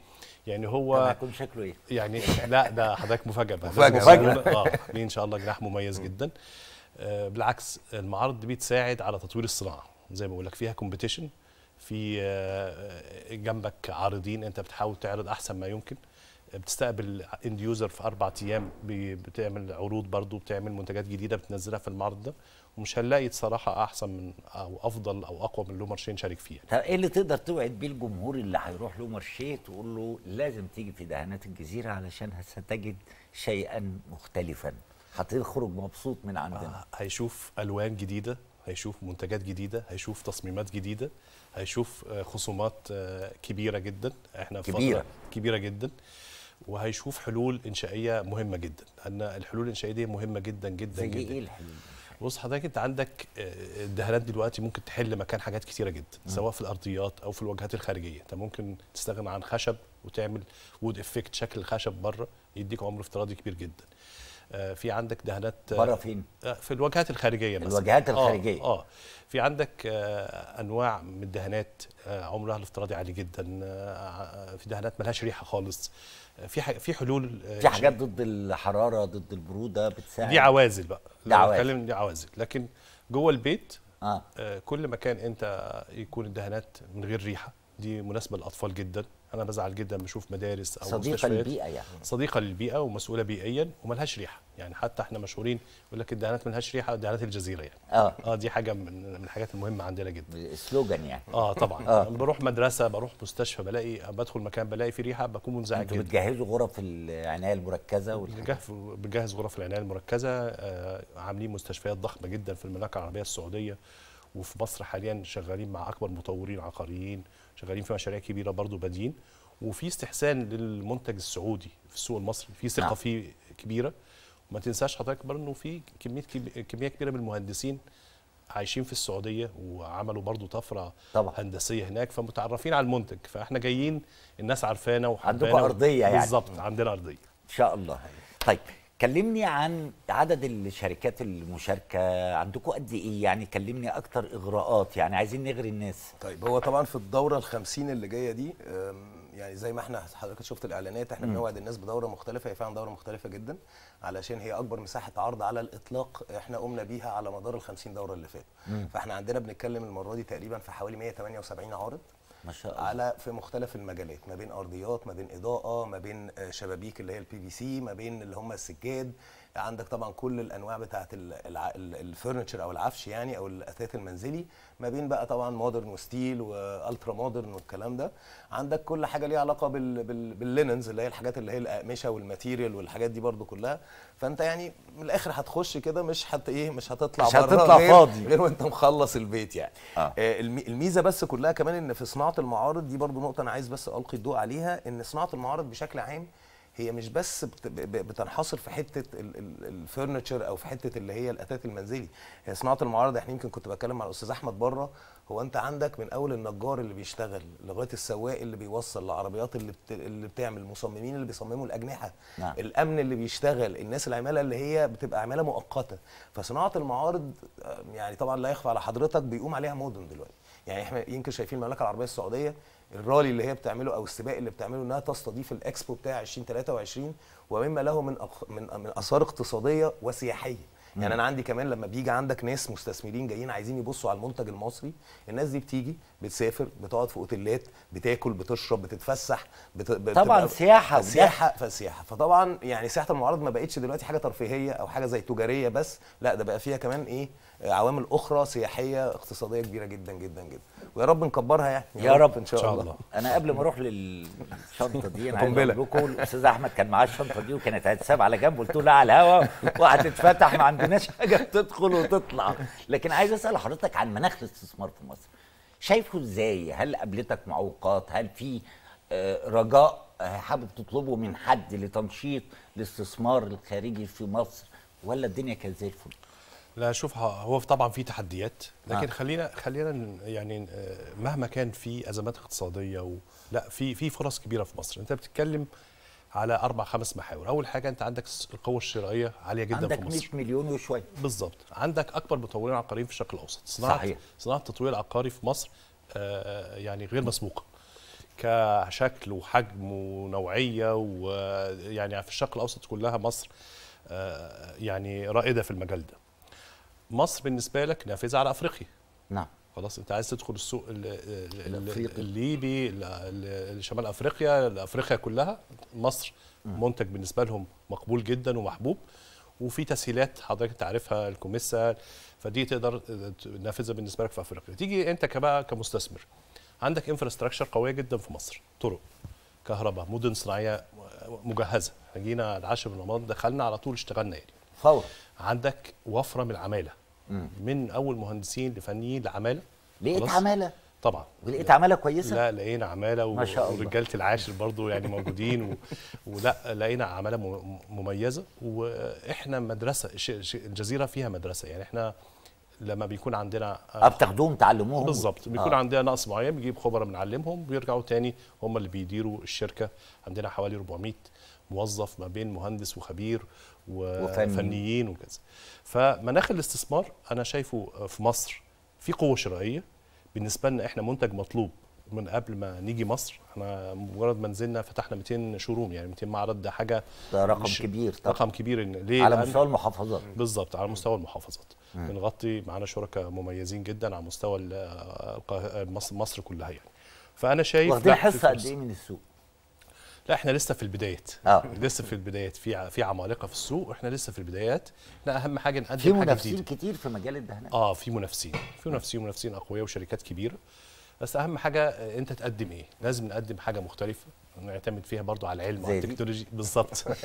يعني هو يكون شكله ايه يعني لا ده حضرتك مفاجاه مفاجاه مفاجاه اه ليه ان شاء الله جناح مميز جدا آه بالعكس المعارض دي بتساعد على تطوير الصناعه زي ما بقول لك فيها كومبيتيشن في آه، جنبك عارضين انت بتحاول تعرض احسن ما يمكن بتستقبل اند يوزر في اربع ايام بتعمل عروض برضو بتعمل منتجات جديده بتنزلها في المعرض ده ومش هنلاقي الصراحه احسن من او افضل او اقوى من لومارشيه نشارك فيه يعني. ايه اللي تقدر توعد بيه الجمهور اللي هيروح لومارشيه تقول له لازم تيجي في دهانات الجزيره علشان ستجد شيئا مختلفا هتخرج مبسوط من عندنا آه، هيشوف الوان جديده هيشوف منتجات جديده هيشوف تصميمات جديده هيشوف آه، خصومات آه، كبيره جدا احنا كبيره كبيره جدا وهيشوف حلول انشائيه مهمه جدا لان الحلول الانشائيه دي مهمه جدا جدا زي جدا ايه الحلول بص حضرتك انت عندك آه، الدهانات دلوقتي ممكن تحل مكان حاجات كتيره جدا سواء في الارضيات او في الواجهات الخارجيه انت ممكن تستغنى عن خشب وتعمل وود افكت شكل الخشب بره يديك عمر افتراضي كبير جدا آه، في عندك دهانات آه، بره فين؟ آه، في الواجهات الخارجيه مثلا الواجهات الخارجيه اه, آه. في عندك انواع من الدهانات عمرها الافتراضي عالي جدا في دهانات لهاش ريحه خالص في في حلول في حاجات ضد الحراره ضد البروده بتساعد دي عوازل بقى دي عوازل دي عوازل لكن جوه البيت آه. كل مكان انت يكون الدهانات من غير ريحه دي مناسبه للاطفال جدا انا بزعل جدا بشوف مدارس او صديقه للبيئه يعني صديقه للبيئه ومسؤوله بيئيا وملهاش ريحه يعني حتى احنا مشهورين يقول لك الدهانات ملهاش ريحه دهانات الجزيره يعني اه اه دي حاجه من, من الحاجات المهمه عندنا جدا سلوجان يعني اه طبعا آه. بروح مدرسه بروح مستشفى بلاقي بدخل مكان بلاقي فيه ريحه بكون منزعج جدا بتجهزوا غرف العنايه المركزه بنجهز غرف العنايه المركزه آه عاملين مستشفيات ضخمه جدا في المملكه العربيه السعوديه وفي مصر حاليا شغالين مع اكبر مطورين عقاريين شغالين في مشاريع كبيره برضو بادين وفي استحسان للمنتج السعودي في السوق المصري في ثقه نعم. فيه كبيره وما تنساش حضرتك برضه انه في كميه كميه كبيره من المهندسين عايشين في السعوديه وعملوا برضو طفره طبعا. هندسيه هناك فمتعرفين على المنتج فاحنا جايين الناس عارفانا وحبانا عندكم ارضيه يعني بالظبط عندنا ارضيه ان شاء الله طيب كلمني عن عدد الشركات المشاركه عندكم قد ايه يعني كلمني اكتر اغراءات يعني عايزين نغري الناس طيب هو طبعا في الدوره ال50 اللي جايه دي يعني زي ما احنا حضرتك شفت الاعلانات احنا بنوعد الناس بدوره مختلفه هي فعلا دوره مختلفه جدا علشان هي اكبر مساحه عرض على الاطلاق احنا قمنا بيها على مدار ال 50 دوره اللي فاتت فاحنا عندنا بنتكلم المره دي تقريبا في حوالي 178 عارض ما شاء الله. على في مختلف المجالات ما بين ارضيات ما بين اضاءه ما بين آه، شبابيك اللي هي البي في سي ما بين اللي هم السجاد عندك طبعا كل الانواع بتاعه الفرنتشر او العفش يعني او الاثاث المنزلي ما بين بقى طبعا مودرن وستيل والترا مودرن والكلام ده عندك كل حاجه ليها علاقه بال بال اللي هي الحاجات اللي هي الاقمشه والماتيريال والحاجات دي برضو كلها فانت يعني من الاخر هتخش كده مش حت ايه مش هتطلع مش هتطلع غير فاضي غير وانت مخلص البيت يعني آه. آه الميزه بس كلها كمان ان في صناعه المعارض دي برضو نقطه انا عايز بس القي الضوء عليها ان صناعه المعارض بشكل عام هي مش بس بتنحصر في حته الفرنتشر او في حته اللي هي الاثاث المنزلي هي صناعه المعارض احنا يمكن كنت بتكلم مع الاستاذ احمد بره هو انت عندك من اول النجار اللي بيشتغل لغايه السواق اللي بيوصل العربيات اللي اللي بتعمل المصممين اللي بيصمموا الاجنحه نعم. الامن اللي بيشتغل الناس العماله اللي هي بتبقى عماله مؤقته فصناعه المعارض آه، يعني طبعا لا يخفى على حضرتك بيقوم عليها مودن دلوقتي يعني احنا يمكن شايفين المملكه العربيه السعوديه الرالي اللي هي بتعمله او السباق اللي بتعمله انها تستضيف الاكسبو بتاع 2023 ومما له من أخ... من من اثار اقتصاديه وسياحيه يعني انا عندي كمان لما بيجي عندك ناس مستثمرين جايين عايزين يبصوا على المنتج المصري الناس دي بتيجي بتسافر بتقعد في اوتيلات بتاكل بتشرب بتتفسح بت... طبعا سياحه سياحه فسياحه فطبعا يعني سياحه المعارض ما بقتش دلوقتي حاجه ترفيهيه او حاجه زي تجاريه بس لا ده بقى فيها كمان ايه عوامل اخرى سياحيه اقتصاديه كبيره جدا جدا جدا ويا رب نكبرها يعني يا, يا رب, رب ان شاء, شاء الله. الله انا قبل ما اروح للشنطه دي انا عايز اقول لكم الاستاذ احمد كان معاه الشنطه دي وكانت هتتساب على جنب قلت له لا على الهوا وهتتفتح ما عندناش حاجه بتدخل وتطلع لكن عايز اسال حضرتك عن مناخ الاستثمار في مصر شايفه ازاي هل قابلتك معوقات هل في آه، رجاء آه، حابب تطلبه من حد لتنشيط الاستثمار الخارجي في مصر ولا الدنيا كانت زي الفل لا شوف هو طبعا في تحديات لكن آه. خلينا خلينا يعني آه، مهما كان في ازمات اقتصاديه و... لا في في فرص كبيره في مصر انت بتتكلم على اربع خمس محاور اول حاجه انت عندك القوه الشرائيه عاليه جدا عندك في مصر عندك 100 مليون وشويه بالظبط عندك اكبر مطورين عقاريين في الشرق الاوسط صناعه صحيح. صناعه التطوير العقاري في مصر آه، يعني غير مسبوقه كشكل وحجم ونوعيه ويعني في الشرق الاوسط كلها مصر آه، يعني رائده في المجال ده مصر بالنسبه لك نافذه على افريقيا نعم خلاص انت عايز تدخل السوق الليبي شمال افريقيا افريقيا كلها مصر منتج بالنسبه لهم مقبول جدا ومحبوب وفي تسهيلات حضرتك تعرفها الكوميسا فدي تقدر تنفذها بالنسبه لك في افريقيا تيجي انت كبقى كمستثمر عندك انفراستراكشر قويه جدا في مصر طرق كهرباء مدن صناعيه مجهزه جينا العاشر من رمضان دخلنا على طول اشتغلنا يعني فورا عندك وفره من العماله من اول مهندسين لفنيين لعماله لقيت عماله طبعا ولقيت عماله كويسه لا لقينا عماله و... ما شاء الله ورجاله العاشر برضو يعني موجودين و... ولا لقينا عماله مميزه واحنا مدرسه ش... الجزيره فيها مدرسه يعني احنا لما بيكون عندنا اه بتاخدوهم تعلموهم بالظبط بيكون آه. عندنا نقص معين بنجيب خبراء بنعلمهم بيرجعوا تاني هم اللي بيديروا الشركه عندنا حوالي 400 موظف ما بين مهندس وخبير وفنيين وكذا فمناخ الاستثمار انا شايفه في مصر في قوه شرائيه بالنسبه لنا احنا منتج مطلوب من قبل ما نيجي مصر احنا مجرد ما نزلنا فتحنا 200 شوروم يعني 200 معرض ده حاجه ده رقم كبير طبعا. رقم كبير ليه على مستوى المحافظات بالظبط على مستوى المحافظات بنغطي معانا شركاء مميزين جدا على مستوى مصر كلها يعني فانا شايف واخدين حصه قد ايه من السوق لا احنا لسه في البدايات اه لسه في البدايات في في عمالقه في السوق واحنا لسه في البدايات احنا اهم حاجه نقدم في منافسين كتير في مجال الدهانات اه في منافسين في منافسين منافسين اقوياء وشركات كبيره بس اهم حاجه آه، انت تقدم ايه لازم نقدم حاجه مختلفه نعتمد فيها برضو على العلم والتكنولوجي بالظبط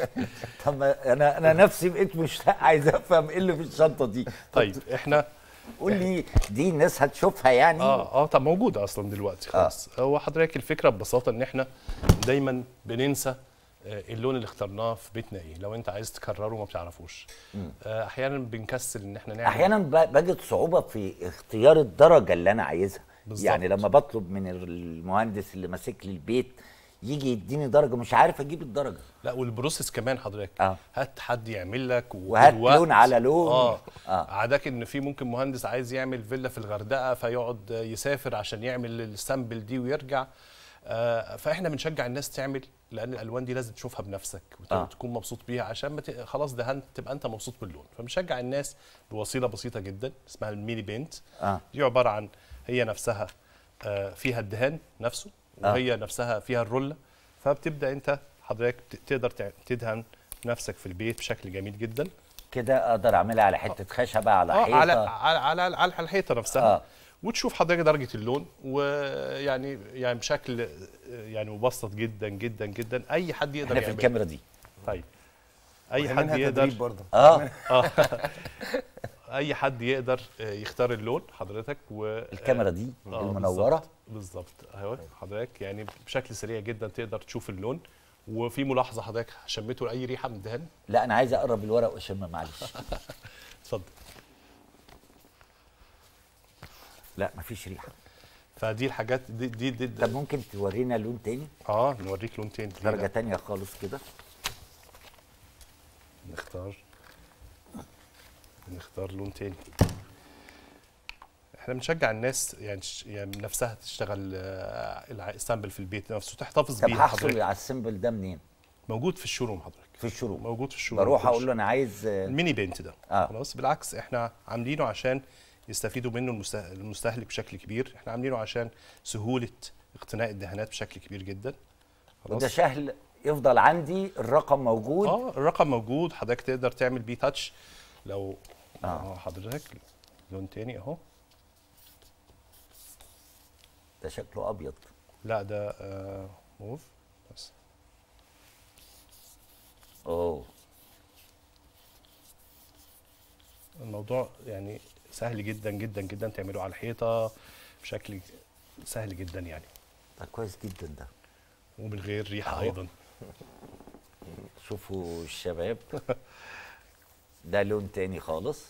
طب انا انا نفسي بقيت مش عايز افهم ايه اللي في الشنطه دي طيب احنا قول لي دي الناس هتشوفها يعني اه اه طب موجوده اصلا دلوقتي آه. خلاص آه. هو حضرتك الفكره ببساطه ان احنا دايما بننسى آه، اللون اللي اخترناه في بيتنا ايه لو انت عايز تكرره ما بتعرفوش آه، احيانا بنكسل ان احنا نعمل احيانا بجد صعوبه في اختيار الدرجه اللي انا عايزها بالزبط. يعني لما بطلب من المهندس اللي ماسك لي البيت يجي يديني درجه مش عارف اجيب الدرجه لا والبروسيس كمان حضرتك آه. هات حد يعمل لك وهات لون على لون اه, آه. عداك ان في ممكن مهندس عايز يعمل فيلا في الغردقه فيقعد يسافر عشان يعمل السامبل دي ويرجع آه فاحنا بنشجع الناس تعمل لان الالوان دي لازم تشوفها بنفسك آه. وتكون آه. مبسوط بيها عشان ما ت... خلاص دهنت تبقى انت مبسوط باللون فبنشجع الناس بوسيله بسيطه جدا اسمها الميني بينت آه. دي عباره عن هي نفسها آه فيها الدهان نفسه آه. وهي آه. نفسها فيها الرولة فبتبدأ أنت حضرتك تقدر تدهن نفسك في البيت بشكل جميل جدا كده اقدر اعملها على حته آه. خشب على آه حيطه على على على, على الحيطه نفسها آه. وتشوف حضرتك درجه اللون ويعني يعني بشكل يعني مبسط جدا جدا جدا اي حد يقدر يعمله في الكاميرا دي طيب اي حد يقدر برضه اه, آه. اي حد يقدر آه، يختار اللون حضرتك و آه، الكاميرا دي آه المنوره بالظبط اهو أيوة، حضرتك يعني بشكل سريع جدا تقدر تشوف اللون وفي ملاحظه حضرتك شميته لاي ريحه من دهان لا انا عايز اقرب الورق واشم معلش اتفضل لا مفيش ريحه فدي الحاجات دي دي, دي, دي. طب ممكن تورينا لون تاني اه نوريك لون تاني درجه تانية خالص كده نختار نختار لون تاني احنا بنشجع الناس يعني, يعني نفسها تشتغل آه، السامبل في البيت نفسه تحتفظ بيه طب هحصل على السامبل ده منين؟ موجود في الشروم حضرتك في الشروم موجود في الشروم بروح اقول له انا عايز آه. الميني بنت ده آه. خلاص بالعكس احنا عاملينه عشان يستفيدوا منه المستهلك بشكل كبير احنا عاملينه عشان سهوله اقتناء الدهانات بشكل كبير جدا خلاص وده سهل يفضل عندي الرقم موجود اه الرقم موجود حضرتك تقدر تعمل بيه تاتش لو آه. حضرتك لون تاني اهو ده شكله ابيض لا ده آه موف بس اوه الموضوع يعني سهل جدا جدا جدا تعمله على الحيطه بشكل سهل جدا يعني ده كويس جدا ده ومن غير ريحه ايضا شوفوا الشباب ده لون تاني خالص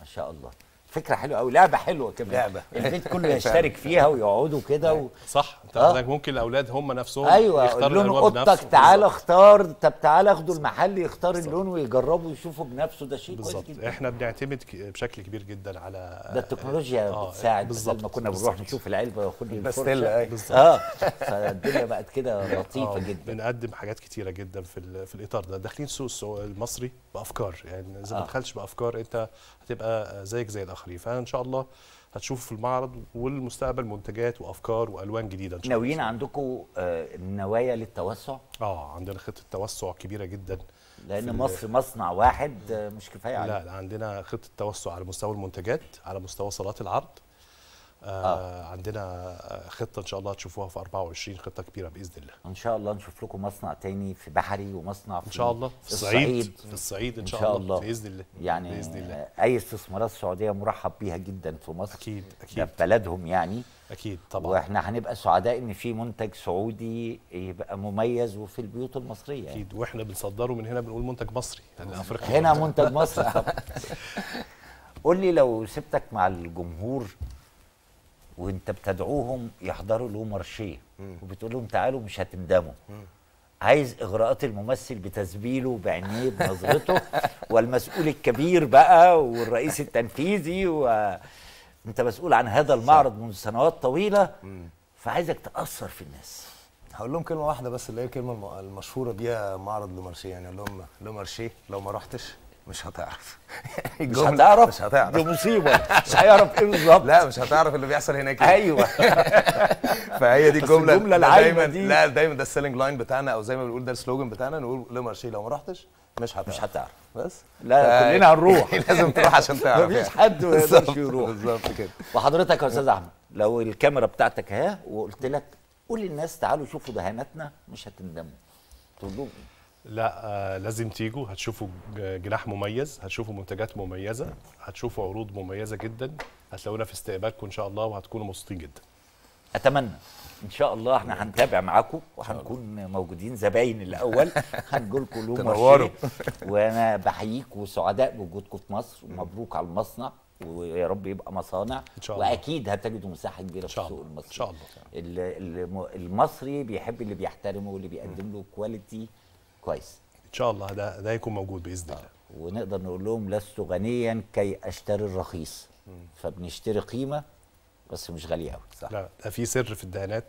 ما شاء الله فكره حلوه قوي لعبه حلوه كمان لعبه البيت كله يشترك فيها ويقعدوا كده و... صح انت آه. ممكن الاولاد هم نفسهم ايوه يختاروا لون اوضتك تعال اختار طب تعال اخده المحل يختار بالزبط. اللون ويجربه ويشوفه بنفسه ده شيء كويس جدا احنا بنعتمد بشكل كبير جدا على ده التكنولوجيا آه. بتساعد بالظبط ما كنا بنروح نشوف العلبه وياخد لي أيوة. بالظبط اه فالدنيا بقت كده لطيفه آه. جدا بنقدم حاجات كتيره جدا في في الاطار ده داخلين سوق المصري بافكار يعني اذا ما دخلتش آه. بافكار انت هتبقى زيك زي الاخر الاخرين فان شاء الله هتشوف في المعرض والمستقبل منتجات وافكار والوان جديده ان شاء الله ناويين عندكم آه، نوايا للتوسع اه عندنا خطه توسع كبيره جدا لان مصر مصنع واحد آه، مش كفايه عليه لا عندنا خطه توسع على مستوى المنتجات على مستوى صالات العرض آه. آه. عندنا خطه ان شاء الله تشوفوها في 24 خطه كبيره باذن الله ان شاء الله نشوف لكم مصنع تاني في بحري ومصنع في ان شاء الله في الصعيد في الصعيد ان شاء, إن شاء الله باذن الله يعني بإذن الله. اي استثمارات سعوديه مرحب بيها جدا في مصر اكيد اكيد في بلدهم يعني اكيد طبعا واحنا هنبقى سعداء ان في منتج سعودي يبقى مميز وفي البيوت المصريه يعني. اكيد يعني. واحنا بنصدره من هنا بنقول منتج مصري يعني هنا منتج مصري قول لي لو سبتك مع الجمهور وانت بتدعوهم يحضروا له مارشيه وبتقول لهم تعالوا مش هتندموا عايز اغراءات الممثل بتسبيله بعينيه بنظرته والمسؤول الكبير بقى والرئيس التنفيذي وانت مسؤول عن هذا المعرض منذ سنوات طويله فعايزك تاثر في الناس هقول لهم كلمه واحده بس اللي هي الكلمه المشهوره بيها معرض لمارشيه يعني اقول لهم لو مارشيه لو ما رحتش مش هتعرف مش هتعرف مش هتعرف دي مصيبه مش هيعرف ايه بالظبط لا مش هتعرف اللي بيحصل هناك ايوه فهي دي الجمله الجمله العايمه دي لا دايما ده السيلينج لاين بتاعنا او زي ما بنقول ده السلوجن بتاعنا نقول لمارشي لو ما رحتش مش هتعرف مش هتعرف بس لا ف... كلنا هنروح لازم تروح عشان تعرف يعني. مفيش حد ما يقدرش يروح بالظبط كده وحضرتك يا استاذ احمد لو الكاميرا بتاعتك اهي وقلت لك قول للناس تعالوا شوفوا دهاناتنا مش هتندموا تقول لهم ايه لا آه، لازم تيجوا هتشوفوا جناح مميز هتشوفوا منتجات مميزه هتشوفوا عروض مميزه جدا هتلاقونا في استقبالكم ان شاء الله وهتكونوا مبسوطين جدا اتمنى ان شاء الله احنا هنتابع معاكم وهنكون موجودين زباين الاول هنجي لكم لو تنوروا وانا بحييك وسعداء بوجودكم في مصر ومبروك على المصنع ويا رب يبقى مصانع إن شاء الله. واكيد هتجدوا مساحه كبيره في السوق المصري ان شاء الله المصري بيحب اللي بيحترمه واللي بيقدم له كواليتي كويس ان شاء الله ده ده هيكون موجود باذن الله آه، ونقدر نقول لهم لست غنيا كي اشتري الرخيص فبنشتري قيمه بس مش غاليه قوي صح لا ده في سر في الدهانات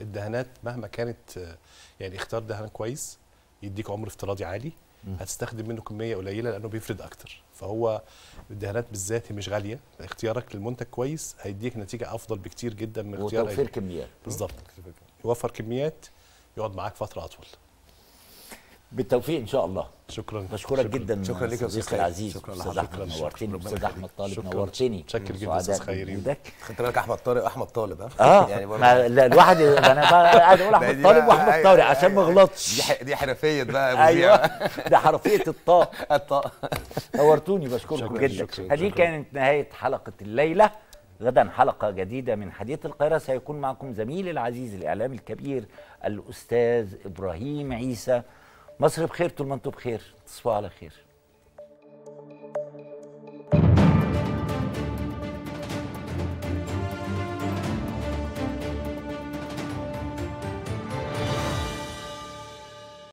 الدهانات مهما كانت آه، يعني اختار دهان كويس يديك عمر افتراضي عالي هتستخدم منه كميه قليله لانه بيفرد اكتر فهو الدهانات بالذات هي مش غاليه اختيارك للمنتج كويس هيديك نتيجه افضل بكتير جدا من اختيارك وتوفير كميات بالظبط يوفر كميات يقعد معاك فتره اطول بالتوفيق ان شاء الله شكرا بشكرك جدا شكرا لك يا استاذ العزيز شكرا لحضرتك نورتني استاذ احمد طالب نورتني شكرا جدا استاذ خيري خدت بالك احمد طارق احمد طالب اه يعني لا الواحد انا قاعد اقول احمد يعني طالب أيوة، واحمد أيوة، طارق عشان أيوة. ما اغلطش دي حرفيه بقى ايوه ده حرفيه الطاء الطاء نورتوني بشكركم جدا هذه كانت نهايه حلقه الليله غدا حلقه جديده من حديث القاهره سيكون معكم زميلي العزيز الاعلامي الكبير الاستاذ ابراهيم عيسى مصر بخير طول ما انتم بخير تصبحوا على خير